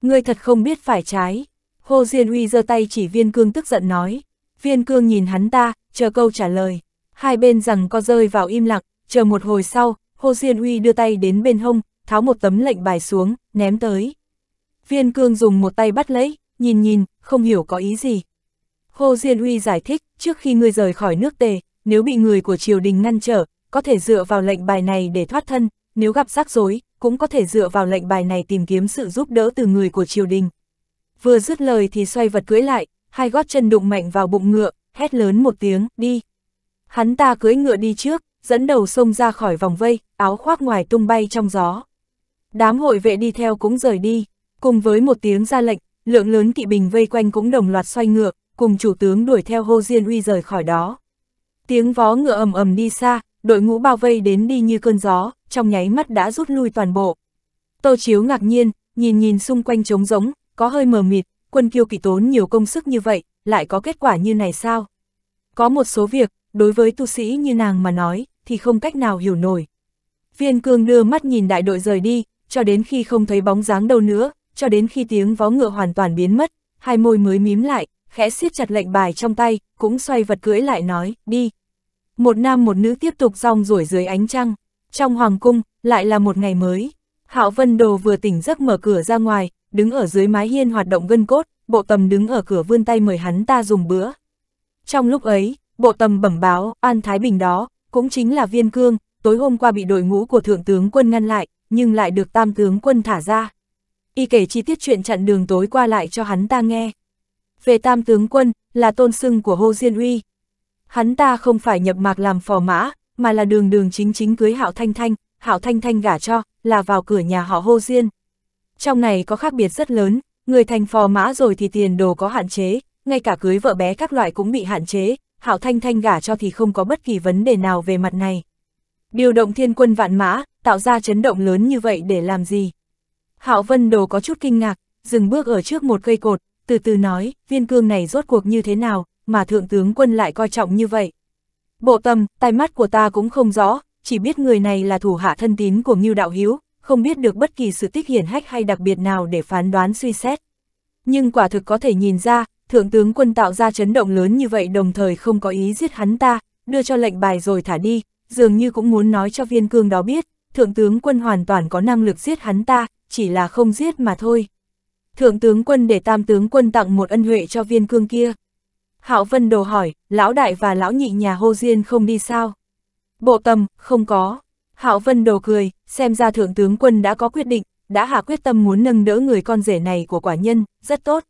Ngươi thật không biết phải trái. Hô Diên Uy giơ tay chỉ viên cương tức giận nói. Viên cương nhìn hắn ta, chờ câu trả lời. Hai bên rằng co rơi vào im lặng, chờ một hồi sau, Hô Diên Uy đưa tay đến bên hông, tháo một tấm lệnh bài xuống, ném tới. Viên cương dùng một tay bắt lấy, nhìn nhìn, không hiểu có ý gì. Hô Diên Uy giải thích, trước khi ngươi rời khỏi nước tề, nếu bị người của triều đình ngăn trở, có thể dựa vào lệnh bài này để thoát thân, nếu gặp rắc rối, cũng có thể dựa vào lệnh bài này tìm kiếm sự giúp đỡ từ người của triều đình. Vừa dứt lời thì xoay vật cưỡi lại, hai gót chân đụng mạnh vào bụng ngựa, hét lớn một tiếng, đi. Hắn ta cưỡi ngựa đi trước, dẫn đầu sông ra khỏi vòng vây, áo khoác ngoài tung bay trong gió. Đám hội vệ đi theo cũng rời đi, cùng với một tiếng ra lệnh, lượng lớn kỵ bình vây quanh cũng đồng loạt xoay ngược, cùng chủ tướng đuổi theo Hô Diên Uy rời khỏi đó. Tiếng vó ngựa ầm ầm đi xa, đội ngũ bao vây đến đi như cơn gió, trong nháy mắt đã rút lui toàn bộ. Tô Chiếu ngạc nhiên, nhìn nhìn xung quanh trống rỗng, có hơi mờ mịt, quân kiêu kỳ tốn nhiều công sức như vậy, lại có kết quả như này sao? Có một số việc, đối với tu sĩ như nàng mà nói, thì không cách nào hiểu nổi. Viên cương đưa mắt nhìn đại đội rời đi, cho đến khi không thấy bóng dáng đâu nữa, cho đến khi tiếng vó ngựa hoàn toàn biến mất, hai môi mới mím lại, khẽ siết chặt lệnh bài trong tay, cũng xoay vật cưỡi lại nói, đi. Một nam một nữ tiếp tục rong ruổi dưới ánh trăng, trong hoàng cung, lại là một ngày mới. Hạo Vân Đồ vừa tỉnh giấc mở cửa ra ngoài, đứng ở dưới mái hiên hoạt động gân cốt, bộ tầm đứng ở cửa vươn tay mời hắn ta dùng bữa. Trong lúc ấy, bộ tầm bẩm báo, An Thái Bình đó, cũng chính là viên cương, tối hôm qua bị đội ngũ của thượng tướng quân ngăn lại, nhưng lại được tam tướng quân thả ra. Y kể chi tiết chuyện chặn đường tối qua lại cho hắn ta nghe về tam tướng quân, là tôn sưng của hô Diên Uy. Hắn ta không phải nhập mạc làm phò mã, mà là đường đường chính chính cưới Hạo Thanh Thanh, Hạo Thanh Thanh gả cho, là vào cửa nhà họ hô Diên. Trong này có khác biệt rất lớn, người thành phò mã rồi thì tiền đồ có hạn chế, ngay cả cưới vợ bé các loại cũng bị hạn chế, Hạo Thanh Thanh gả cho thì không có bất kỳ vấn đề nào về mặt này. Điều động thiên quân vạn mã, tạo ra chấn động lớn như vậy để làm gì? Hạo Vân Đồ có chút kinh ngạc, dừng bước ở trước một cây cột, từ từ nói, viên cương này rốt cuộc như thế nào, mà thượng tướng quân lại coi trọng như vậy. Bộ tâm, tai mắt của ta cũng không rõ, chỉ biết người này là thủ hạ thân tín của Ngưu Đạo Hiếu, không biết được bất kỳ sự tích hiển hách hay đặc biệt nào để phán đoán suy xét. Nhưng quả thực có thể nhìn ra, thượng tướng quân tạo ra chấn động lớn như vậy đồng thời không có ý giết hắn ta, đưa cho lệnh bài rồi thả đi, dường như cũng muốn nói cho viên cương đó biết, thượng tướng quân hoàn toàn có năng lực giết hắn ta, chỉ là không giết mà thôi thượng tướng quân để tam tướng quân tặng một ân huệ cho viên cương kia. Hạo Vân đồ hỏi, lão đại và lão nhị nhà hô diên không đi sao? Bộ tâm, không có. Hạo Vân đồ cười, xem ra thượng tướng quân đã có quyết định, đã hạ quyết tâm muốn nâng đỡ người con rể này của quả nhân, rất tốt.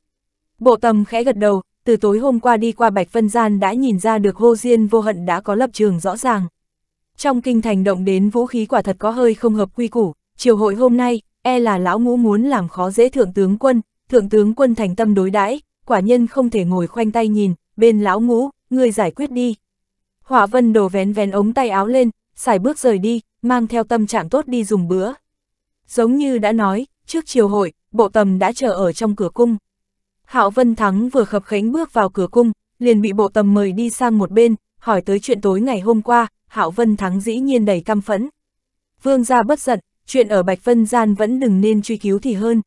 Bộ tâm khẽ gật đầu, từ tối hôm qua đi qua Bạch Vân Gian đã nhìn ra được hô diên vô hận đã có lập trường rõ ràng. Trong kinh thành động đến vũ khí quả thật có hơi không hợp quy củ, chiều hội hôm nay, e là lão ngũ muốn làm khó dễ thượng tướng quân, thượng tướng quân thành tâm đối đãi quả nhân không thể ngồi khoanh tay nhìn, bên lão ngũ, người giải quyết đi. Hỏa vân đồ vén vén ống tay áo lên, xài bước rời đi, mang theo tâm trạng tốt đi dùng bữa. Giống như đã nói, trước chiều hội, bộ tầm đã chờ ở trong cửa cung. Hạo Vân Thắng vừa khập khánh bước vào cửa cung, liền bị bộ tầm mời đi sang một bên, hỏi tới chuyện tối ngày hôm qua, Hạo Vân Thắng dĩ nhiên đầy căm phẫn. Vương gia bất giận, chuyện ở Bạch Vân Gian vẫn đừng nên truy cứu thì hơn.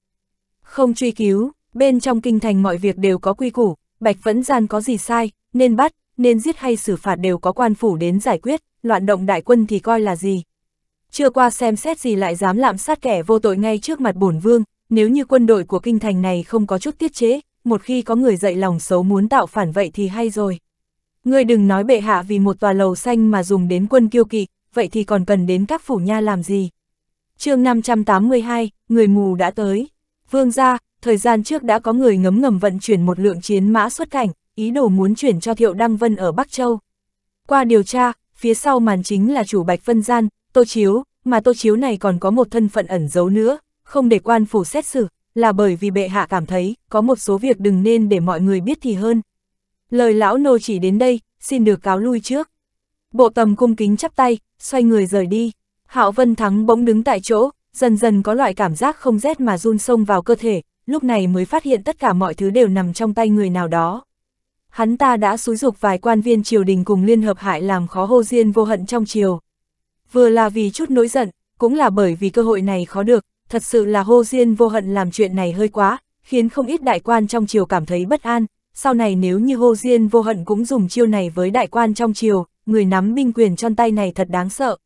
Không truy cứu, bên trong kinh thành mọi việc đều có quy củ, Bạch Vân Gian có gì sai, nên bắt, nên giết hay xử phạt đều có quan phủ đến giải quyết, loạn động đại quân thì coi là gì. Chưa qua xem xét gì lại dám lạm sát kẻ vô tội ngay trước mặt bổn vương, nếu như quân đội của kinh thành này không có chút tiết chế, một khi có người dậy lòng xấu muốn tạo phản vậy thì hay rồi. Ngươi đừng nói bệ hạ vì một tòa lầu xanh mà dùng đến quân kiêu kỵ, vậy thì còn cần đến các phủ nha làm gì chương 582, người mù đã tới. Vương gia, thời gian trước đã có người ngấm ngầm vận chuyển một lượng chiến mã xuất cảnh, ý đồ muốn chuyển cho Thiệu Đăng Vân ở Bắc Châu. Qua điều tra, phía sau màn chính là chủ Bạch Vân Gian, Tô Chiếu, mà Tô Chiếu này còn có một thân phận ẩn giấu nữa, không để quan phủ xét xử, là bởi vì bệ hạ cảm thấy có một số việc đừng nên để mọi người biết thì hơn. Lời lão nô chỉ đến đây, xin được cáo lui trước. Bộ tầm cung kính chắp tay, xoay người rời đi. Hạo Vân Thắng bỗng đứng tại chỗ, dần dần có loại cảm giác không rét mà run sông vào cơ thể, lúc này mới phát hiện tất cả mọi thứ đều nằm trong tay người nào đó. Hắn ta đã xúi dục vài quan viên triều đình cùng liên hợp hại làm khó hô diên vô hận trong triều. Vừa là vì chút nỗi giận, cũng là bởi vì cơ hội này khó được, thật sự là hô diên vô hận làm chuyện này hơi quá, khiến không ít đại quan trong triều cảm thấy bất an. Sau này nếu như hô diên vô hận cũng dùng chiêu này với đại quan trong triều, người nắm binh quyền trong tay này thật đáng sợ.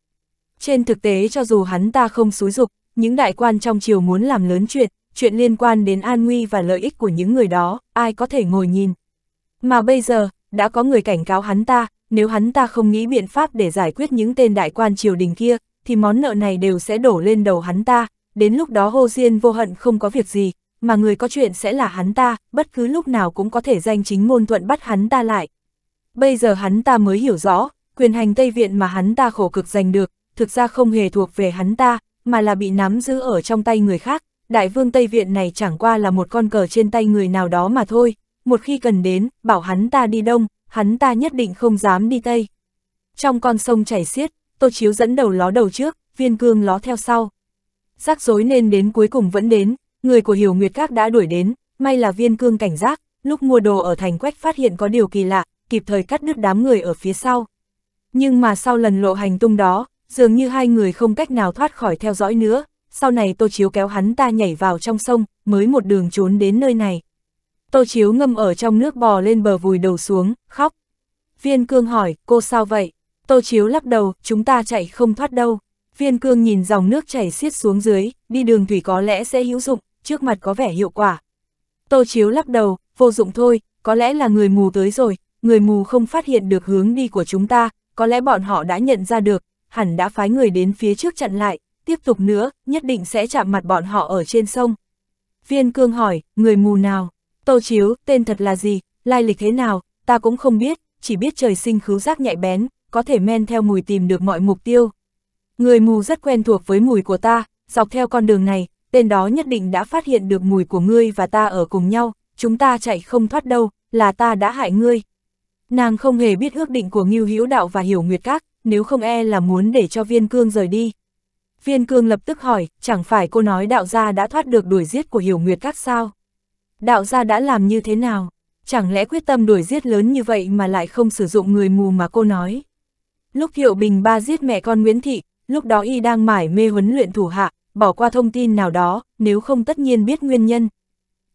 Trên thực tế cho dù hắn ta không xúi dục, những đại quan trong triều muốn làm lớn chuyện, chuyện liên quan đến an nguy và lợi ích của những người đó, ai có thể ngồi nhìn. Mà bây giờ, đã có người cảnh cáo hắn ta, nếu hắn ta không nghĩ biện pháp để giải quyết những tên đại quan triều đình kia, thì món nợ này đều sẽ đổ lên đầu hắn ta, đến lúc đó hô diên vô hận không có việc gì, mà người có chuyện sẽ là hắn ta, bất cứ lúc nào cũng có thể danh chính ngôn thuận bắt hắn ta lại. Bây giờ hắn ta mới hiểu rõ, quyền hành Tây Viện mà hắn ta khổ cực giành được, thực ra không hề thuộc về hắn ta, mà là bị nắm giữ ở trong tay người khác, đại vương Tây Viện này chẳng qua là một con cờ trên tay người nào đó mà thôi, một khi cần đến, bảo hắn ta đi đông, hắn ta nhất định không dám đi tây. Trong con sông chảy xiết, Tô Chiếu dẫn đầu ló đầu trước, viên cương ló theo sau. Rắc rối nên đến cuối cùng vẫn đến, người của Hiểu Nguyệt Các đã đuổi đến, may là viên cương cảnh giác, lúc mua đồ ở thành quách phát hiện có điều kỳ lạ, kịp thời cắt đứt đám người ở phía sau. Nhưng mà sau lần lộ hành tung đó, dường như hai người không cách nào thoát khỏi theo dõi nữa, sau này Tô Chiếu kéo hắn ta nhảy vào trong sông, mới một đường trốn đến nơi này. Tô Chiếu ngâm ở trong nước bò lên bờ vùi đầu xuống, khóc. Viên Cương hỏi, cô sao vậy? Tô Chiếu lắc đầu, chúng ta chạy không thoát đâu. Viên Cương nhìn dòng nước chảy xiết xuống dưới, đi đường thủy có lẽ sẽ hữu dụng, trước mặt có vẻ hiệu quả. Tô Chiếu lắc đầu, vô dụng thôi, có lẽ là người mù tới rồi, người mù không phát hiện được hướng đi của chúng ta, có lẽ bọn họ đã nhận ra được, hẳn đã phái người đến phía trước chặn lại, tiếp tục nữa, nhất định sẽ chạm mặt bọn họ ở trên sông. Viên cương hỏi, người mù nào? Tô Chiếu, tên thật là gì, lai lịch thế nào, ta cũng không biết, chỉ biết trời sinh khứu giác nhạy bén, có thể men theo mùi tìm được mọi mục tiêu. Người mù rất quen thuộc với mùi của ta, dọc theo con đường này, tên đó nhất định đã phát hiện được mùi của ngươi và ta ở cùng nhau, chúng ta chạy không thoát đâu, là ta đã hại ngươi. Nàng không hề biết ước định của Ngưu Hữu Đạo và Hiểu Nguyệt Các, nếu không e là muốn để cho viên cương rời đi. Viên cương lập tức hỏi, chẳng phải cô nói đạo gia đã thoát được đuổi giết của hiểu nguyệt các sao? Đạo gia đã làm như thế nào? Chẳng lẽ quyết tâm đuổi giết lớn như vậy mà lại không sử dụng người mù mà cô nói? Lúc Hiệu Bình ba giết mẹ con Nguyễn Thị, lúc đó y đang mải mê huấn luyện thủ hạ, bỏ qua thông tin nào đó, nếu không tất nhiên biết nguyên nhân.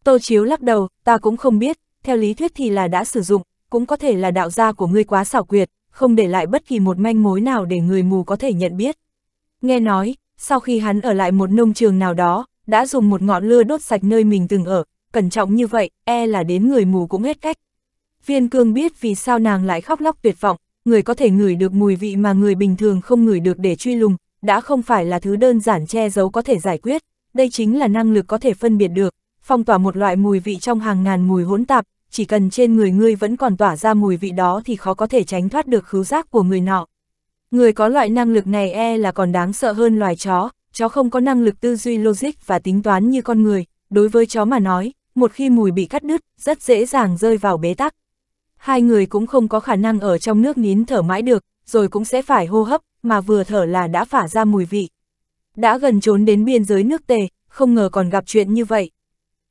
Tô Chiếu lắc đầu, ta cũng không biết, theo lý thuyết thì là đã sử dụng, cũng có thể là đạo gia của ngươi quá xảo quyệt, không để lại bất kỳ một manh mối nào để người mù có thể nhận biết. Nghe nói, sau khi hắn ở lại một nông trường nào đó, đã dùng một ngọn lửa đốt sạch nơi mình từng ở, cẩn trọng như vậy, e là đến người mù cũng hết cách. Viên cương biết vì sao nàng lại khóc lóc tuyệt vọng, người có thể ngửi được mùi vị mà người bình thường không ngửi được để truy lùng, đã không phải là thứ đơn giản che giấu có thể giải quyết, đây chính là năng lực có thể phân biệt được, phong tỏa một loại mùi vị trong hàng ngàn mùi hỗn tạp, chỉ cần trên người ngươi vẫn còn tỏa ra mùi vị đó thì khó có thể tránh thoát được khứu giác của người nọ. Người có loại năng lực này e là còn đáng sợ hơn loài chó, chó không có năng lực tư duy logic và tính toán như con người, đối với chó mà nói, một khi mùi bị cắt đứt, rất dễ dàng rơi vào bế tắc. Hai người cũng không có khả năng ở trong nước nín thở mãi được, rồi cũng sẽ phải hô hấp, mà vừa thở là đã phả ra mùi vị. Đã gần trốn đến biên giới nước tề, không ngờ còn gặp chuyện như vậy.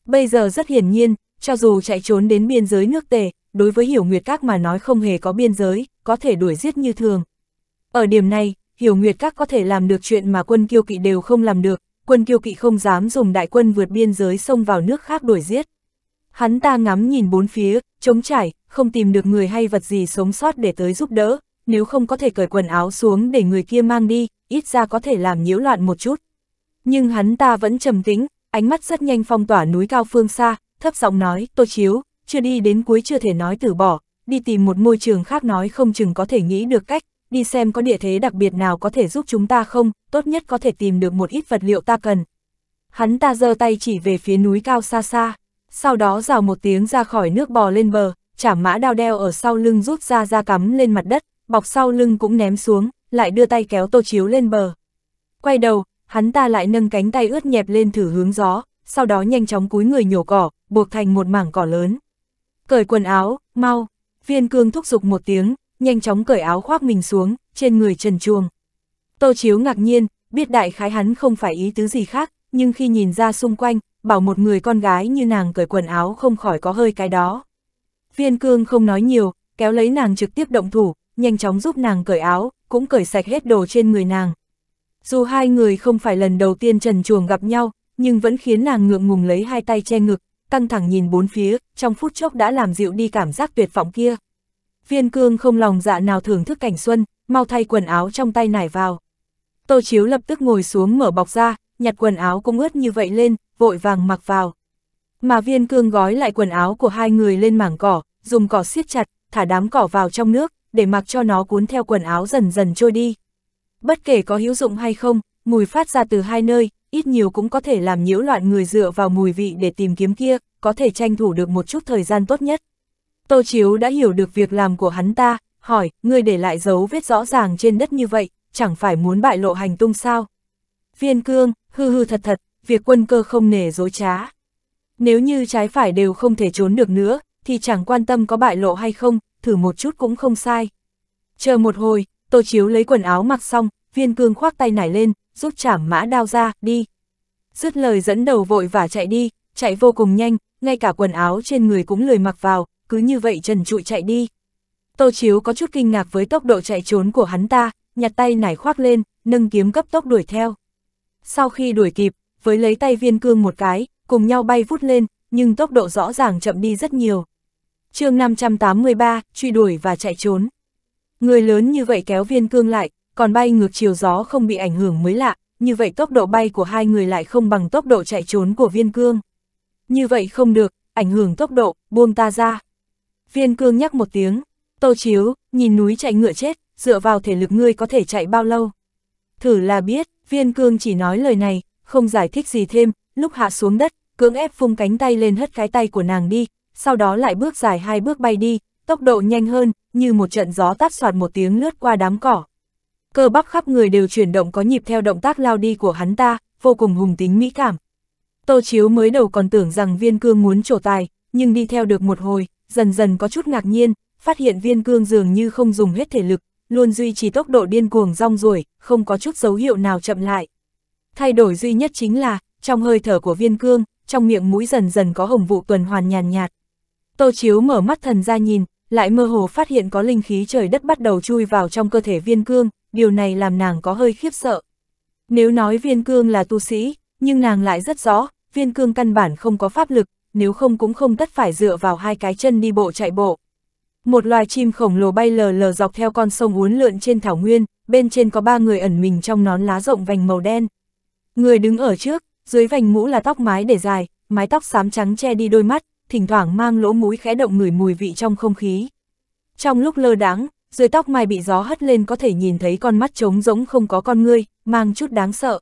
Bây giờ rất hiển nhiên, cho dù chạy trốn đến biên giới nước tề, đối với Hiểu Nguyệt Các mà nói không hề có biên giới, có thể đuổi giết như thường. Ở điểm này, Hiểu Nguyệt Các có thể làm được chuyện mà quân kiêu kỵ đều không làm được, quân kiêu kỵ không dám dùng đại quân vượt biên giới xông vào nước khác đuổi giết. Hắn ta ngắm nhìn bốn phía, chống trải, không tìm được người hay vật gì sống sót để tới giúp đỡ, nếu không có thể cởi quần áo xuống để người kia mang đi, ít ra có thể làm nhiễu loạn một chút. Nhưng hắn ta vẫn trầm tĩnh, ánh mắt rất nhanh phong tỏa núi cao phương xa, thấp giọng nói, tôi chiếu, chưa đi đến cuối chưa thể nói từ bỏ, đi tìm một môi trường khác nói không chừng có thể nghĩ được cách, đi xem có địa thế đặc biệt nào có thể giúp chúng ta không, tốt nhất có thể tìm được một ít vật liệu ta cần. Hắn ta giơ tay chỉ về phía núi cao xa xa, sau đó rào một tiếng ra khỏi nước bò lên bờ, chả mã đao đeo ở sau lưng rút ra ra cắm lên mặt đất, bọc sau lưng cũng ném xuống, lại đưa tay kéo tô chiếu lên bờ. Quay đầu, hắn ta lại nâng cánh tay ướt nhẹp lên thử hướng gió, sau đó nhanh chóng cúi người nhổ cỏ, buộc thành một mảng cỏ lớn. Cởi quần áo, mau, viên cương thúc giục một tiếng, nhanh chóng cởi áo khoác mình xuống, trên người trần chuồng. Tô Chiếu ngạc nhiên, biết đại khái hắn không phải ý tứ gì khác, nhưng khi nhìn ra xung quanh, bảo một người con gái như nàng cởi quần áo không khỏi có hơi cái đó. Viên cương không nói nhiều, kéo lấy nàng trực tiếp động thủ, nhanh chóng giúp nàng cởi áo, cũng cởi sạch hết đồ trên người nàng. Dù hai người không phải lần đầu tiên trần chuồng gặp nhau, nhưng vẫn khiến nàng ngượng ngùng lấy hai tay che ngực, căng thẳng nhìn bốn phía, trong phút chốc đã làm dịu đi cảm giác tuyệt vọng kia. Viên cương không lòng dạ nào thưởng thức cảnh xuân, mau thay quần áo trong tay nải vào. Tô Chiếu lập tức ngồi xuống mở bọc ra, nhặt quần áo cũng ướt như vậy lên, vội vàng mặc vào. Mà viên cương gói lại quần áo của hai người lên mảng cỏ, dùng cỏ siết chặt, thả đám cỏ vào trong nước, để mặc cho nó cuốn theo quần áo dần dần trôi đi. Bất kể có hữu dụng hay không, mùi phát ra từ hai nơi, ít nhiều cũng có thể làm nhiễu loạn người dựa vào mùi vị để tìm kiếm kia, có thể tranh thủ được một chút thời gian tốt nhất. Tô Chiếu đã hiểu được việc làm của hắn ta, hỏi, ngươi để lại dấu vết rõ ràng trên đất như vậy, chẳng phải muốn bại lộ hành tung sao? Viên cương, hư hư thật thật, việc quân cơ không nể dối trá. Nếu như trái phải đều không thể trốn được nữa, thì chẳng quan tâm có bại lộ hay không, thử một chút cũng không sai. Chờ một hồi, Tô Chiếu lấy quần áo mặc xong, viên cương khoác tay nải lên, rút chảm mã đao ra, đi. Dứt lời dẫn đầu vội và chạy đi, chạy vô cùng nhanh, ngay cả quần áo trên người cũng lười mặc vào, cứ như vậy trần trụi chạy đi. Tô Chiếu có chút kinh ngạc với tốc độ chạy trốn của hắn ta, nhặt tay nải khoác lên, nâng kiếm cấp tốc đuổi theo. Sau khi đuổi kịp, với lấy tay viên cương một cái, cùng nhau bay vút lên, nhưng tốc độ rõ ràng chậm đi rất nhiều. chương 583, truy đuổi và chạy trốn. Người lớn như vậy kéo viên cương lại, còn bay ngược chiều gió không bị ảnh hưởng mới lạ, như vậy tốc độ bay của hai người lại không bằng tốc độ chạy trốn của viên cương. Như vậy không được, ảnh hưởng tốc độ, buông ta ra. Viên cương nhắc một tiếng, tô chiếu, nhìn núi chạy ngựa chết, dựa vào thể lực ngươi có thể chạy bao lâu. Thử là biết, viên cương chỉ nói lời này, không giải thích gì thêm, lúc hạ xuống đất, cưỡng ép phung cánh tay lên hất cái tay của nàng đi, sau đó lại bước dài hai bước bay đi, tốc độ nhanh hơn, như một trận gió tát soạt một tiếng lướt qua đám cỏ cơ bắp khắp người đều chuyển động có nhịp theo động tác lao đi của hắn ta, vô cùng hùng tính mỹ cảm. Tô Chiếu mới đầu còn tưởng rằng viên cương muốn trổ tài, nhưng đi theo được một hồi, dần dần có chút ngạc nhiên, phát hiện viên cương dường như không dùng hết thể lực, luôn duy trì tốc độ điên cuồng rong ruổi, không có chút dấu hiệu nào chậm lại. Thay đổi duy nhất chính là, trong hơi thở của viên cương, trong miệng mũi dần dần có hồng vụ tuần hoàn nhàn nhạt. Tô Chiếu mở mắt thần ra nhìn, lại mơ hồ phát hiện có linh khí trời đất bắt đầu chui vào trong cơ thể viên cương, điều này làm nàng có hơi khiếp sợ. Nếu nói viên cương là tu sĩ, nhưng nàng lại rất rõ, viên cương căn bản không có pháp lực, nếu không cũng không tất phải dựa vào hai cái chân đi bộ chạy bộ. Một loài chim khổng lồ bay lờ lờ dọc theo con sông uốn lượn trên thảo nguyên, bên trên có ba người ẩn mình trong nón lá rộng vành màu đen. Người đứng ở trước, dưới vành mũ là tóc mái để dài, mái tóc xám trắng che đi đôi mắt, thỉnh thoảng mang lỗ mũi khẽ động ngửi mùi vị trong không khí. Trong lúc lơ đáng, dưới tóc mai bị gió hất lên có thể nhìn thấy con mắt trống rỗng không có con ngươi, mang chút đáng sợ.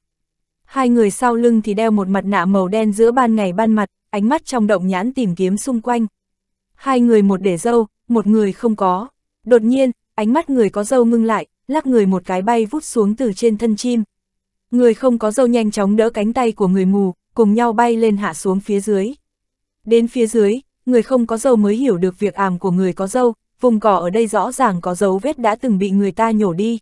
Hai người sau lưng thì đeo một mặt nạ màu đen giữa ban ngày ban mặt, ánh mắt trong động nhãn tìm kiếm xung quanh. Hai người một để dâu, một người không có. Đột nhiên, ánh mắt người có dâu ngưng lại, lắc người một cái bay vút xuống từ trên thân chim. Người không có dâu nhanh chóng đỡ cánh tay của người mù, cùng nhau bay lên hạ xuống phía dưới. Đến phía dưới, người không có dâu mới hiểu được việc ảm của người có dâu, vùng cỏ ở đây rõ ràng có dấu vết đã từng bị người ta nhổ đi.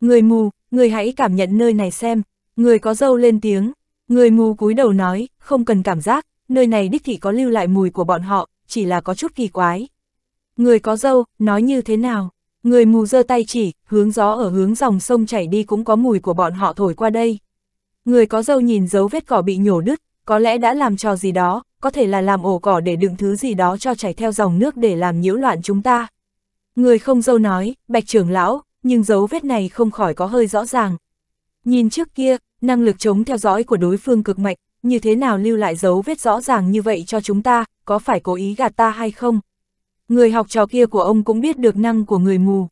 Người mù, người hãy cảm nhận nơi này xem, người có dâu lên tiếng, người mù cúi đầu nói, không cần cảm giác, nơi này đích thị có lưu lại mùi của bọn họ, chỉ là có chút kỳ quái. Người có dâu, nói như thế nào? Người mù giơ tay chỉ, hướng gió ở hướng dòng sông chảy đi cũng có mùi của bọn họ thổi qua đây. Người có dâu nhìn dấu vết cỏ bị nhổ đứt, có lẽ đã làm trò gì đó, có thể là làm ổ cỏ để đựng thứ gì đó cho chảy theo dòng nước để làm nhiễu loạn chúng ta. Người không dâu nói, bạch trưởng lão, nhưng dấu vết này không khỏi có hơi rõ ràng. Nhìn trước kia, năng lực chống theo dõi của đối phương cực mạnh, như thế nào lưu lại dấu vết rõ ràng như vậy cho chúng ta, có phải cố ý gạt ta hay không? Người học trò kia của ông cũng biết được năng của người mù.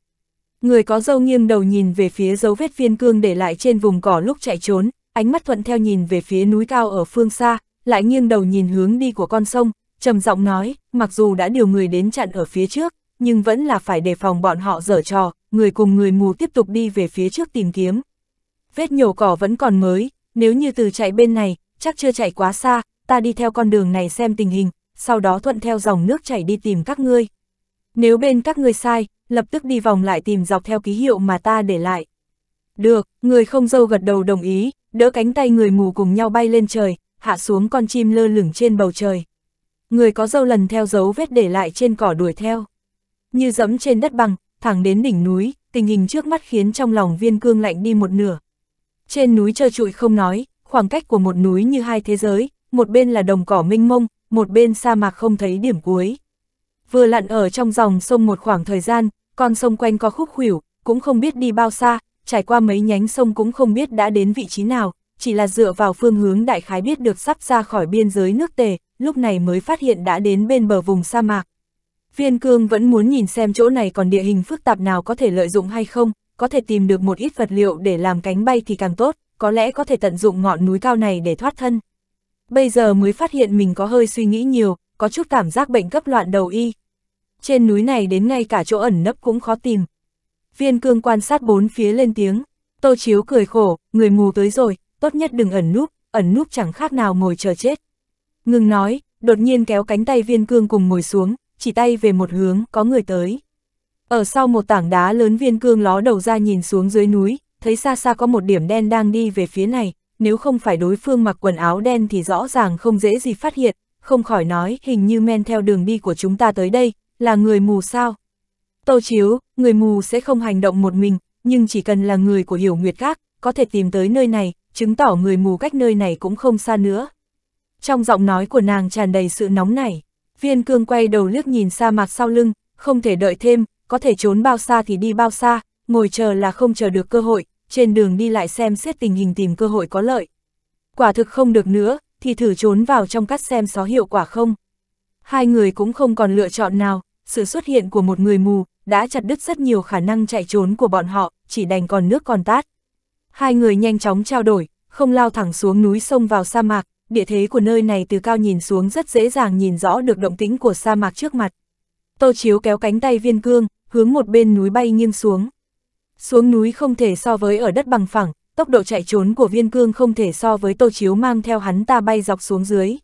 Người có dâu nghiêng đầu nhìn về phía dấu vết viên cương để lại trên vùng cỏ lúc chạy trốn, ánh mắt thuận theo nhìn về phía núi cao ở phương xa, lại nghiêng đầu nhìn hướng đi của con sông, trầm giọng nói, mặc dù đã điều người đến chặn ở phía trước, nhưng vẫn là phải đề phòng bọn họ dở trò, người cùng người mù tiếp tục đi về phía trước tìm kiếm. Vết nhổ cỏ vẫn còn mới, nếu như từ chạy bên này, chắc chưa chạy quá xa, ta đi theo con đường này xem tình hình, sau đó thuận theo dòng nước chảy đi tìm các ngươi. Nếu bên các ngươi sai, lập tức đi vòng lại tìm dọc theo ký hiệu mà ta để lại. Được, người không dâu gật đầu đồng ý, đỡ cánh tay người mù cùng nhau bay lên trời, hạ xuống con chim lơ lửng trên bầu trời. Người có dâu lần theo dấu vết để lại trên cỏ đuổi theo. Như dẫm trên đất bằng, thẳng đến đỉnh núi, tình hình trước mắt khiến trong lòng viên cương lạnh đi một nửa. Trên núi trơ trụi không nói, khoảng cách của một núi như hai thế giới, một bên là đồng cỏ mênh mông, một bên sa mạc không thấy điểm cuối. Vừa lặn ở trong dòng sông một khoảng thời gian, con sông quanh có khúc khuỷu, cũng không biết đi bao xa, trải qua mấy nhánh sông cũng không biết đã đến vị trí nào, chỉ là dựa vào phương hướng đại khái biết được sắp ra khỏi biên giới nước tề, lúc này mới phát hiện đã đến bên bờ vùng sa mạc. Viên cương vẫn muốn nhìn xem chỗ này còn địa hình phức tạp nào có thể lợi dụng hay không, có thể tìm được một ít vật liệu để làm cánh bay thì càng tốt, có lẽ có thể tận dụng ngọn núi cao này để thoát thân. Bây giờ mới phát hiện mình có hơi suy nghĩ nhiều, có chút cảm giác bệnh cấp loạn đầu y. Trên núi này đến ngay cả chỗ ẩn nấp cũng khó tìm, Viên cương quan sát bốn phía lên tiếng, Tô Chiếu cười khổ, người mù tới rồi, tốt nhất đừng ẩn núp, ẩn núp chẳng khác nào ngồi chờ chết. Ngừng nói, đột nhiên kéo cánh tay viên cương cùng ngồi xuống, chỉ tay về một hướng, có người tới. Ở sau một tảng đá lớn viên cương ló đầu ra nhìn xuống dưới núi, thấy xa xa có một điểm đen đang đi về phía này, nếu không phải đối phương mặc quần áo đen thì rõ ràng không dễ gì phát hiện, không khỏi nói hình như men theo đường đi của chúng ta tới đây, là người mù sao. Tô Chiếu, người mù sẽ không hành động một mình, nhưng chỉ cần là người của hiểu nguyệt các, có thể tìm tới nơi này, chứng tỏ người mù cách nơi này cũng không xa nữa. Trong giọng nói của nàng tràn đầy sự nóng nảy, viên cương quay đầu liếc nhìn sa mạc sau lưng, không thể đợi thêm, có thể trốn bao xa thì đi bao xa, ngồi chờ là không chờ được cơ hội, trên đường đi lại xem xét tình hình tìm cơ hội có lợi. Quả thực không được nữa, thì thử trốn vào trong cắt xem xó hiệu quả không. Hai người cũng không còn lựa chọn nào, sự xuất hiện của một người mù, đã chặt đứt rất nhiều khả năng chạy trốn của bọn họ, chỉ đành còn nước còn tát. Hai người nhanh chóng trao đổi, không lao thẳng xuống núi sông vào sa mạc, địa thế của nơi này từ cao nhìn xuống rất dễ dàng nhìn rõ được động tĩnh của sa mạc trước mặt. Tô Chiếu kéo cánh tay viên cương, hướng một bên núi bay nghiêng xuống. Xuống núi không thể so với ở đất bằng phẳng, tốc độ chạy trốn của viên cương không thể so với Tô Chiếu mang theo hắn ta bay dọc xuống dưới.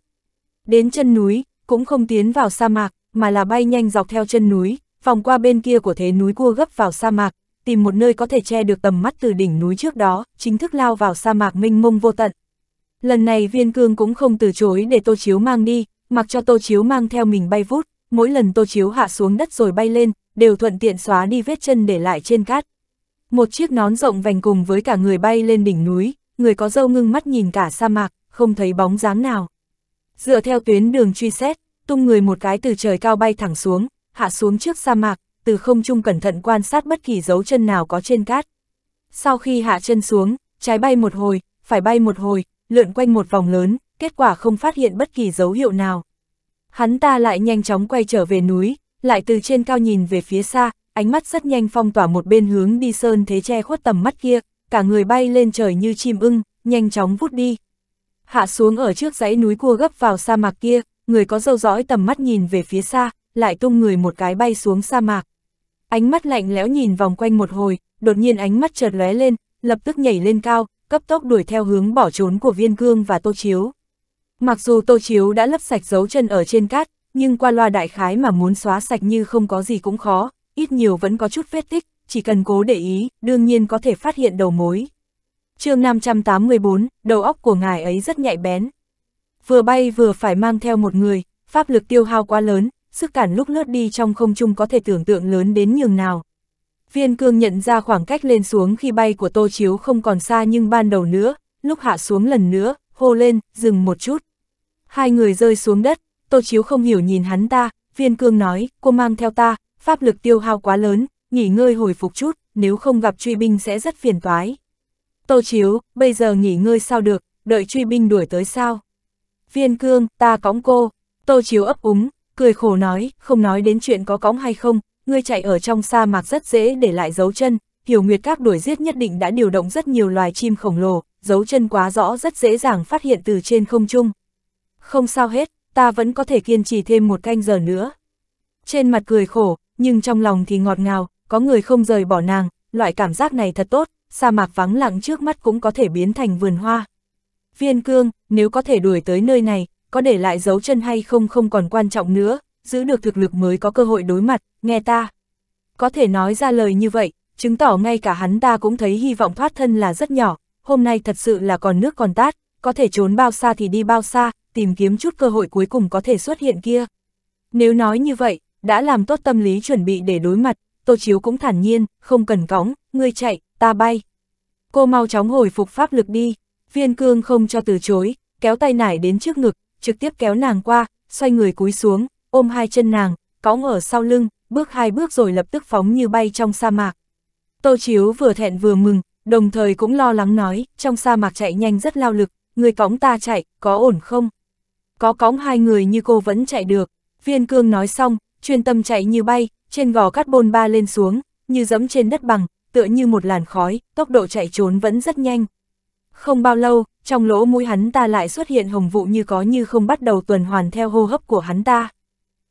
Đến chân núi, cũng không tiến vào sa mạc, mà là bay nhanh dọc theo chân núi, vòng qua bên kia của thế núi cua gấp vào sa mạc, tìm một nơi có thể che được tầm mắt từ đỉnh núi trước đó, chính thức lao vào sa mạc mênh mông vô tận. Lần này viên cương cũng không từ chối để Tô Chiếu mang đi, mặc cho Tô Chiếu mang theo mình bay vút, mỗi lần Tô Chiếu hạ xuống đất rồi bay lên, đều thuận tiện xóa đi vết chân để lại trên cát. Một chiếc nón rộng vành cùng với cả người bay lên đỉnh núi, người có dâu ngưng mắt nhìn cả sa mạc, không thấy bóng dáng nào. Dựa theo tuyến đường truy xét, tung người một cái từ trời cao bay thẳng xuống, hạ xuống trước sa mạc, từ không trung cẩn thận quan sát bất kỳ dấu chân nào có trên cát. Sau khi hạ chân xuống, trái bay một hồi, phải bay một hồi, lượn quanh một vòng lớn, kết quả không phát hiện bất kỳ dấu hiệu nào. Hắn ta lại nhanh chóng quay trở về núi, lại từ trên cao nhìn về phía xa, ánh mắt rất nhanh phong tỏa một bên hướng đi sơn thế che khuất tầm mắt kia, cả người bay lên trời như chim ưng, nhanh chóng vút đi. Hạ xuống ở trước dãy núi cua gấp vào sa mạc kia, người có dâu dõi tầm mắt nhìn về phía xa, lại tung người một cái bay xuống sa mạc. Ánh mắt lạnh lẽo nhìn vòng quanh một hồi, đột nhiên ánh mắt chợt lóe lên, lập tức nhảy lên cao, cấp tốc đuổi theo hướng bỏ trốn của Viên Cương và Tô Chiếu. Mặc dù Tô Chiếu đã lấp sạch dấu chân ở trên cát, nhưng qua loa đại khái mà muốn xóa sạch như không có gì cũng khó, ít nhiều vẫn có chút vết tích, chỉ cần cố để ý, đương nhiên có thể phát hiện đầu mối. chương 584, đầu óc của ngài ấy rất nhạy bén. Vừa bay vừa phải mang theo một người, pháp lực tiêu hao quá lớn, sức cản lúc lướt đi trong không trung có thể tưởng tượng lớn đến nhường nào. Viên cương nhận ra khoảng cách lên xuống khi bay của tô chiếu không còn xa nhưng ban đầu nữa, lúc hạ xuống lần nữa, hô lên, dừng một chút. Hai người rơi xuống đất, tô chiếu không hiểu nhìn hắn ta, viên cương nói, cô mang theo ta, pháp lực tiêu hao quá lớn, nghỉ ngơi hồi phục chút, nếu không gặp truy binh sẽ rất phiền toái. Tô chiếu, bây giờ nghỉ ngơi sao được, đợi truy binh đuổi tới sao? Viên cương, ta cõng cô, tô chiếu ấp úng, cười khổ nói, không nói đến chuyện có cóng hay không, ngươi chạy ở trong sa mạc rất dễ để lại dấu chân, hiểu nguyệt các đuổi giết nhất định đã điều động rất nhiều loài chim khổng lồ, dấu chân quá rõ rất dễ dàng phát hiện từ trên không trung. Không sao hết, ta vẫn có thể kiên trì thêm một canh giờ nữa. Trên mặt cười khổ, nhưng trong lòng thì ngọt ngào, có người không rời bỏ nàng, loại cảm giác này thật tốt, sa mạc vắng lặng trước mắt cũng có thể biến thành vườn hoa. Viên cương, nếu có thể đuổi tới nơi này, có để lại dấu chân hay không không còn quan trọng nữa, giữ được thực lực mới có cơ hội đối mặt, nghe ta. Có thể nói ra lời như vậy, chứng tỏ ngay cả hắn ta cũng thấy hy vọng thoát thân là rất nhỏ, hôm nay thật sự là còn nước còn tát, có thể trốn bao xa thì đi bao xa, tìm kiếm chút cơ hội cuối cùng có thể xuất hiện kia. Nếu nói như vậy, đã làm tốt tâm lý chuẩn bị để đối mặt, Tô Chiếu cũng thản nhiên, không cần cõng, ngươi chạy, ta bay. Cô mau chóng hồi phục pháp lực đi, viên cương không cho từ chối, kéo tay nải đến trước ngực, trực tiếp kéo nàng qua, xoay người cúi xuống, ôm hai chân nàng, cõng ở sau lưng, bước hai bước rồi lập tức phóng như bay trong sa mạc. Tô Chiếu vừa thẹn vừa mừng, đồng thời cũng lo lắng nói, trong sa mạc chạy nhanh rất lao lực, người cõng ta chạy, có ổn không? Có cõng hai người như cô vẫn chạy được, viên cương nói xong, chuyên tâm chạy như bay, trên gò cắt bôn ba lên xuống, như dẫm trên đất bằng, tựa như một làn khói, tốc độ chạy trốn vẫn rất nhanh. Không bao lâu, trong lỗ mũi hắn ta lại xuất hiện hồng vụ như có như không bắt đầu tuần hoàn theo hô hấp của hắn ta.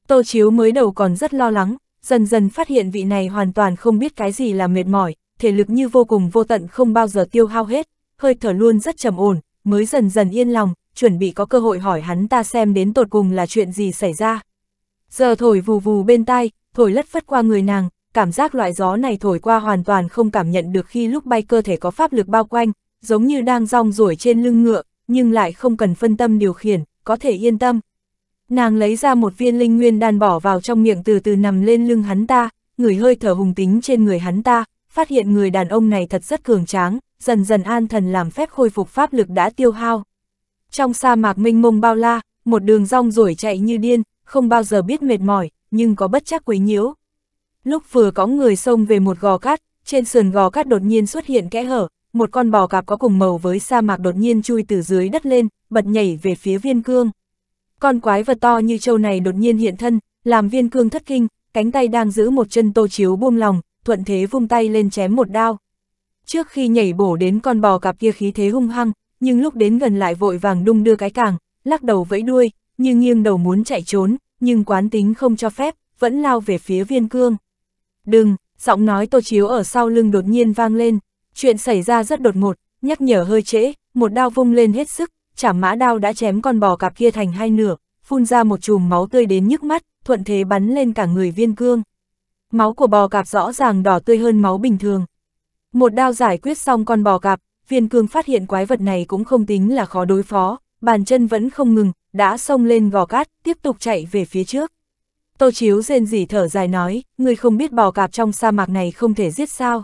Tô Chiếu mới đầu còn rất lo lắng, dần dần phát hiện vị này hoàn toàn không biết cái gì là mệt mỏi, thể lực như vô cùng vô tận không bao giờ tiêu hao hết, hơi thở luôn rất trầm ổn, mới dần dần yên lòng, chuẩn bị có cơ hội hỏi hắn ta xem đến tột cùng là chuyện gì xảy ra. Giờ thổi vù vù bên tai, thổi lất phất qua người nàng, cảm giác loại gió này thổi qua hoàn toàn không cảm nhận được khi lúc bay cơ thể có pháp lực bao quanh, giống như đang rong ruổi trên lưng ngựa, nhưng lại không cần phân tâm điều khiển, có thể yên tâm. Nàng lấy ra một viên linh nguyên đan bỏ vào trong miệng từ từ nằm lên lưng hắn ta, người hơi thở hùng tính trên người hắn ta, phát hiện người đàn ông này thật rất cường tráng, dần dần an thần làm phép khôi phục pháp lực đã tiêu hao. Trong sa mạc minh mông bao la, một đường rong ruổi chạy như điên, không bao giờ biết mệt mỏi, nhưng có bất chắc quấy nhiễu. Lúc vừa có người xông về một gò cát, trên sườn gò cát đột nhiên xuất hiện kẽ hở, một con bò cạp có cùng màu với sa mạc đột nhiên chui từ dưới đất lên, bật nhảy về phía viên cương. Con quái vật to như trâu này đột nhiên hiện thân, làm viên cương thất kinh, cánh tay đang giữ một chân tô chiếu buông lòng, thuận thế vung tay lên chém một đao. Trước khi nhảy bổ đến con bò cạp kia khí thế hung hăng, nhưng lúc đến gần lại vội vàng đung đưa cái càng, lắc đầu vẫy đuôi, như nghiêng đầu muốn chạy trốn, nhưng quán tính không cho phép, vẫn lao về phía viên cương. Đừng, giọng nói tô chiếu ở sau lưng đột nhiên vang lên. Chuyện xảy ra rất đột ngột, nhắc nhở hơi trễ, một đao vung lên hết sức, chảm mã đao đã chém con bò cạp kia thành hai nửa, phun ra một chùm máu tươi đến nhức mắt, thuận thế bắn lên cả người viên cương. Máu của bò cạp rõ ràng đỏ tươi hơn máu bình thường. Một đao giải quyết xong con bò cạp, viên cương phát hiện quái vật này cũng không tính là khó đối phó, bàn chân vẫn không ngừng, đã xông lên gò cát, tiếp tục chạy về phía trước. Tô Chiếu rên rỉ thở dài nói, người không biết bò cạp trong sa mạc này không thể giết sao.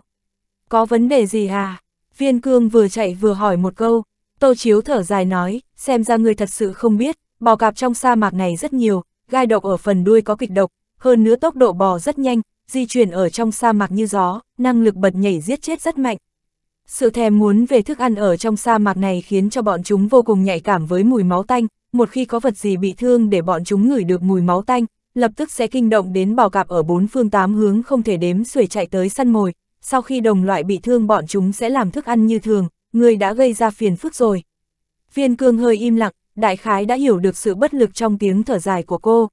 Có vấn đề gì à? Viên cương vừa chạy vừa hỏi một câu. Tô Chiếu thở dài nói, xem ra người thật sự không biết, bò cạp trong sa mạc này rất nhiều, gai độc ở phần đuôi có kịch độc, hơn nữa tốc độ bò rất nhanh, di chuyển ở trong sa mạc như gió, năng lực bật nhảy giết chết rất mạnh. Sự thèm muốn về thức ăn ở trong sa mạc này khiến cho bọn chúng vô cùng nhạy cảm với mùi máu tanh, một khi có vật gì bị thương để bọn chúng ngửi được mùi máu tanh, lập tức sẽ kinh động đến bò cạp ở bốn phương tám hướng không thể đếm xuể chạy tới săn mồi, sau khi đồng loại bị thương bọn chúng sẽ làm thức ăn như thường, người đã gây ra phiền phức rồi. Viên cương hơi im lặng, đại khái đã hiểu được sự bất lực trong tiếng thở dài của cô.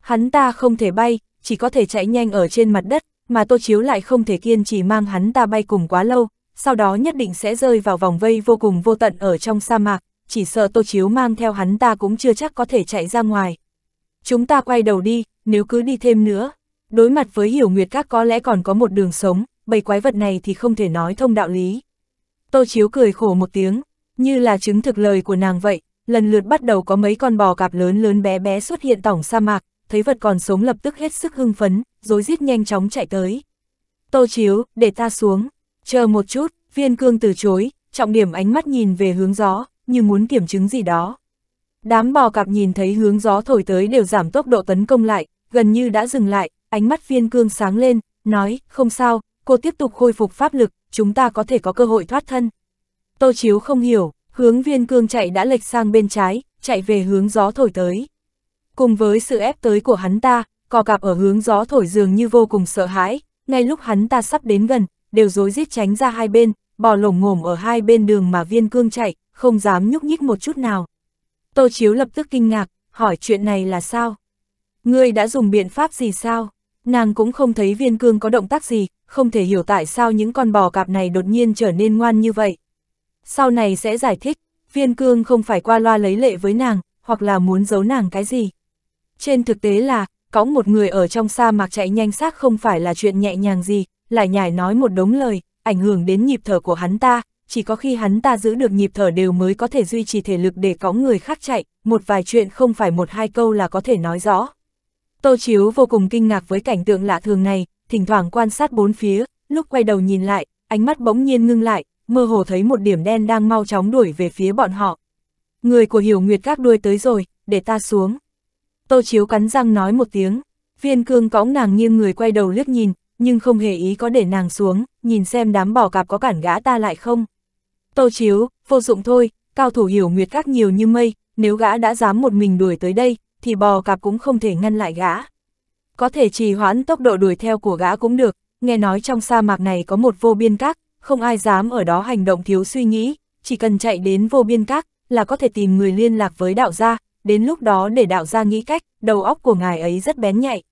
Hắn ta không thể bay, chỉ có thể chạy nhanh ở trên mặt đất, mà tô chiếu lại không thể kiên trì mang hắn ta bay cùng quá lâu, sau đó nhất định sẽ rơi vào vòng vây vô cùng vô tận ở trong sa mạc, chỉ sợ tô chiếu mang theo hắn ta cũng chưa chắc có thể chạy ra ngoài. Chúng ta quay đầu đi, nếu cứ đi thêm nữa, đối mặt với hiểu nguyệt các có lẽ còn có một đường sống, bầy quái vật này thì không thể nói thông đạo lý. Tô Chiếu cười khổ một tiếng, như là chứng thực lời của nàng vậy, lần lượt bắt đầu có mấy con bò cạp lớn lớn bé bé xuất hiện tỏng sa mạc, thấy vật còn sống lập tức hết sức hưng phấn, rối rít nhanh chóng chạy tới. Tô Chiếu, để ta xuống, chờ một chút, viên cương từ chối, trọng điểm ánh mắt nhìn về hướng gió, như muốn kiểm chứng gì đó. Đám bò cạp nhìn thấy hướng gió thổi tới đều giảm tốc độ tấn công lại, gần như đã dừng lại, ánh mắt viên cương sáng lên, nói, không sao, cô tiếp tục khôi phục pháp lực, chúng ta có thể có cơ hội thoát thân. Tô Chiếu không hiểu, hướng viên cương chạy đã lệch sang bên trái, chạy về hướng gió thổi tới. Cùng với sự ép tới của hắn ta, cò cạp ở hướng gió thổi dường như vô cùng sợ hãi, ngay lúc hắn ta sắp đến gần, đều dối rít tránh ra hai bên, bò lổng ngồm ở hai bên đường mà viên cương chạy, không dám nhúc nhích một chút nào. Tô Chiếu lập tức kinh ngạc, hỏi chuyện này là sao? Ngươi đã dùng biện pháp gì sao? Nàng cũng không thấy viên cương có động tác gì, không thể hiểu tại sao những con bò cạp này đột nhiên trở nên ngoan như vậy. Sau này sẽ giải thích, viên cương không phải qua loa lấy lệ với nàng, hoặc là muốn giấu nàng cái gì. Trên thực tế là, có một người ở trong sa mạc chạy nhanh xác không phải là chuyện nhẹ nhàng gì, lại nhải nói một đống lời, ảnh hưởng đến nhịp thở của hắn ta, chỉ có khi hắn ta giữ được nhịp thở đều mới có thể duy trì thể lực để có người khác chạy, một vài chuyện không phải một hai câu là có thể nói rõ. Tô Chiếu vô cùng kinh ngạc với cảnh tượng lạ thường này, thỉnh thoảng quan sát bốn phía, lúc quay đầu nhìn lại, ánh mắt bỗng nhiên ngưng lại, mơ hồ thấy một điểm đen đang mau chóng đuổi về phía bọn họ. Người của Hiểu Nguyệt các đuôi tới rồi, để ta xuống. Tô Chiếu cắn răng nói một tiếng, viên cương cõng nàng nghiêng người quay đầu liếc nhìn, nhưng không hề ý có để nàng xuống, nhìn xem đám bỏ cạp có cản gã ta lại không. Tô Chiếu, vô dụng thôi, cao thủ Hiểu Nguyệt các nhiều như mây, nếu gã đã dám một mình đuổi tới đây, thì bò cạp cũng không thể ngăn lại gã. Có thể trì hoãn tốc độ đuổi theo của gã cũng được, nghe nói trong sa mạc này có một vô biên các, không ai dám ở đó hành động thiếu suy nghĩ, chỉ cần chạy đến vô biên các là có thể tìm người liên lạc với đạo gia, đến lúc đó để đạo gia nghĩ cách, đầu óc của ngài ấy rất bén nhạy.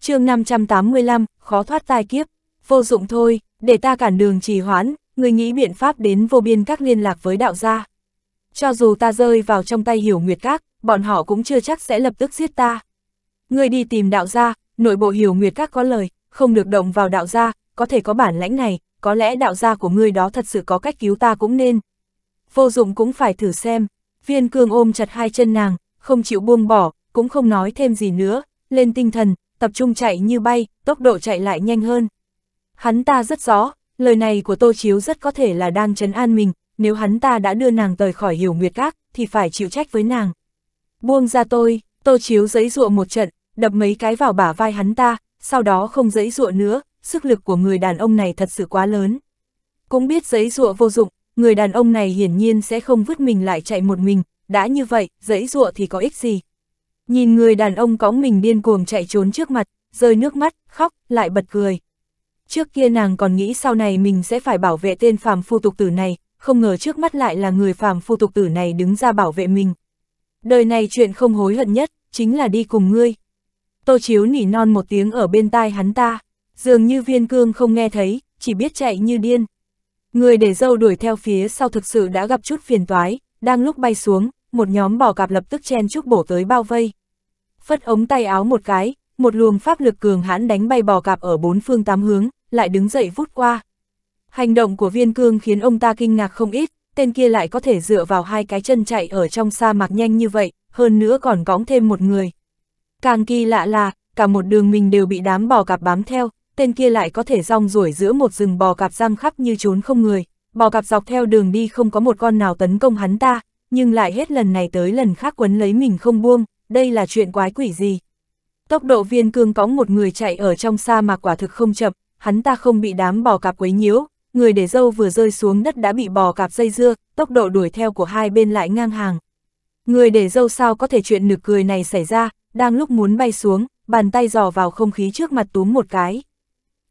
chương 585, khó thoát tai kiếp, vô dụng thôi, để ta cản đường trì hoãn, người nghĩ biện pháp đến vô biên các liên lạc với đạo gia. Cho dù ta rơi vào trong tay hiểu nguyệt các, bọn họ cũng chưa chắc sẽ lập tức giết ta. Ngươi đi tìm đạo gia, nội bộ hiểu nguyệt các có lời, không được động vào đạo gia, có thể có bản lãnh này, có lẽ đạo gia của ngươi đó thật sự có cách cứu ta cũng nên. Vô dụng cũng phải thử xem, viên cương ôm chặt hai chân nàng, không chịu buông bỏ, cũng không nói thêm gì nữa, lên tinh thần, tập trung chạy như bay, tốc độ chạy lại nhanh hơn. Hắn ta rất rõ, lời này của Tô Chiếu rất có thể là đang chấn an mình, nếu hắn ta đã đưa nàng rời khỏi hiểu nguyệt các, thì phải chịu trách với nàng buông ra tôi, tô chiếu giấy dụa một trận, đập mấy cái vào bả vai hắn ta, sau đó không giấy dụa nữa, sức lực của người đàn ông này thật sự quá lớn. Cũng biết giấy dụa vô dụng, người đàn ông này hiển nhiên sẽ không vứt mình lại chạy một mình, đã như vậy, giấy dụa thì có ích gì. Nhìn người đàn ông cõng mình điên cuồng chạy trốn trước mặt, rơi nước mắt, khóc, lại bật cười. Trước kia nàng còn nghĩ sau này mình sẽ phải bảo vệ tên phàm phu tục tử này, không ngờ trước mắt lại là người phàm phu tục tử này đứng ra bảo vệ mình đời này chuyện không hối hận nhất, chính là đi cùng ngươi. Tô Chiếu nỉ non một tiếng ở bên tai hắn ta, dường như viên cương không nghe thấy, chỉ biết chạy như điên. Người để dâu đuổi theo phía sau thực sự đã gặp chút phiền toái, đang lúc bay xuống, một nhóm bò cạp lập tức chen chúc bổ tới bao vây. Phất ống tay áo một cái, một luồng pháp lực cường hãn đánh bay bò cạp ở bốn phương tám hướng, lại đứng dậy vút qua. Hành động của viên cương khiến ông ta kinh ngạc không ít, tên kia lại có thể dựa vào hai cái chân chạy ở trong sa mạc nhanh như vậy, hơn nữa còn cõng thêm một người. Càng kỳ lạ là, cả một đường mình đều bị đám bò cạp bám theo, tên kia lại có thể rong ruổi giữa một rừng bò cạp răng khắp như trốn không người, bò cạp dọc theo đường đi không có một con nào tấn công hắn ta, nhưng lại hết lần này tới lần khác quấn lấy mình không buông, đây là chuyện quái quỷ gì. Tốc độ viên cương cõng một người chạy ở trong sa mạc quả thực không chậm, hắn ta không bị đám bò cạp quấy nhiễu, người để dâu vừa rơi xuống đất đã bị bò cạp dây dưa, tốc độ đuổi theo của hai bên lại ngang hàng. Người để dâu sao có thể chuyện nực cười này xảy ra, đang lúc muốn bay xuống, bàn tay dò vào không khí trước mặt túm một cái.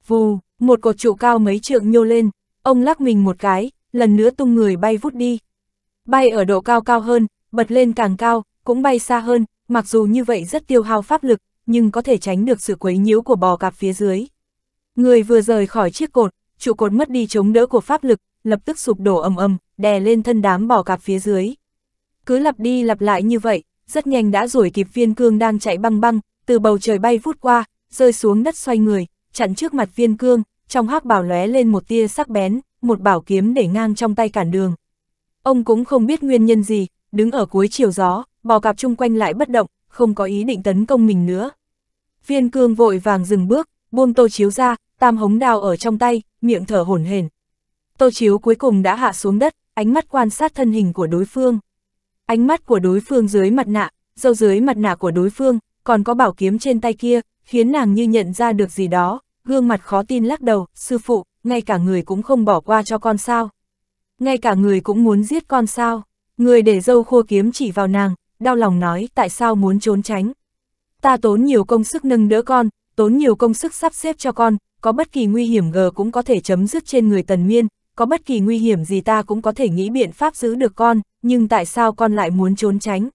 Vù, một cột trụ cao mấy trượng nhô lên, ông lắc mình một cái, lần nữa tung người bay vút đi. Bay ở độ cao cao hơn, bật lên càng cao, cũng bay xa hơn, mặc dù như vậy rất tiêu hao pháp lực, nhưng có thể tránh được sự quấy nhiễu của bò cạp phía dưới. Người vừa rời khỏi chiếc cột, trụ cột mất đi chống đỡ của pháp lực, lập tức sụp đổ ầm ầm, đè lên thân đám bò cạp phía dưới. Cứ lặp đi lặp lại như vậy, rất nhanh đã đuổi kịp viên cương đang chạy băng băng, từ bầu trời bay vút qua, rơi xuống đất xoay người, chặn trước mặt viên cương, trong hắc bảo lóe lên một tia sắc bén, một bảo kiếm để ngang trong tay cản đường. Ông cũng không biết nguyên nhân gì, đứng ở cuối chiều gió, bò cạp chung quanh lại bất động, không có ý định tấn công mình nữa. Viên cương vội vàng dừng bước, buông tô chiếu ra, tam hống đào ở trong tay, miệng thở hổn hển. Tô Chiếu cuối cùng đã hạ xuống đất, ánh mắt quan sát thân hình của đối phương. Ánh mắt của đối phương dưới mặt nạ, dâu dưới mặt nạ của đối phương, còn có bảo kiếm trên tay kia, khiến nàng như nhận ra được gì đó, gương mặt khó tin lắc đầu, sư phụ, ngay cả người cũng không bỏ qua cho con sao. Ngay cả người cũng muốn giết con sao. Người để dâu khua kiếm chỉ vào nàng, đau lòng nói tại sao muốn trốn tránh. Ta tốn nhiều công sức nâng đỡ con, tốn nhiều công sức sắp xếp cho con, có bất kỳ nguy hiểm gờ cũng có thể chấm dứt trên người tần nguyên có bất kỳ nguy hiểm gì ta cũng có thể nghĩ biện pháp giữ được con, nhưng tại sao con lại muốn trốn tránh?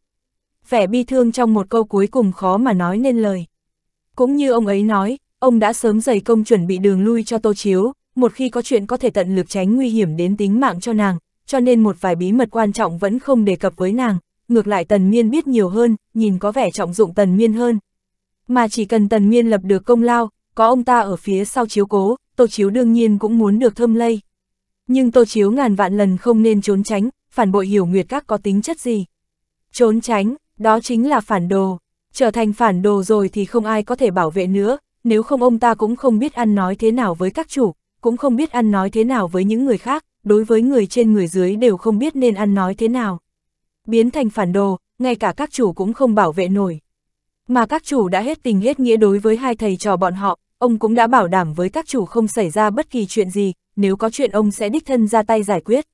Vẻ bi thương trong một câu cuối cùng khó mà nói nên lời. Cũng như ông ấy nói, ông đã sớm dày công chuẩn bị đường lui cho Tô Chiếu, một khi có chuyện có thể tận lực tránh nguy hiểm đến tính mạng cho nàng, cho nên một vài bí mật quan trọng vẫn không đề cập với nàng, ngược lại Tần Miên biết nhiều hơn, nhìn có vẻ trọng dụng Tần Miên hơn. Mà chỉ cần Tần Miên lập được công lao, có ông ta ở phía sau chiếu cố, Tô Chiếu đương nhiên cũng muốn được thơm lây. Nhưng Tô Chiếu ngàn vạn lần không nên trốn tránh, phản bội hiểu nguyệt các có tính chất gì. Trốn tránh, đó chính là phản đồ. Trở thành phản đồ rồi thì không ai có thể bảo vệ nữa, nếu không ông ta cũng không biết ăn nói thế nào với các chủ, cũng không biết ăn nói thế nào với những người khác, đối với người trên người dưới đều không biết nên ăn nói thế nào. Biến thành phản đồ, ngay cả các chủ cũng không bảo vệ nổi. Mà các chủ đã hết tình hết nghĩa đối với hai thầy trò bọn họ, ông cũng đã bảo đảm với các chủ không xảy ra bất kỳ chuyện gì, nếu có chuyện ông sẽ đích thân ra tay giải quyết.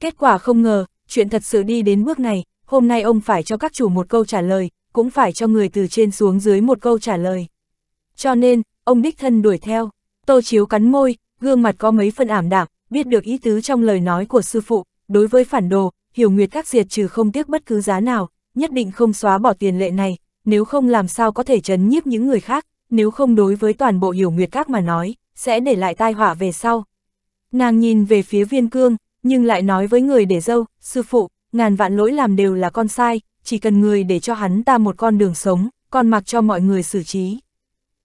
Kết quả không ngờ, chuyện thật sự đi đến bước này, hôm nay ông phải cho các chủ một câu trả lời, cũng phải cho người từ trên xuống dưới một câu trả lời. Cho nên, ông đích thân đuổi theo, tô chiếu cắn môi, gương mặt có mấy phần ảm đạm, biết được ý tứ trong lời nói của sư phụ, đối với phản đồ, hiểu nguyệt các diệt trừ không tiếc bất cứ giá nào, nhất định không xóa bỏ tiền lệ này, nếu không làm sao có thể chấn nhiếp những người khác, nếu không đối với toàn bộ hiểu nguyệt các mà nói, sẽ để lại tai họa về sau. Nàng nhìn về phía viên cương, nhưng lại nói với người để dâu, sư phụ, ngàn vạn lỗi làm đều là con sai, chỉ cần người để cho hắn ta một con đường sống, còn mặc cho mọi người xử trí.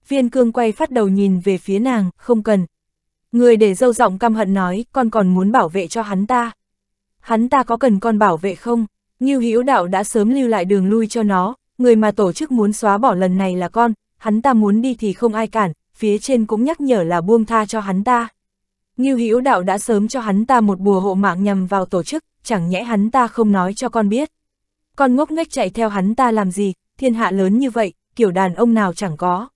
Viên cương quay phát đầu nhìn về phía nàng, không cần. Người để dâu giọng căm hận nói, con còn muốn bảo vệ cho hắn ta. Hắn ta có cần con bảo vệ không? như Hữu Đạo đã sớm lưu lại đường lui cho nó, người mà tổ chức muốn xóa bỏ lần này là con, hắn ta muốn đi thì không ai cản, phía trên cũng nhắc nhở là buông tha cho hắn ta. Ngưu Hữu Đạo đã sớm cho hắn ta một bùa hộ mạng nhằm vào tổ chức, chẳng nhẽ hắn ta không nói cho con biết. Con ngốc nghếch chạy theo hắn ta làm gì, thiên hạ lớn như vậy, kiểu đàn ông nào chẳng có.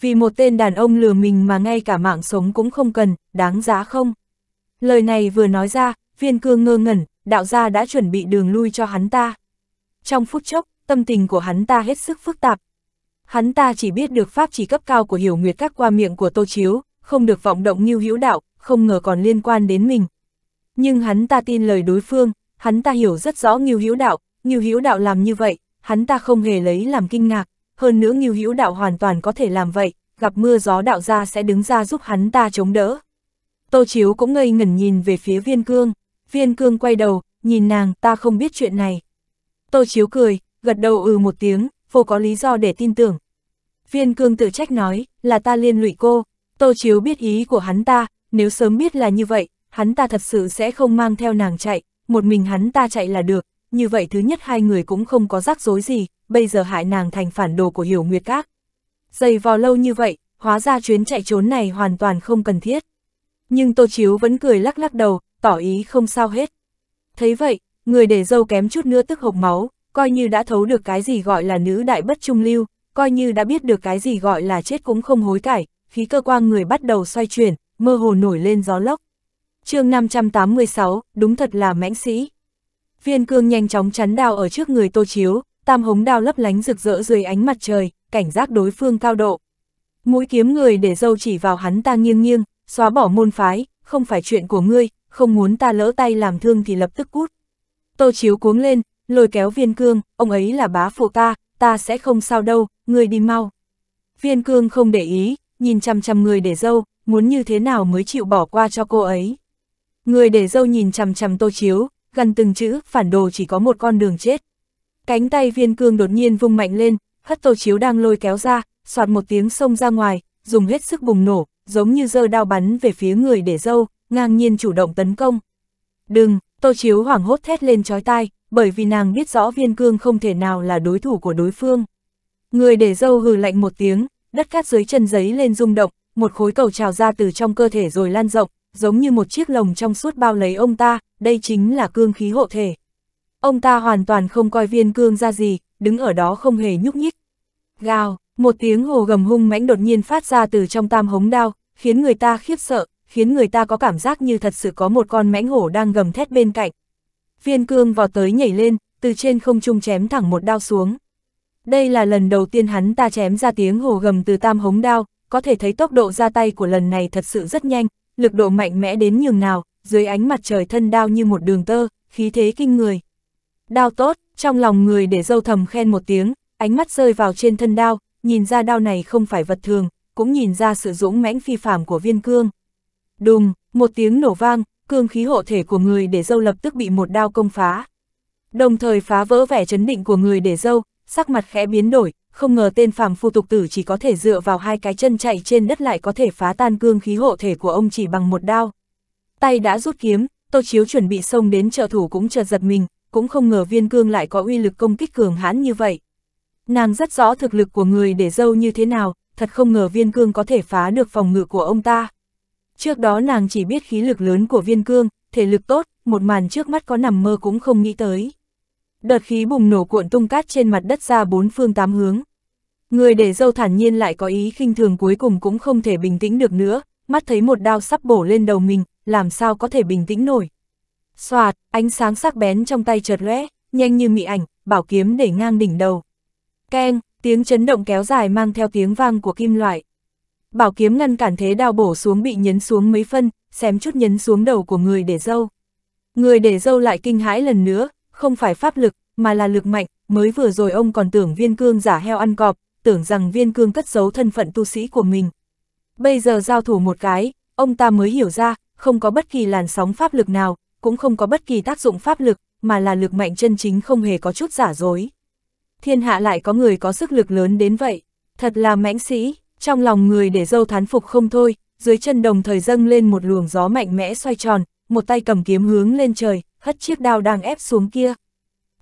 Vì một tên đàn ông lừa mình mà ngay cả mạng sống cũng không cần, đáng giá không? Lời này vừa nói ra, viên cương ngơ ngẩn, đạo gia đã chuẩn bị đường lui cho hắn ta. Trong phút chốc, tâm tình của hắn ta hết sức phức tạp, hắn ta chỉ biết được pháp chỉ cấp cao của hiểu nguyệt các qua miệng của Tô Chiếu, không được vọng động như hữu đạo, không ngờ còn liên quan đến mình. Nhưng hắn ta tin lời đối phương, hắn ta hiểu rất rõ Ngưu Hữu Đạo, Ngưu Hữu Đạo làm như vậy, hắn ta không hề lấy làm kinh ngạc, hơn nữa Ngưu Hữu Đạo hoàn toàn có thể làm vậy, gặp mưa gió đạo gia sẽ đứng ra giúp hắn ta chống đỡ. Tô Chiếu cũng ngây ngẩn nhìn về phía Viên Cương, Viên Cương quay đầu, nhìn nàng, ta không biết chuyện này. Tô Chiếu cười, gật đầu ừ một tiếng, vô có lý do để tin tưởng. Viên cương tự trách nói, là ta liên lụy cô, Tô Chiếu biết ý của hắn ta, nếu sớm biết là như vậy, hắn ta thật sự sẽ không mang theo nàng chạy, một mình hắn ta chạy là được, như vậy thứ nhất hai người cũng không có rắc rối gì, bây giờ hại nàng thành phản đồ của Hiểu Nguyệt Các. Dày vò lâu như vậy, hóa ra chuyến chạy trốn này hoàn toàn không cần thiết. Nhưng Tô Chiếu vẫn cười lắc lắc đầu, tỏ ý không sao hết. Thấy vậy, người để dâu kém chút nữa tức hộc máu, coi như đã thấu được cái gì gọi là nữ đại bất trung lưu, coi như đã biết được cái gì gọi là chết cũng không hối cải, khí cơ quan người bắt đầu xoay chuyển, mơ hồ nổi lên gió lốc. chương 586, đúng thật là mãnh sĩ. Viên cương nhanh chóng chắn đao ở trước người tô chiếu, tam hống đao lấp lánh rực rỡ dưới ánh mặt trời, cảnh giác đối phương cao độ. Mũi kiếm người để dâu chỉ vào hắn ta nghiêng nghiêng, xóa bỏ môn phái, không phải chuyện của ngươi, không muốn ta lỡ tay làm thương thì lập tức cút. Tô chiếu cuống lên, lôi kéo viên cương, ông ấy là bá phụ ta, ta sẽ không sao đâu, người đi mau. Viên cương không để ý, nhìn chằm chằm người để dâu, muốn như thế nào mới chịu bỏ qua cho cô ấy. Người để dâu nhìn chằm chằm tô chiếu, gần từng chữ, phản đồ chỉ có một con đường chết. Cánh tay viên cương đột nhiên vung mạnh lên, hất tô chiếu đang lôi kéo ra, soạt một tiếng xông ra ngoài, dùng hết sức bùng nổ, giống như dơ đao bắn về phía người để dâu, ngang nhiên chủ động tấn công. Đừng, tô chiếu hoảng hốt thét lên chói tai, bởi vì nàng biết rõ viên cương không thể nào là đối thủ của đối phương. Người để dâu hừ lạnh một tiếng, đất cát dưới chân giấy lên rung động, một khối cầu trào ra từ trong cơ thể rồi lan rộng, giống như một chiếc lồng trong suốt bao lấy ông ta, đây chính là cương khí hộ thể. Ông ta hoàn toàn không coi viên cương ra gì, đứng ở đó không hề nhúc nhích. Gào, một tiếng hồ gầm hung mãnh đột nhiên phát ra từ trong tam hống đao, khiến người ta khiếp sợ, khiến người ta có cảm giác như thật sự có một con mãnh hổ đang gầm thét bên cạnh viên cương vọt tới nhảy lên, từ trên không trung chém thẳng một đao xuống. Đây là lần đầu tiên hắn ta chém ra tiếng hồ gầm từ tam hống đao, có thể thấy tốc độ ra tay của lần này thật sự rất nhanh, lực độ mạnh mẽ đến nhường nào, dưới ánh mặt trời thân đao như một đường tơ, khí thế kinh người. Đao tốt, trong lòng người để dâu thầm khen một tiếng, ánh mắt rơi vào trên thân đao, nhìn ra đao này không phải vật thường, cũng nhìn ra sự dũng mãnh phi phàm của viên cương. Đùng, một tiếng nổ vang, cương khí hộ thể của người để dâu lập tức bị một đao công phá. Đồng thời phá vỡ vẻ chấn định của người để dâu, sắc mặt khẽ biến đổi, không ngờ tên phàm phu tục tử chỉ có thể dựa vào hai cái chân chạy trên đất lại có thể phá tan cương khí hộ thể của ông chỉ bằng một đao. Tay đã rút kiếm, Tô Chiếu chuẩn bị xông đến trợ thủ cũng chợt giật mình, cũng không ngờ viên cương lại có uy lực công kích cường hãn như vậy. Nàng rất rõ thực lực của người để dâu như thế nào, thật không ngờ viên cương có thể phá được phòng ngự của ông ta. Trước đó nàng chỉ biết khí lực lớn của viên cương, thể lực tốt, một màn trước mắt có nằm mơ cũng không nghĩ tới. Đợt khí bùng nổ cuộn tung cát trên mặt đất ra bốn phương tám hướng. Người để dâu thản nhiên lại có ý khinh thường cuối cùng cũng không thể bình tĩnh được nữa, mắt thấy một đao sắp bổ lên đầu mình, làm sao có thể bình tĩnh nổi. Xoạt, ánh sáng sắc bén trong tay chợt lóe, nhanh như mị ảnh, bảo kiếm để ngang đỉnh đầu. Keng, tiếng chấn động kéo dài mang theo tiếng vang của kim loại. Bảo kiếm ngăn cản thế đao bổ xuống bị nhấn xuống mấy phân, xém chút nhấn xuống đầu của người để dâu. Người để dâu lại kinh hãi lần nữa, không phải pháp lực, mà là lực mạnh, mới vừa rồi ông còn tưởng viên cương giả heo ăn cọp, tưởng rằng viên cương cất giấu thân phận tu sĩ của mình. Bây giờ giao thủ một cái, ông ta mới hiểu ra, không có bất kỳ làn sóng pháp lực nào, cũng không có bất kỳ tác dụng pháp lực, mà là lực mạnh chân chính không hề có chút giả dối. Thiên hạ lại có người có sức lực lớn đến vậy, thật là mãnh sĩ trong lòng người để dâu thán phục không thôi, dưới chân đồng thời dâng lên một luồng gió mạnh mẽ xoay tròn, một tay cầm kiếm hướng lên trời, hất chiếc đao đang ép xuống kia.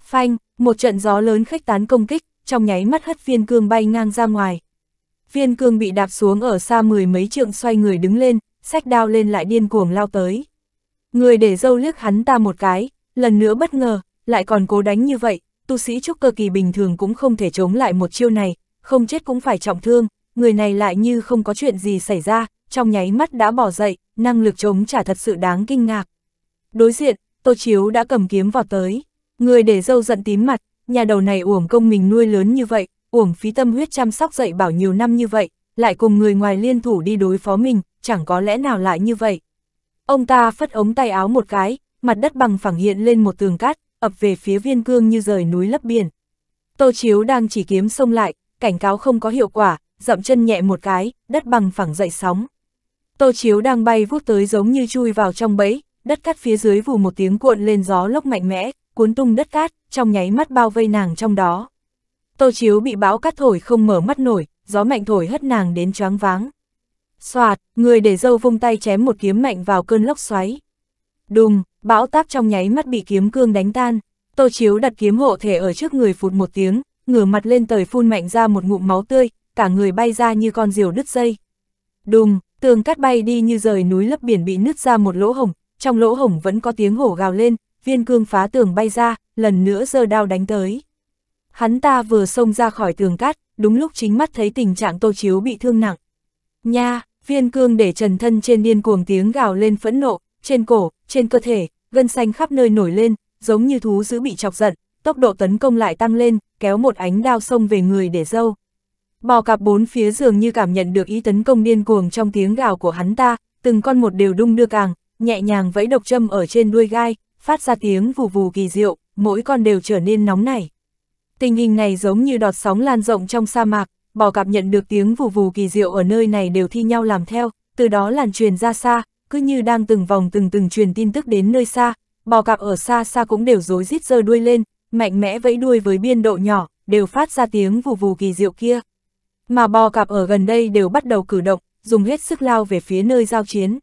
Phanh, một trận gió lớn khách tán công kích, trong nháy mắt hất viên cương bay ngang ra ngoài. Viên cương bị đạp xuống ở xa mười mấy trượng xoay người đứng lên, sách đao lên lại điên cuồng lao tới. Người để dâu liếc hắn ta một cái, lần nữa bất ngờ, lại còn cố đánh như vậy, tu sĩ trúc cơ kỳ bình thường cũng không thể chống lại một chiêu này, không chết cũng phải trọng thương, người này lại như không có chuyện gì xảy ra, trong nháy mắt đã bỏ dậy, năng lực chống trả thật sự đáng kinh ngạc. Đối diện, Tô Chiếu đã cầm kiếm vào tới, người để dâu giận tím mặt, nhà đầu này uổng công mình nuôi lớn như vậy, uổng phí tâm huyết chăm sóc dạy bảo nhiều năm như vậy, lại cùng người ngoài liên thủ đi đối phó mình, chẳng có lẽ nào lại như vậy. Ông ta phất ống tay áo một cái, mặt đất bằng phẳng hiện lên một tường cát, ập về phía viên cương như rời núi lấp biển. Tô Chiếu đang chỉ kiếm xông lại, cảnh cáo không có hiệu quả, dậm chân nhẹ một cái, đất bằng phẳng dậy sóng. Tô Chiếu đang bay vút tới giống như chui vào trong bẫy, đất cát phía dưới vù một tiếng cuộn lên gió lốc mạnh mẽ, cuốn tung đất cát, trong nháy mắt bao vây nàng trong đó. Tô Chiếu bị bão cát thổi không mở mắt nổi, gió mạnh thổi hất nàng đến choáng váng. Xoạt, người để dâu vung tay chém một kiếm mạnh vào cơn lốc xoáy. Đùng, bão táp trong nháy mắt bị kiếm cương đánh tan. Tô Chiếu đặt kiếm hộ thể ở trước người phụt một tiếng, ngửa mặt lên trời phun mạnh ra một ngụm máu tươi, cả người bay ra như con diều đứt dây. Đùng, tường cắt bay đi như rời núi lấp biển bị nứt ra một lỗ hổng, trong lỗ hổng vẫn có tiếng hổ gào lên, viên cương phá tường bay ra, lần nữa giơ đao đánh tới. Hắn ta vừa xông ra khỏi tường cát, đúng lúc chính mắt thấy tình trạng tô chiếu bị thương nặng. Nha, viên cương để trần thân trên điên cuồng tiếng gào lên phẫn nộ, trên cổ, trên cơ thể, gân xanh khắp nơi nổi lên, giống như thú dữ bị chọc giận, tốc độ tấn công lại tăng lên, kéo một ánh đao xông về người để dâu. Bò cạp bốn phía dường như cảm nhận được ý tấn công điên cuồng trong tiếng gào của hắn ta, từng con một đều đung đưa càng, nhẹ nhàng vẫy độc châm ở trên đuôi gai, phát ra tiếng vù vù kỳ diệu, mỗi con đều trở nên nóng nảy. Tình hình này giống như đọt sóng lan rộng trong sa mạc, bò cạp nhận được tiếng vù vù kỳ diệu ở nơi này đều thi nhau làm theo, từ đó lan truyền ra xa, cứ như đang từng vòng từng từng truyền tin tức đến nơi xa, bò cạp ở xa xa cũng đều rối rít giơ đuôi lên, mạnh mẽ vẫy đuôi với biên độ nhỏ, đều phát ra tiếng vù vù kỳ diệu kia mà bò cạp ở gần đây đều bắt đầu cử động, dùng hết sức lao về phía nơi giao chiến.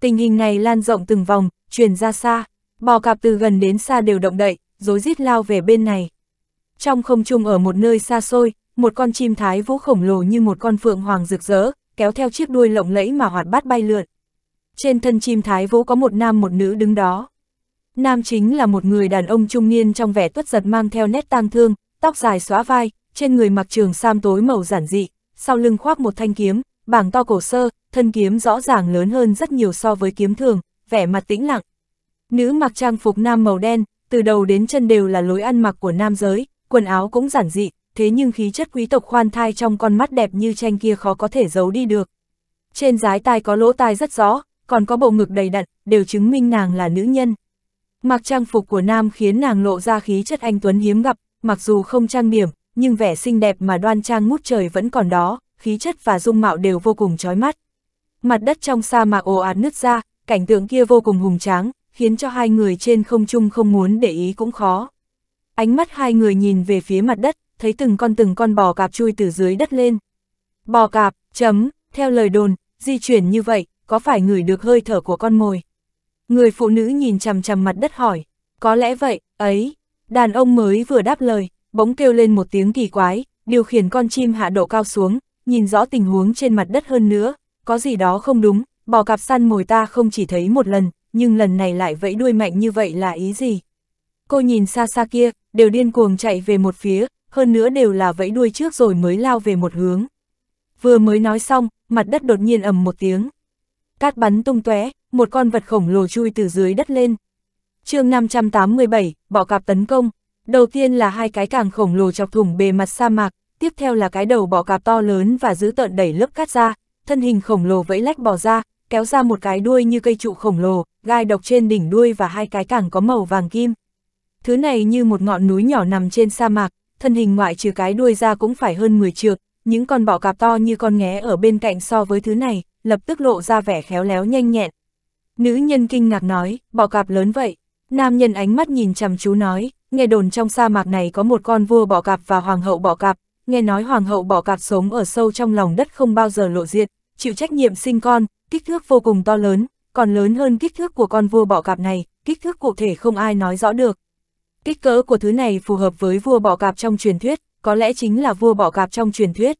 Tình hình này lan rộng từng vòng, truyền ra xa, bò cạp từ gần đến xa đều động đậy, rối rít lao về bên này. Trong không trung ở một nơi xa xôi, một con chim thái vũ khổng lồ như một con phượng hoàng rực rỡ, kéo theo chiếc đuôi lộng lẫy mà hoạt bát bay lượn. Trên thân chim thái vũ có một nam một nữ đứng đó. Nam chính là một người đàn ông trung niên trong vẻ tuất giật mang theo nét tang thương, tóc dài xóa vai, trên người mặc trường sam tối màu giản dị, sau lưng khoác một thanh kiếm, bảng to cổ sơ, thân kiếm rõ ràng lớn hơn rất nhiều so với kiếm thường, vẻ mặt tĩnh lặng. Nữ mặc trang phục nam màu đen, từ đầu đến chân đều là lối ăn mặc của nam giới, quần áo cũng giản dị, thế nhưng khí chất quý tộc khoan thai trong con mắt đẹp như tranh kia khó có thể giấu đi được. Trên dái tai có lỗ tai rất rõ, còn có bộ ngực đầy đặn, đều chứng minh nàng là nữ nhân. Mặc trang phục của nam khiến nàng lộ ra khí chất anh Tuấn hiếm gặp, mặc dù không trang điểm, nhưng vẻ xinh đẹp mà đoan trang ngút trời vẫn còn đó, khí chất và dung mạo đều vô cùng chói mắt. Mặt đất trong sa mạc ồ ạt nứt ra, cảnh tượng kia vô cùng hùng tráng, khiến cho hai người trên không trung không muốn để ý cũng khó. Ánh mắt hai người nhìn về phía mặt đất, thấy từng con từng con bò cạp chui từ dưới đất lên. Bò cạp, chấm, theo lời đồn, di chuyển như vậy, có phải ngửi được hơi thở của con mồi? Người phụ nữ nhìn chằm chằm mặt đất hỏi, có lẽ vậy, ấy, đàn ông mới vừa đáp lời, bỗng kêu lên một tiếng kỳ quái, điều khiển con chim hạ độ cao xuống, nhìn rõ tình huống trên mặt đất hơn nữa, có gì đó không đúng, bò cạp săn mồi ta không chỉ thấy một lần, nhưng lần này lại vẫy đuôi mạnh như vậy là ý gì? Cô nhìn xa xa kia, đều điên cuồng chạy về một phía, hơn nữa đều là vẫy đuôi trước rồi mới lao về một hướng. Vừa mới nói xong, mặt đất đột nhiên ầm một tiếng. Cát bắn tung tóe, một con vật khổng lồ chui từ dưới đất lên. chương 587, bọ cạp tấn công. Đầu tiên là hai cái càng khổng lồ chọc thủng bề mặt sa mạc, tiếp theo là cái đầu bọ cạp to lớn và giữ tợn đẩy lớp cát ra, thân hình khổng lồ vẫy lách bỏ ra, kéo ra một cái đuôi như cây trụ khổng lồ, gai độc trên đỉnh đuôi và hai cái càng có màu vàng kim. Thứ này như một ngọn núi nhỏ nằm trên sa mạc, thân hình ngoại trừ cái đuôi ra cũng phải hơn 10 trượng, những con bọ cạp to như con nghé ở bên cạnh so với thứ này, lập tức lộ ra vẻ khéo léo nhanh nhẹn. Nữ nhân kinh ngạc nói, bọ cạp lớn vậy. Nam nhân ánh mắt nhìn chằm chú nói, nghe đồn trong sa mạc này có một con vua bọ cạp và hoàng hậu bọ cạp, nghe nói hoàng hậu bọ cạp sống ở sâu trong lòng đất không bao giờ lộ diện, chịu trách nhiệm sinh con, kích thước vô cùng to lớn, còn lớn hơn kích thước của con vua bọ cạp này, kích thước cụ thể không ai nói rõ được. Kích cỡ của thứ này phù hợp với vua bọ cạp trong truyền thuyết, có lẽ chính là vua bọ cạp trong truyền thuyết.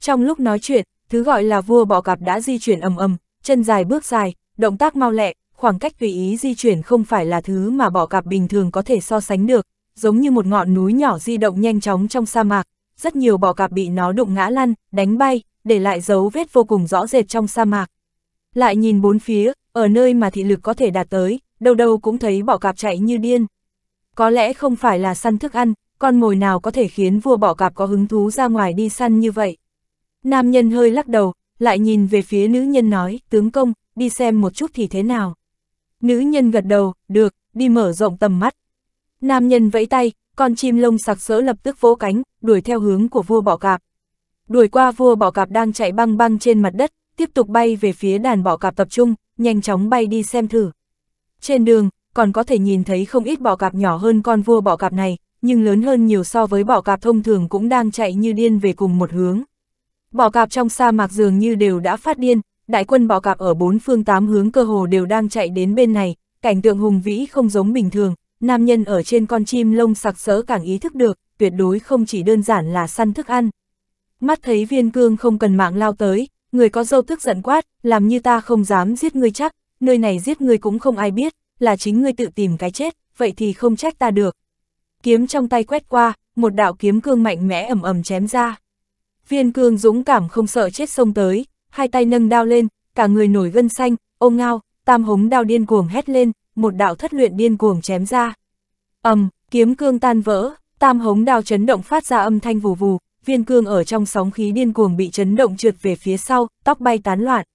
Trong lúc nói chuyện, thứ gọi là vua bọ cạp đã di chuyển ầm ầm, chân dài bước dài, động tác mau lẹ, khoảng cách tùy ý di chuyển không phải là thứ mà bọ cạp bình thường có thể so sánh được, giống như một ngọn núi nhỏ di động nhanh chóng trong sa mạc, rất nhiều bọ cạp bị nó đụng ngã lăn, đánh bay, để lại dấu vết vô cùng rõ rệt trong sa mạc. Lại nhìn bốn phía, ở nơi mà thị lực có thể đạt tới, đâu đâu cũng thấy bọ cạp chạy như điên. Có lẽ không phải là săn thức ăn, con mồi nào có thể khiến vua bọ cạp có hứng thú ra ngoài đi săn như vậy. Nam nhân hơi lắc đầu, lại nhìn về phía nữ nhân nói, tướng công, đi xem một chút thì thế nào. Nữ nhân gật đầu, được, đi mở rộng tầm mắt. Nam nhân vẫy tay, con chim lông sặc sỡ lập tức vỗ cánh, đuổi theo hướng của vua bọ cạp. Đuổi qua vua bọ cạp đang chạy băng băng trên mặt đất, tiếp tục bay về phía đàn bọ cạp tập trung, nhanh chóng bay đi xem thử. Trên đường, còn có thể nhìn thấy không ít bọ cạp nhỏ hơn con vua bọ cạp này, nhưng lớn hơn nhiều so với bọ cạp thông thường cũng đang chạy như điên về cùng một hướng. Bọ cạp trong sa mạc dường như đều đã phát điên, đại quân bọ cạp ở bốn phương tám hướng cơ hồ đều đang chạy đến bên này, cảnh tượng hùng vĩ không giống bình thường, nam nhân ở trên con chim lông sặc sỡ càng ý thức được, tuyệt đối không chỉ đơn giản là săn thức ăn. Mắt thấy viên cương không cần mạng lao tới, người có dâu tức giận quát, làm như ta không dám giết ngươi chắc, nơi này giết ngươi cũng không ai biết, là chính ngươi tự tìm cái chết, vậy thì không trách ta được. Kiếm trong tay quét qua, một đạo kiếm cương mạnh mẽ ẩm ẩm chém ra. Viên cương dũng cảm không sợ chết xông tới, hai tay nâng đao lên, cả người nổi gân xanh, ôm ngao, tam hống đao điên cuồng hét lên, một đạo thất luyện điên cuồng chém ra. ầm, kiếm cương tan vỡ, tam hống đao chấn động phát ra âm thanh vù vù, viên cương ở trong sóng khí điên cuồng bị chấn động trượt về phía sau, tóc bay tán loạn.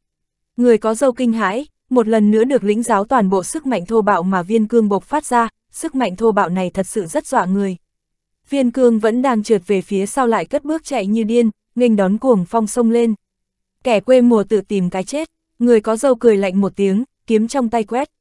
Người có dâu kinh hãi, một lần nữa được lĩnh giáo toàn bộ sức mạnh thô bạo mà viên cương bộc phát ra, sức mạnh thô bạo này thật sự rất dọa người. Viên cương vẫn đang trượt về phía sau lại cất bước chạy như điên, nghênh đón cuồng phong sông lên. Kẻ quê mùa tự tìm cái chết, người có dâu cười lạnh một tiếng, kiếm trong tay quét,